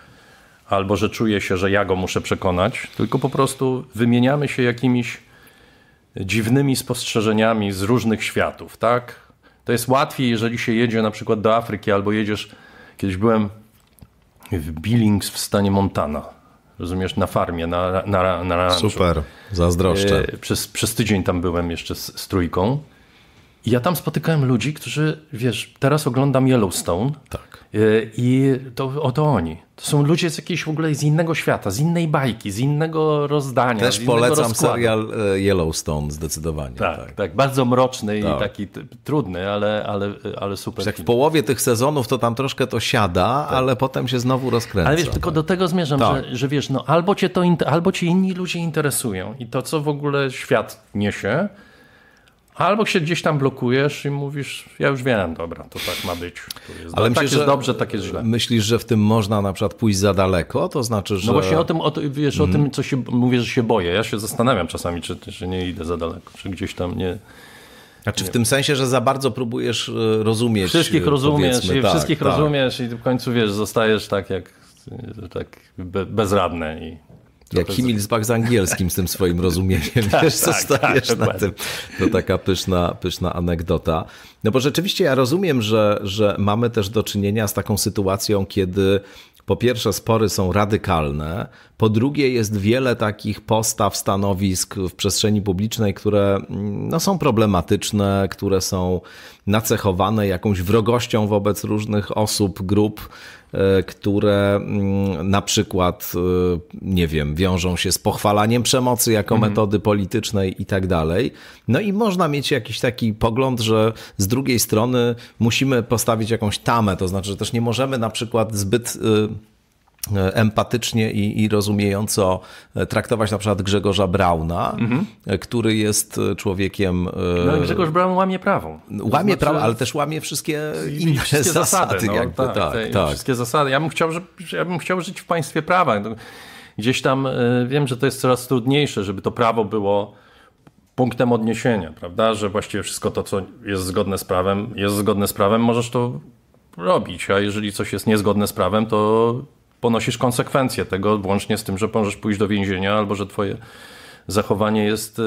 albo że czuję się, że ja go muszę przekonać, tylko po prostu wymieniamy się jakimiś dziwnymi spostrzeżeniami z różnych światów, tak? To jest łatwiej, jeżeli się jedzie na przykład do Afryki albo jedziesz, kiedyś byłem w Billings w stanie Montana rozumiesz, na farmie, na, na, na Super, zazdroszczę. E, przez, przez tydzień tam byłem jeszcze z, z trójką ja tam spotykałem ludzi, którzy, wiesz, teraz oglądam Yellowstone. Tak. E, I to, oto oni. To są ludzie z jakiejś w ogóle z innego świata, z innej bajki, z innego rozdania. Też innego polecam rozkładu. serial e, Yellowstone zdecydowanie. Tak, tak. tak bardzo mroczny tak. i taki trudny, ale, ale, ale super. Jak w połowie tych sezonów to tam troszkę to siada, tak. ale potem się znowu rozkręca. Ale wiesz, tylko do tego zmierzam, tak. że, że wiesz, no albo cię to, albo ci inni ludzie interesują i to, co w ogóle świat niesie, Albo się gdzieś tam blokujesz i mówisz, ja już wiem, dobra, to tak ma być. Jest, Ale tak myślisz, tak dobrze, tak jest źle. Myślisz, że w tym można na przykład pójść za daleko? To znaczy, no że... No właśnie o tym, o, wiesz, hmm. o mhm. tym co się, mówię, że się boję. Ja się zastanawiam czasami, czy, czy nie idę za daleko, czy gdzieś tam nie... Znaczy w tym sensie, że za bardzo próbujesz e, rozumieć. Wszystkich e, rozumiesz i tak, wszystkich tak. rozumiesz i w końcu wiesz, zostajesz tak jak tak bezradny i jak Himmelsbach z angielskim z tym swoim rozumieniem, tak, wiesz, tak, zostajesz tak, na tym. To taka pyszna, pyszna anegdota. No bo rzeczywiście ja rozumiem, że, że mamy też do czynienia z taką sytuacją, kiedy po pierwsze spory są radykalne, po drugie jest wiele takich postaw, stanowisk w przestrzeni publicznej, które mm, no, są problematyczne, które są nacechowane jakąś wrogością wobec różnych osób, grup. E, które mm, na przykład, e, nie wiem, wiążą się z pochwalaniem przemocy jako mhm. metody politycznej i tak dalej. No i można mieć jakiś taki pogląd, że z drugiej strony musimy postawić jakąś tamę, to znaczy, że też nie możemy na przykład zbyt e, E, empatycznie i, i, rozumiejąco e, traktować na przykład Grzegorza Brauna, mhm. E, który jest człowiekiem... No Grzegorz Braun łamie prawo. Łamie znaczy, prawo, ale też łamie wszystkie inne wszystkie zasady. zasady no, jakby, tak, tak, te, tak, Wszystkie zasady. Ja bym, chciał, że, ja bym chciał żyć w państwie prawa. Gdzieś tam wiem, że to jest coraz trudniejsze, żeby to prawo było punktem odniesienia, prawda? Że właściwie wszystko to, co jest zgodne z prawem, jest zgodne z prawem, możesz to robić, a jeżeli coś jest niezgodne z prawem, to ponosisz konsekwencje tego, łącznie z tym, że możesz pójść do więzienia albo że twoje zachowanie jest y,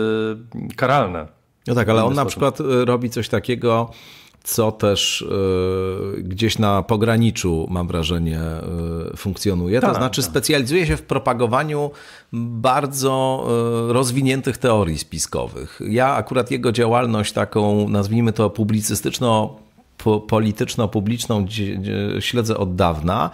karalne. No tak, ale on sposób. na przykład y, robi coś takiego, co też y, gdzieś na pograniczu, mam wrażenie, funkcjonuje. Ta, to tak, znaczy, ta. specjalizuje się w propagowaniu bardzo rozwiniętych teorii spiskowych. Ja akurat jego działalność, taką nazwijmy to publicystyczno polityczno-publiczną śledzę od dawna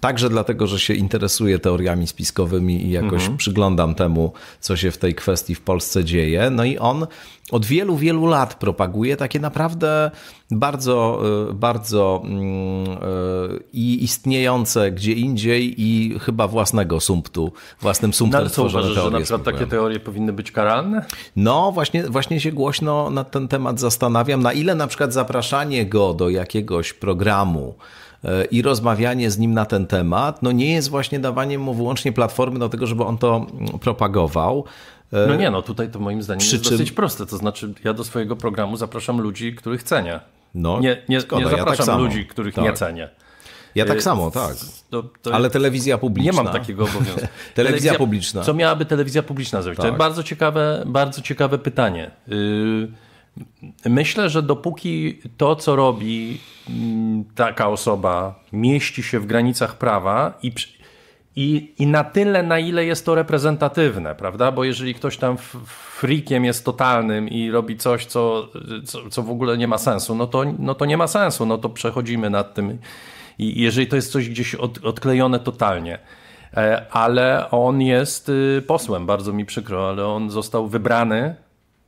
Także dlatego, że się interesuję teoriami spiskowymi i jakoś mhm. przyglądam temu, co się w tej kwestii w Polsce dzieje. No i on od wielu, wielu lat propaguje takie naprawdę bardzo, e, bardzo mm, e, i istniejące gdzie indziej i chyba własnego sumptu, własnym sumptem no, ale uważasz, że na przykład takie teorie powinny być karalne? No, właśnie, właśnie się głośno na ten temat zastanawiam, na ile na przykład zapraszanie go do jakiegoś programu, E, i rozmawianie z nim na ten temat, no nie jest właśnie dawaniem mu wyłącznie platformy do tego, żeby on to mm, propagował. E, no nie, no tutaj to moim zdaniem Przy jest czym... dosyć proste. To znaczy, ja do swojego programu zapraszam ludzi, których cenię. No, nie, nie, nie zapraszam ja tak ludzi, których tak. nie cenię. Ja tak e, samo, tak. To, to Ale telewizja publiczna. Nie mam takiego obowiązku. telewizja, publiczna. Co miałaby telewizja publiczna zrobić? Tak. To jest tak. bardzo ciekawe, bardzo ciekawe pytanie. Yy... Myślę, że dopóki to, co robi mm, taka osoba, mieści się w granicach prawa i, i, i na tyle, na ile jest to reprezentatywne, prawda? Bo jeżeli ktoś tam frikiem jest totalnym i robi coś, co, co, co, w ogóle nie ma sensu, no to, no to nie ma sensu, no to przechodzimy nad tym. I jeżeli to jest coś gdzieś od, odklejone totalnie e, ale on jest y, posłem, bardzo mi przykro, ale on został wybrany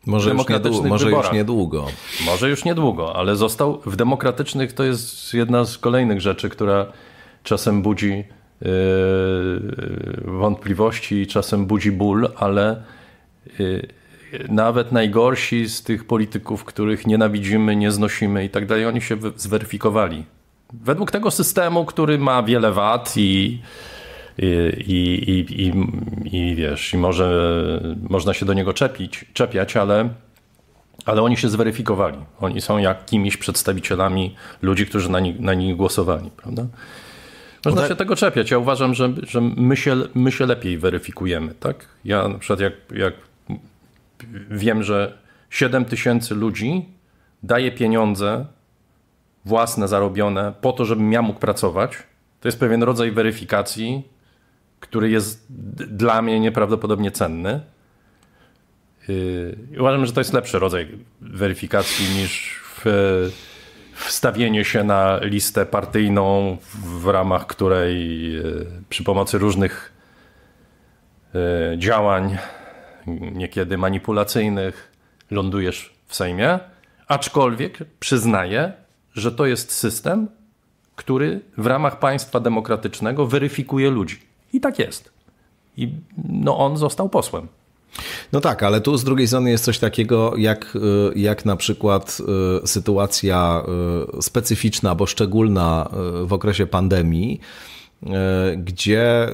może, już, niedłu- może już niedługo. Może już niedługo, ale został w demokratycznych, to jest jedna z kolejnych rzeczy, która czasem budzi yy, wątpliwości, czasem budzi ból, ale yy, nawet najgorsi z tych polityków, których nienawidzimy, nie znosimy i tak dalej, oni się zweryfikowali. Według tego systemu, który ma wiele wad i i, i, i, i wiesz, i może można się do niego czepić, czepiać, ale ale oni się zweryfikowali. Oni są jakimiś przedstawicielami ludzi, którzy na nich, na nich głosowali, prawda? Można się tak- tego czepiać. Ja uważam, że, że my, się, my się lepiej weryfikujemy, tak? Ja na przykład jak, jak wiem, że 7 tysięcy ludzi daje pieniądze własne, zarobione po to, żebym ja mógł pracować, to jest pewien rodzaj weryfikacji który jest dla mnie nieprawdopodobnie cenny. Yy, uważam, że to jest lepszy rodzaj weryfikacji niż w, wstawienie się na listę partyjną, w ramach której yy, przy pomocy różnych yy, działań, niekiedy manipulacyjnych, lądujesz w Sejmie. Aczkolwiek przyznaję, że to jest system, który w ramach państwa demokratycznego weryfikuje ludzi. I tak jest. I no on został posłem. No tak, ale tu z drugiej strony jest coś takiego, jak, y, jak na przykład y, sytuacja y, specyficzna, bo szczególna w okresie pandemii, gdzie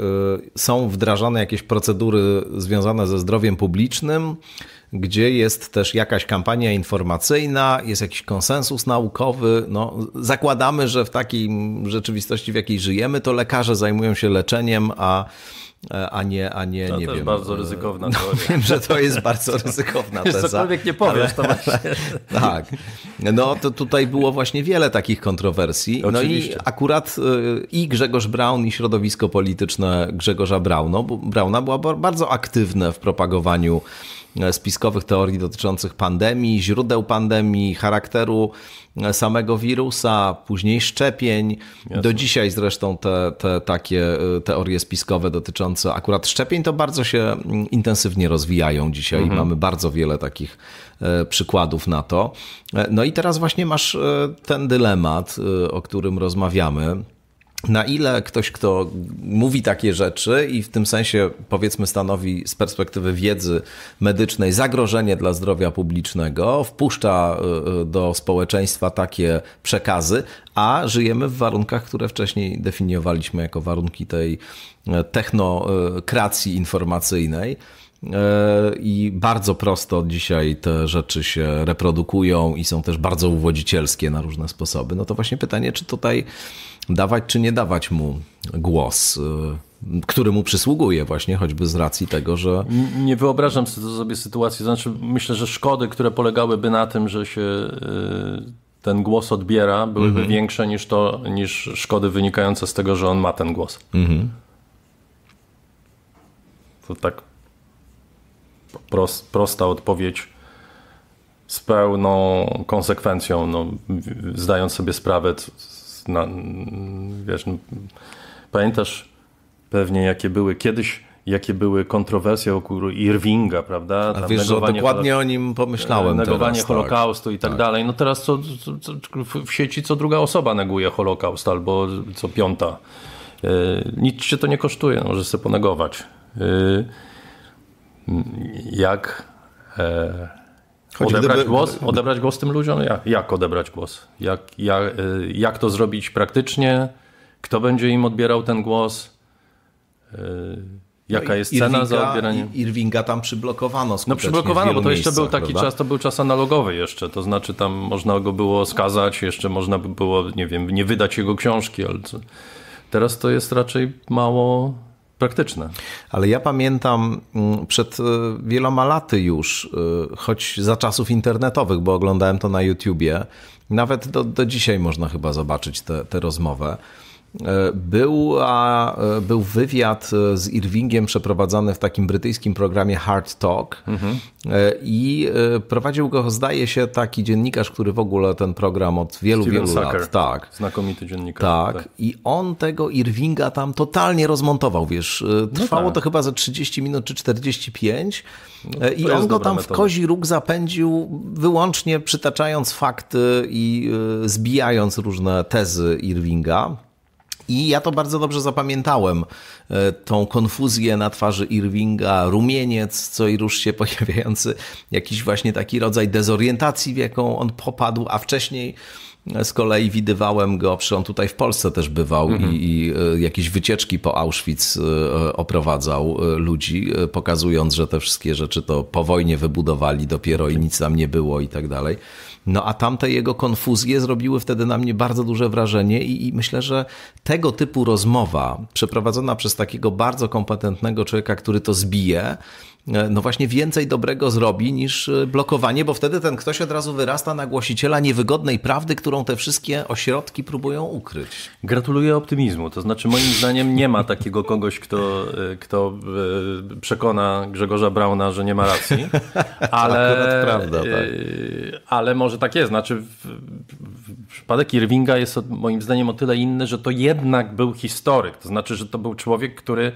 są wdrażane jakieś procedury związane ze zdrowiem publicznym, gdzie jest też jakaś kampania informacyjna, jest jakiś konsensus naukowy. No, zakładamy, że w takiej rzeczywistości, w jakiej żyjemy, to lekarze zajmują się leczeniem, a a nie, a nie, to nie też wiem. bardzo e, ryzykowna no, teoria. Wiem, że to jest bardzo ryzykowna teza. Cokolwiek nie powiesz, to właśnie. tak. No to tutaj było właśnie wiele takich kontrowersji. No Oczywiście. i akurat e, i Grzegorz Braun i środowisko polityczne Grzegorza Brauna, Brauna była bardzo aktywne w propagowaniu E, spiskowych teorii dotyczących pandemii, źródeł pandemii, charakteru e, samego wirusa, później szczepień. Jasne. Do dzisiaj zresztą te, te takie e, teorie spiskowe dotyczące akurat szczepień to bardzo się intensywnie rozwijają dzisiaj mhm. mamy bardzo wiele takich przykładów na to. No i teraz właśnie masz ten dylemat, o którym rozmawiamy na ile ktoś, kto mówi takie rzeczy i w tym sensie powiedzmy stanowi z perspektywy wiedzy medycznej zagrożenie dla zdrowia publicznego, wpuszcza e, e, do społeczeństwa takie przekazy, a żyjemy w warunkach, które wcześniej definiowaliśmy jako warunki tej e, technokracji informacyjnej. E, i bardzo prosto dzisiaj te rzeczy się reprodukują i są też bardzo uwodzicielskie na różne sposoby. No to właśnie pytanie, czy tutaj dawać, czy nie dawać mu głos, e, który mu przysługuje właśnie, choćby z racji tego, że... Nie wyobrażam sobie sytuacji, znaczy myślę, że szkody, które polegałyby na tym, że się e, ten głos odbiera, byłyby mhm. większe niż to, niż szkody wynikające z tego, że on ma ten głos. Mhm. To tak prosta odpowiedź z pełną konsekwencją, no, zdając sobie sprawę, na, wiesz, no, pamiętasz pewnie jakie były kiedyś, jakie były kontrowersje wokół Irvinga, prawda? Tam wiesz, że dokładnie o nim pomyślałem Negowanie teraz, tak. Holokaustu tak, i tak, tak, dalej. No teraz co, co, co, w sieci co druga osoba neguje Holokaust albo co piąta. Yy, nic cię to nie kosztuje, możesz sobie ponegować. Yy, jak e, odebrać, gdyby... głos, odebrać głos tym ludziom? Jak, jak odebrać głos? Jak, jak, e, jak to zrobić praktycznie? Kto będzie im odbierał ten głos? E, Jaka no, jest cena za odbieranie? Irvinga tam przyblokowano. No przyblokowano, bo to jeszcze był taki prawda? czas, to był czas analogowy jeszcze, to znaczy tam można go było skazać, jeszcze można by było, nie wiem, nie wydać jego książki, ale teraz to jest raczej mało praktyczne. Ale ja pamiętam mm, przed e, wieloma laty już, e, choć za czasów internetowych, bo oglądałem to na YouTubie, nawet do, do dzisiaj można chyba zobaczyć tę rozmowę E, Była, e, był wywiad e, z Irvingiem przeprowadzany w takim brytyjskim programie Hard Talk mhm. i prowadził go, zdaje się, taki dziennikarz, który w ogóle ten program od wielu, Steven wielu Sucker. lat. Tak. Znakomity dziennikarz. Tak. tak. I on tego Irvinga tam totalnie rozmontował, wiesz. No trwało no tak. to chyba za 30 minut czy 45 no i on go tam metoda. w kozi róg zapędził wyłącznie przytaczając fakty i zbijając różne tezy Irvinga. I ja to bardzo dobrze zapamiętałem, e, tą konfuzję na twarzy Irvinga, rumieniec, co i rusz się pojawiający, jakiś właśnie taki rodzaj dezorientacji, w jaką on popadł, a wcześniej e, z kolei widywałem go, przy on tutaj w Polsce też bywał i, mhm. i, e, jakieś wycieczki po Auschwitz oprowadzał ludzi, pokazując, że te wszystkie rzeczy to po wojnie wybudowali dopiero i nic tam nie było i tak dalej. No a tamte jego konfuzje zrobiły wtedy na mnie bardzo duże wrażenie i, i myślę, że tego typu rozmowa przeprowadzona przez takiego bardzo kompetentnego człowieka, który to zbije, E, no właśnie więcej dobrego zrobi niż e, blokowanie, bo wtedy ten ktoś od razu wyrasta na głosiciela niewygodnej prawdy, którą te wszystkie ośrodki próbują ukryć. Gratuluję optymizmu. To znaczy, moim zdaniem nie ma takiego kogoś, kto, e, kto przekona Grzegorza Brauna, że nie ma racji. Ale, prawda, tak. ale może tak jest. Znaczy, przypadek Irvinga jest moim zdaniem o tyle inny, że to jednak był historyk. To znaczy, że to był człowiek, który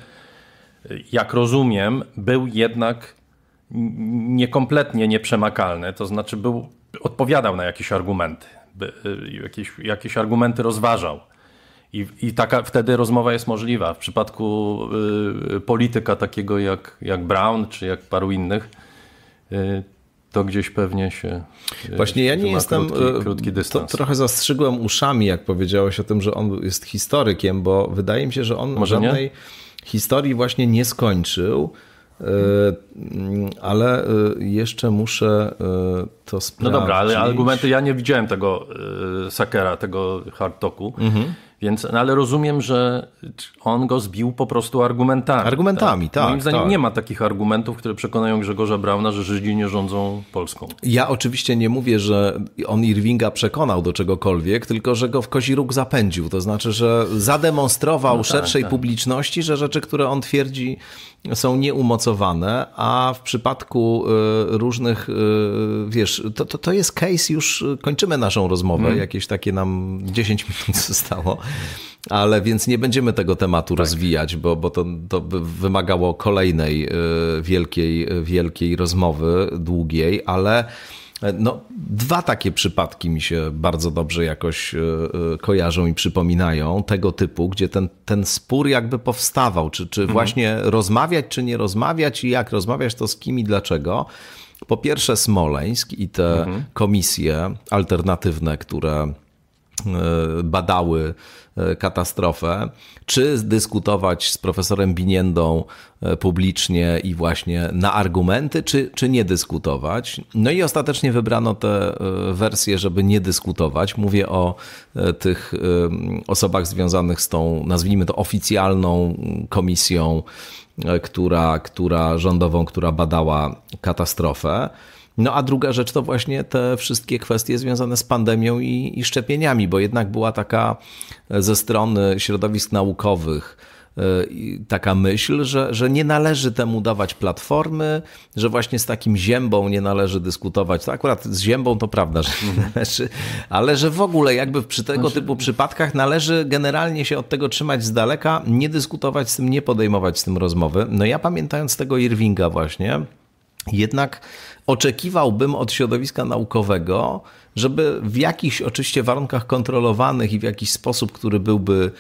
jak rozumiem, był jednak niekompletnie nieprzemakalny, to znaczy był, odpowiadał na jakieś argumenty, y, jakieś, jakieś argumenty rozważał. I, i taka, wtedy rozmowa jest możliwa. W przypadku y, polityka takiego jak, jak Brown czy jak paru innych, y, to gdzieś pewnie się. Y, Właśnie ja nie jestem. Krótki, y, krótki dystans. To, trochę zastrzygłem uszami, jak powiedziałeś o tym, że on jest historykiem, bo wydaje mi się, że on Może żadnej. Nie? historii właśnie nie skończył. E, ale e, jeszcze muszę e, to sprawdzić. No dobra, ale argumenty, ja nie widziałem tego Sakera, tego hard Mhm. Więc, no ale rozumiem, że on go zbił po prostu argumentami. Argumentami, tak. tak Moim zdaniem tak. nie ma takich argumentów, które przekonają Grzegorza Brauna, że Żydzi nie rządzą Polską. Ja oczywiście nie mówię, że on Irvinga przekonał do czegokolwiek, tylko że go w kozi róg zapędził. To znaczy, że zademonstrował no tak, szerszej tak. publiczności, że rzeczy, które on twierdzi są nieumocowane, a w przypadku y, różnych, y, wiesz, to, to, to jest case, już kończymy naszą rozmowę, mhm. jakieś takie nam 10 minut zostało, ale więc nie będziemy tego tematu tak. rozwijać, bo, bo to, to by wymagało kolejnej y, wielkiej, wielkiej rozmowy, długiej, ale E, no, dwa takie przypadki mi się bardzo dobrze jakoś e, e, kojarzą i przypominają tego typu, gdzie ten, ten spór jakby powstawał, czy, czy mhm. właśnie rozmawiać, czy nie rozmawiać i jak rozmawiać to z kim i dlaczego. Po pierwsze Smoleńsk i te mhm. komisje alternatywne, które badały katastrofę, czy dyskutować z profesorem Biniendą e, publicznie i właśnie na argumenty, czy, czy nie dyskutować. No i ostatecznie wybrano tę e, wersję, żeby nie dyskutować. Mówię o e, tych osobach związanych z tą, nazwijmy to, oficjalną komisją, która, która rządową, która badała katastrofę. No a druga rzecz to właśnie te wszystkie kwestie związane z pandemią i, i szczepieniami, bo jednak była taka ze strony środowisk naukowych e, taka myśl, że, że nie należy temu dawać platformy, że właśnie z takim ziębą nie należy dyskutować. To akurat z ziębą to prawda, że nie mhm. należy, ale że w ogóle jakby przy tego typu przypadkach należy generalnie się od tego trzymać z daleka, nie dyskutować z tym, nie podejmować z tym rozmowy. No ja pamiętając tego Irvinga właśnie, jednak oczekiwałbym od środowiska naukowego, żeby w jakichś oczywiście warunkach kontrolowanych i w jakiś sposób, który byłby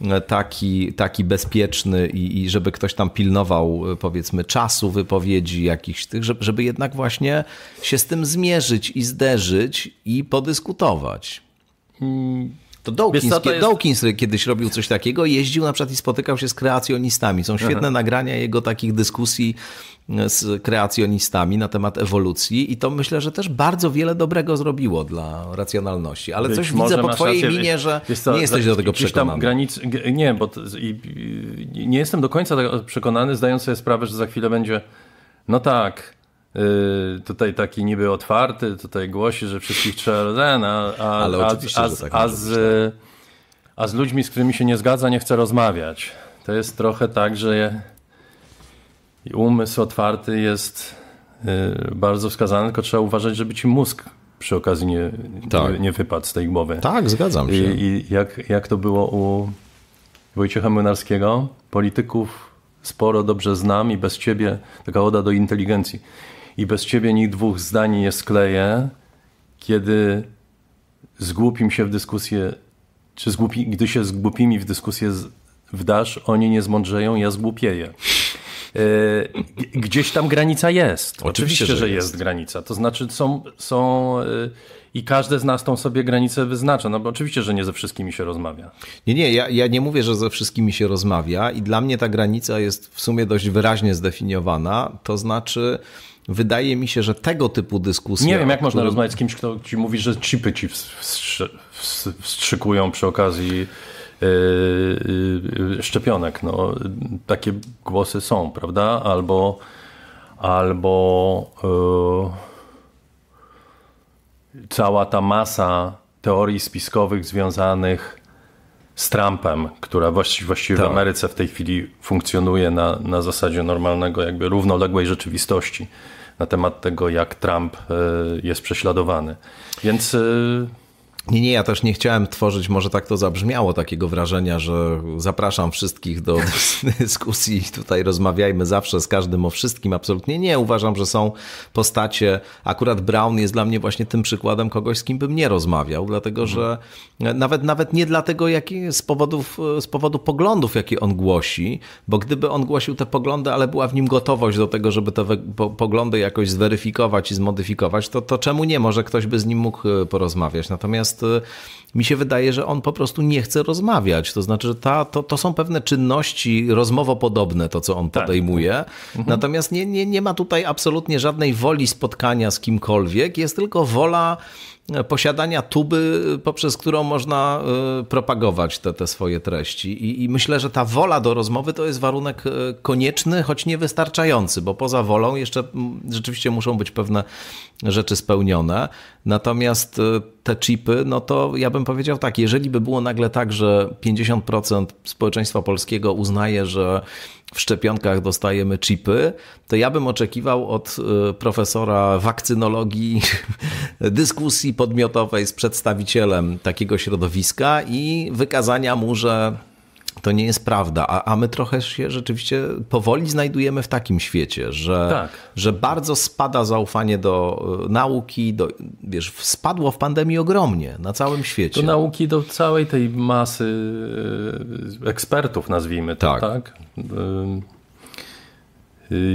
e, taki, taki bezpieczny i, i żeby ktoś tam pilnował e, powiedzmy czasu wypowiedzi jakichś tych, żeby, żeby jednak właśnie się z tym zmierzyć i zderzyć i podyskutować. Hmm. To Dawkins, to jest... Dawkins kiedyś robił coś takiego, jeździł na przykład i spotykał się z kreacjonistami. Są świetne Aha. nagrania jego takich dyskusji z kreacjonistami na temat ewolucji i to myślę, że też bardzo wiele dobrego zrobiło dla racjonalności. Ale Być coś widzę po twojej rację, minie, że nie jesteś do tego przekonany. Granic, nie, bo to, i, i, nie jestem do końca przekonany, zdając sobie sprawę, że za chwilę będzie no tak, y, tutaj taki niby otwarty, tutaj głosi, że wszystkich trzeba ten, a, a, Ale a, a, tak a, z, tak. a z ludźmi, z którymi się nie zgadza, nie chce rozmawiać. To jest trochę tak, że je, i umysł otwarty jest y, bardzo wskazany, tylko trzeba uważać, żeby ci mózg przy okazji nie, tak. nie, wypadł z tej głowy. Tak, zgadzam się. I, i jak, jak to było u Wojciecha Młynarskiego? Polityków sporo dobrze znam i bez ciebie, taka oda do inteligencji, i bez ciebie nikt dwóch zdań nie skleje, kiedy zgłupim się w dyskusję, czy zgłupi, gdy się z głupimi w dyskusję wdasz, oni nie zmądrzeją, ja zgłupieję. E, gdzieś tam granica jest. Oczywiście, Oczywiście że, że jest. granica. To znaczy są, są e, i każdy z nas tą sobie granicę wyznacza. No bo oczywiście, że nie ze wszystkimi się rozmawia. Nie, nie, ja, ja nie mówię, że ze wszystkimi się rozmawia i dla mnie ta granica jest w sumie dość wyraźnie zdefiniowana. To znaczy, wydaje mi się, że tego typu dyskusje. Nie wiem, jak można rozmawiać z kimś, kto ci mówi, że chipy ci wstrzykują przy okazji Y, y, szczepionek. No, takie głosy są, prawda? Albo albo y, cała ta masa teorii spiskowych związanych z Trumpem, która właściwie, właściwie tak. w Ameryce w tej chwili funkcjonuje na, na zasadzie normalnego, jakby równoległej rzeczywistości na temat tego, jak Trump jest prześladowany. Więc nie, nie, ja też nie chciałem tworzyć, może tak to zabrzmiało, takiego wrażenia, że zapraszam wszystkich do dyskusji tutaj rozmawiajmy zawsze z każdym o wszystkim. Absolutnie nie. Uważam, że są postacie. Akurat Brown jest dla mnie właśnie tym przykładem kogoś, z kim bym nie rozmawiał, dlatego że nawet, nawet nie dlatego, jaki z, powodów, z powodu poglądów, jakie on głosi, bo gdyby on głosił te poglądy, ale była w nim gotowość do tego, żeby te poglądy jakoś zweryfikować i zmodyfikować, to, to czemu nie? Może ktoś by z nim mógł e, porozmawiać. Natomiast Natomiast e, mi się wydaje, że on po prostu nie chce rozmawiać. To znaczy, że ta, to, to są pewne czynności rozmowopodobne, to co on tak. podejmuje. Mhm. Natomiast nie, nie, nie ma tutaj absolutnie żadnej woli spotkania z kimkolwiek, jest tylko wola posiadania tuby, poprzez którą można y, propagować te, te swoje treści. I, I, myślę, że ta wola do rozmowy to jest warunek y, konieczny, choć niewystarczający, bo poza wolą jeszcze rzeczywiście muszą być pewne rzeczy spełnione. Natomiast y, te chipy, no to ja bym powiedział tak, jeżeli by było nagle tak, że 50% społeczeństwa polskiego uznaje, że w szczepionkach dostajemy chipy, to ja bym oczekiwał od e, profesora wakcynologii dyskusji podmiotowej z przedstawicielem takiego środowiska i wykazania mu, że to nie jest prawda, a, a my trochę się rzeczywiście powoli znajdujemy w takim świecie, że, tak. że bardzo spada zaufanie do e, nauki, do, wiesz, spadło w pandemii ogromnie na całym świecie. Do nauki, do całej tej masy e, ekspertów, nazwijmy to, tak? tak? E,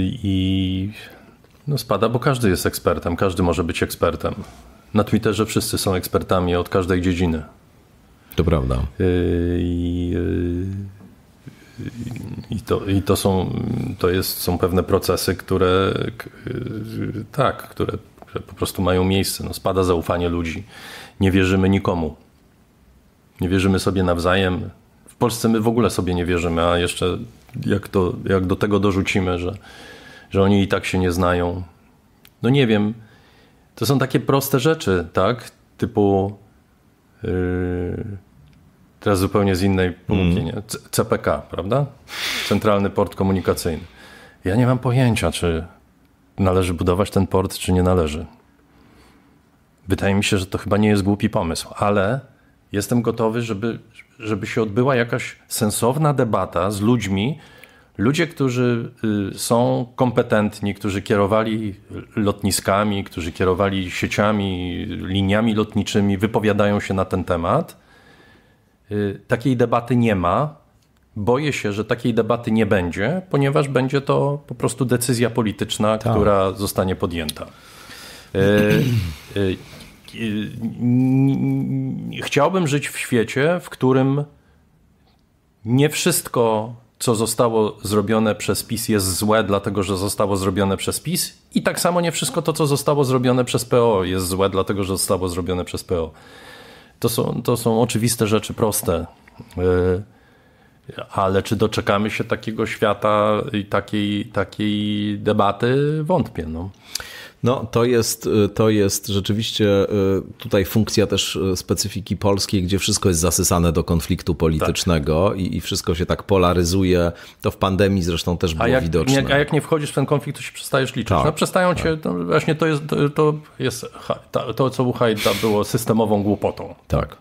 I no spada, bo każdy jest ekspertem, każdy może być ekspertem. Na Twitterze wszyscy są ekspertami od każdej dziedziny. To prawda. Y, y, I, to, i to, są, to jest, są pewne procesy, które y, tak, które, które po prostu mają miejsce. No, spada zaufanie ludzi. Nie wierzymy nikomu. Nie wierzymy sobie nawzajem. W Polsce my w ogóle sobie nie wierzymy, a jeszcze jak, to, jak do tego dorzucimy, że, że oni i tak się nie znają. No nie wiem. To są takie proste rzeczy, tak? Typu. Yy Teraz zupełnie z innej półki, mm. CPK, prawda? Centralny Port Komunikacyjny. Ja nie mam pojęcia, czy należy budować ten port, czy nie należy. Wydaje mi się, że to chyba nie jest głupi pomysł, ale jestem gotowy, żeby, żeby się odbyła jakaś sensowna debata z ludźmi. Ludzie, którzy y, są kompetentni, którzy kierowali lotniskami, którzy kierowali sieciami, liniami lotniczymi, wypowiadają się na ten temat Y, takiej debaty nie ma. Boję się, że takiej debaty nie będzie, ponieważ będzie to po prostu decyzja polityczna, tak. która zostanie podjęta. Y, y, chciałbym żyć w świecie, w którym nie wszystko, co zostało zrobione przez PiS, jest złe, dlatego że zostało zrobione przez PiS, i tak samo nie wszystko to, co zostało zrobione przez PO, jest złe, dlatego że zostało zrobione przez PO. To są, to są oczywiste rzeczy proste. E, ale czy doczekamy się takiego świata i takiej, takiej debaty? Wątpię. No. No, to jest, y, to jest rzeczywiście y, tutaj funkcja też y, specyfiki polskiej, gdzie wszystko jest zasysane do konfliktu politycznego tak. i, i, wszystko się tak polaryzuje. To w pandemii zresztą też było a jak, widoczne. Nie, a jak nie wchodzisz w ten konflikt, to się przestajesz liczyć. Tak, no, przestają tak. cię, no, właśnie to jest, to, to jest, to co u Hajda było systemową głupotą. Tak.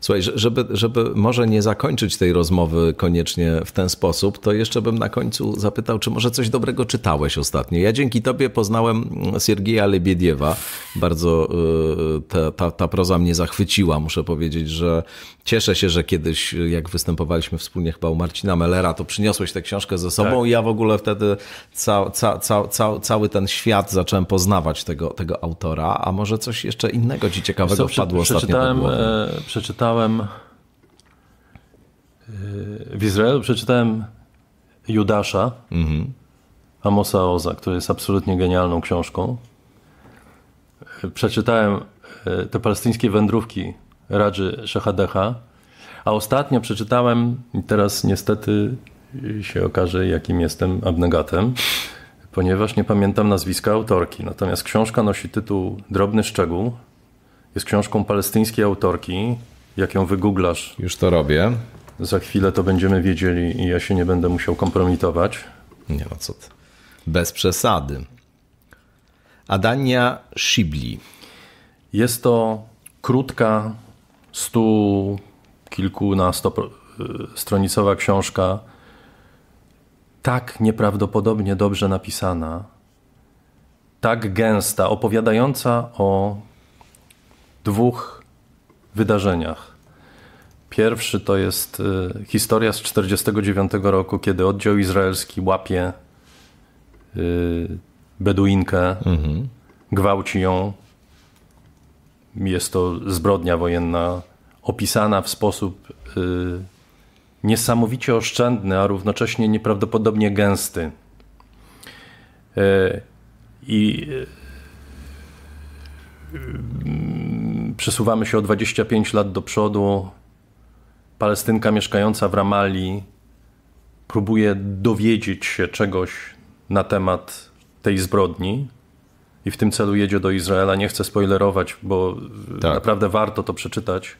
Słuchaj, żeby, żeby może nie zakończyć tej rozmowy koniecznie w ten sposób, to jeszcze bym na końcu zapytał, czy może coś dobrego czytałeś ostatnio. Ja dzięki tobie poznałem Siergieja Lebiediewa. Bardzo y, ta, ta, ta proza mnie zachwyciła. Muszę powiedzieć, że cieszę się, że kiedyś, jak występowaliśmy wspólnie chyba u Marcina Mellera, to przyniosłeś tę książkę ze sobą tak. i ja w ogóle wtedy ca, ca, ca, ca, cały ten świat zacząłem poznawać tego, tego autora. A może coś jeszcze innego ci ciekawego Co, wpadło przeczytałem, ostatnio do głowy? E, przeczytałem przeczytałem e, w Izraelu przeczytałem Judasza mhm. Amosa Oza, który jest absolutnie genialną książką. E, przeczytałem e, te palestyńskie wędrówki Radży Szechadecha, a ostatnio przeczytałem, teraz niestety się okaże, jakim jestem abnegatem, ponieważ nie pamiętam nazwiska autorki. Natomiast książka nosi tytuł Drobny Szczegół. Jest książką palestyńskiej autorki, jak ją wygooglasz. Już to robię. Za chwilę to będziemy wiedzieli i ja się nie będę musiał kompromitować. Nie no co ty. Bez przesady. Adania Shibli. Jest to krótka, stu kilkunastostronicowa książka, tak nieprawdopodobnie dobrze napisana, tak gęsta, opowiadająca o dwóch wydarzeniach. Pierwszy to jest y, historia z 1949 roku, kiedy oddział izraelski łapie y, Beduinkę, mhm. gwałci ją. Jest to zbrodnia wojenna opisana w sposób y, niesamowicie oszczędny, a równocześnie nieprawdopodobnie gęsty. I Y, przesuwamy się o 25 lat do przodu. Palestynka mieszkająca w Ramali próbuje dowiedzieć się czegoś na temat tej zbrodni i w tym celu jedzie do Izraela. Nie chcę spoilerować, bo tak. naprawdę warto to przeczytać,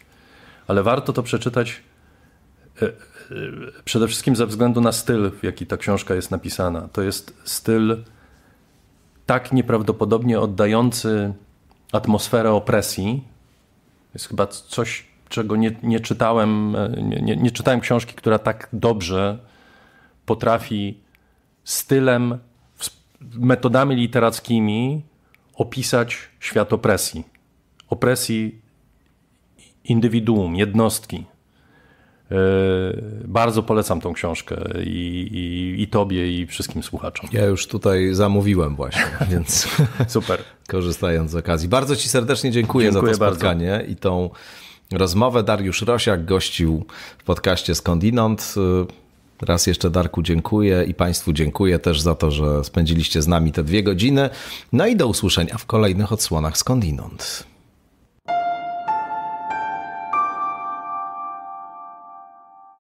ale warto to przeczytać y, y, przede wszystkim ze względu na styl, w jaki ta książka jest napisana. To jest styl tak nieprawdopodobnie oddający atmosferę opresji. Jest chyba coś, czego nie, nie czytałem, nie, nie czytałem książki, która tak dobrze potrafi stylem, metodami literackimi opisać świat opresji. Opresji indywiduum, jednostki. E, bardzo polecam tą książkę i, i, i, tobie, i wszystkim słuchaczom. Ja już tutaj zamówiłem właśnie, więc super. korzystając z okazji. Bardzo ci serdecznie dziękuję, dziękuję za to spotkanie bardzo. i tą rozmowę. Dariusz Rosiak gościł w podcaście Skądinąd. E, raz jeszcze Darku dziękuję i Państwu dziękuję też za to, że spędziliście z nami te dwie godziny. No i do usłyszenia w kolejnych odsłonach Skądinąd.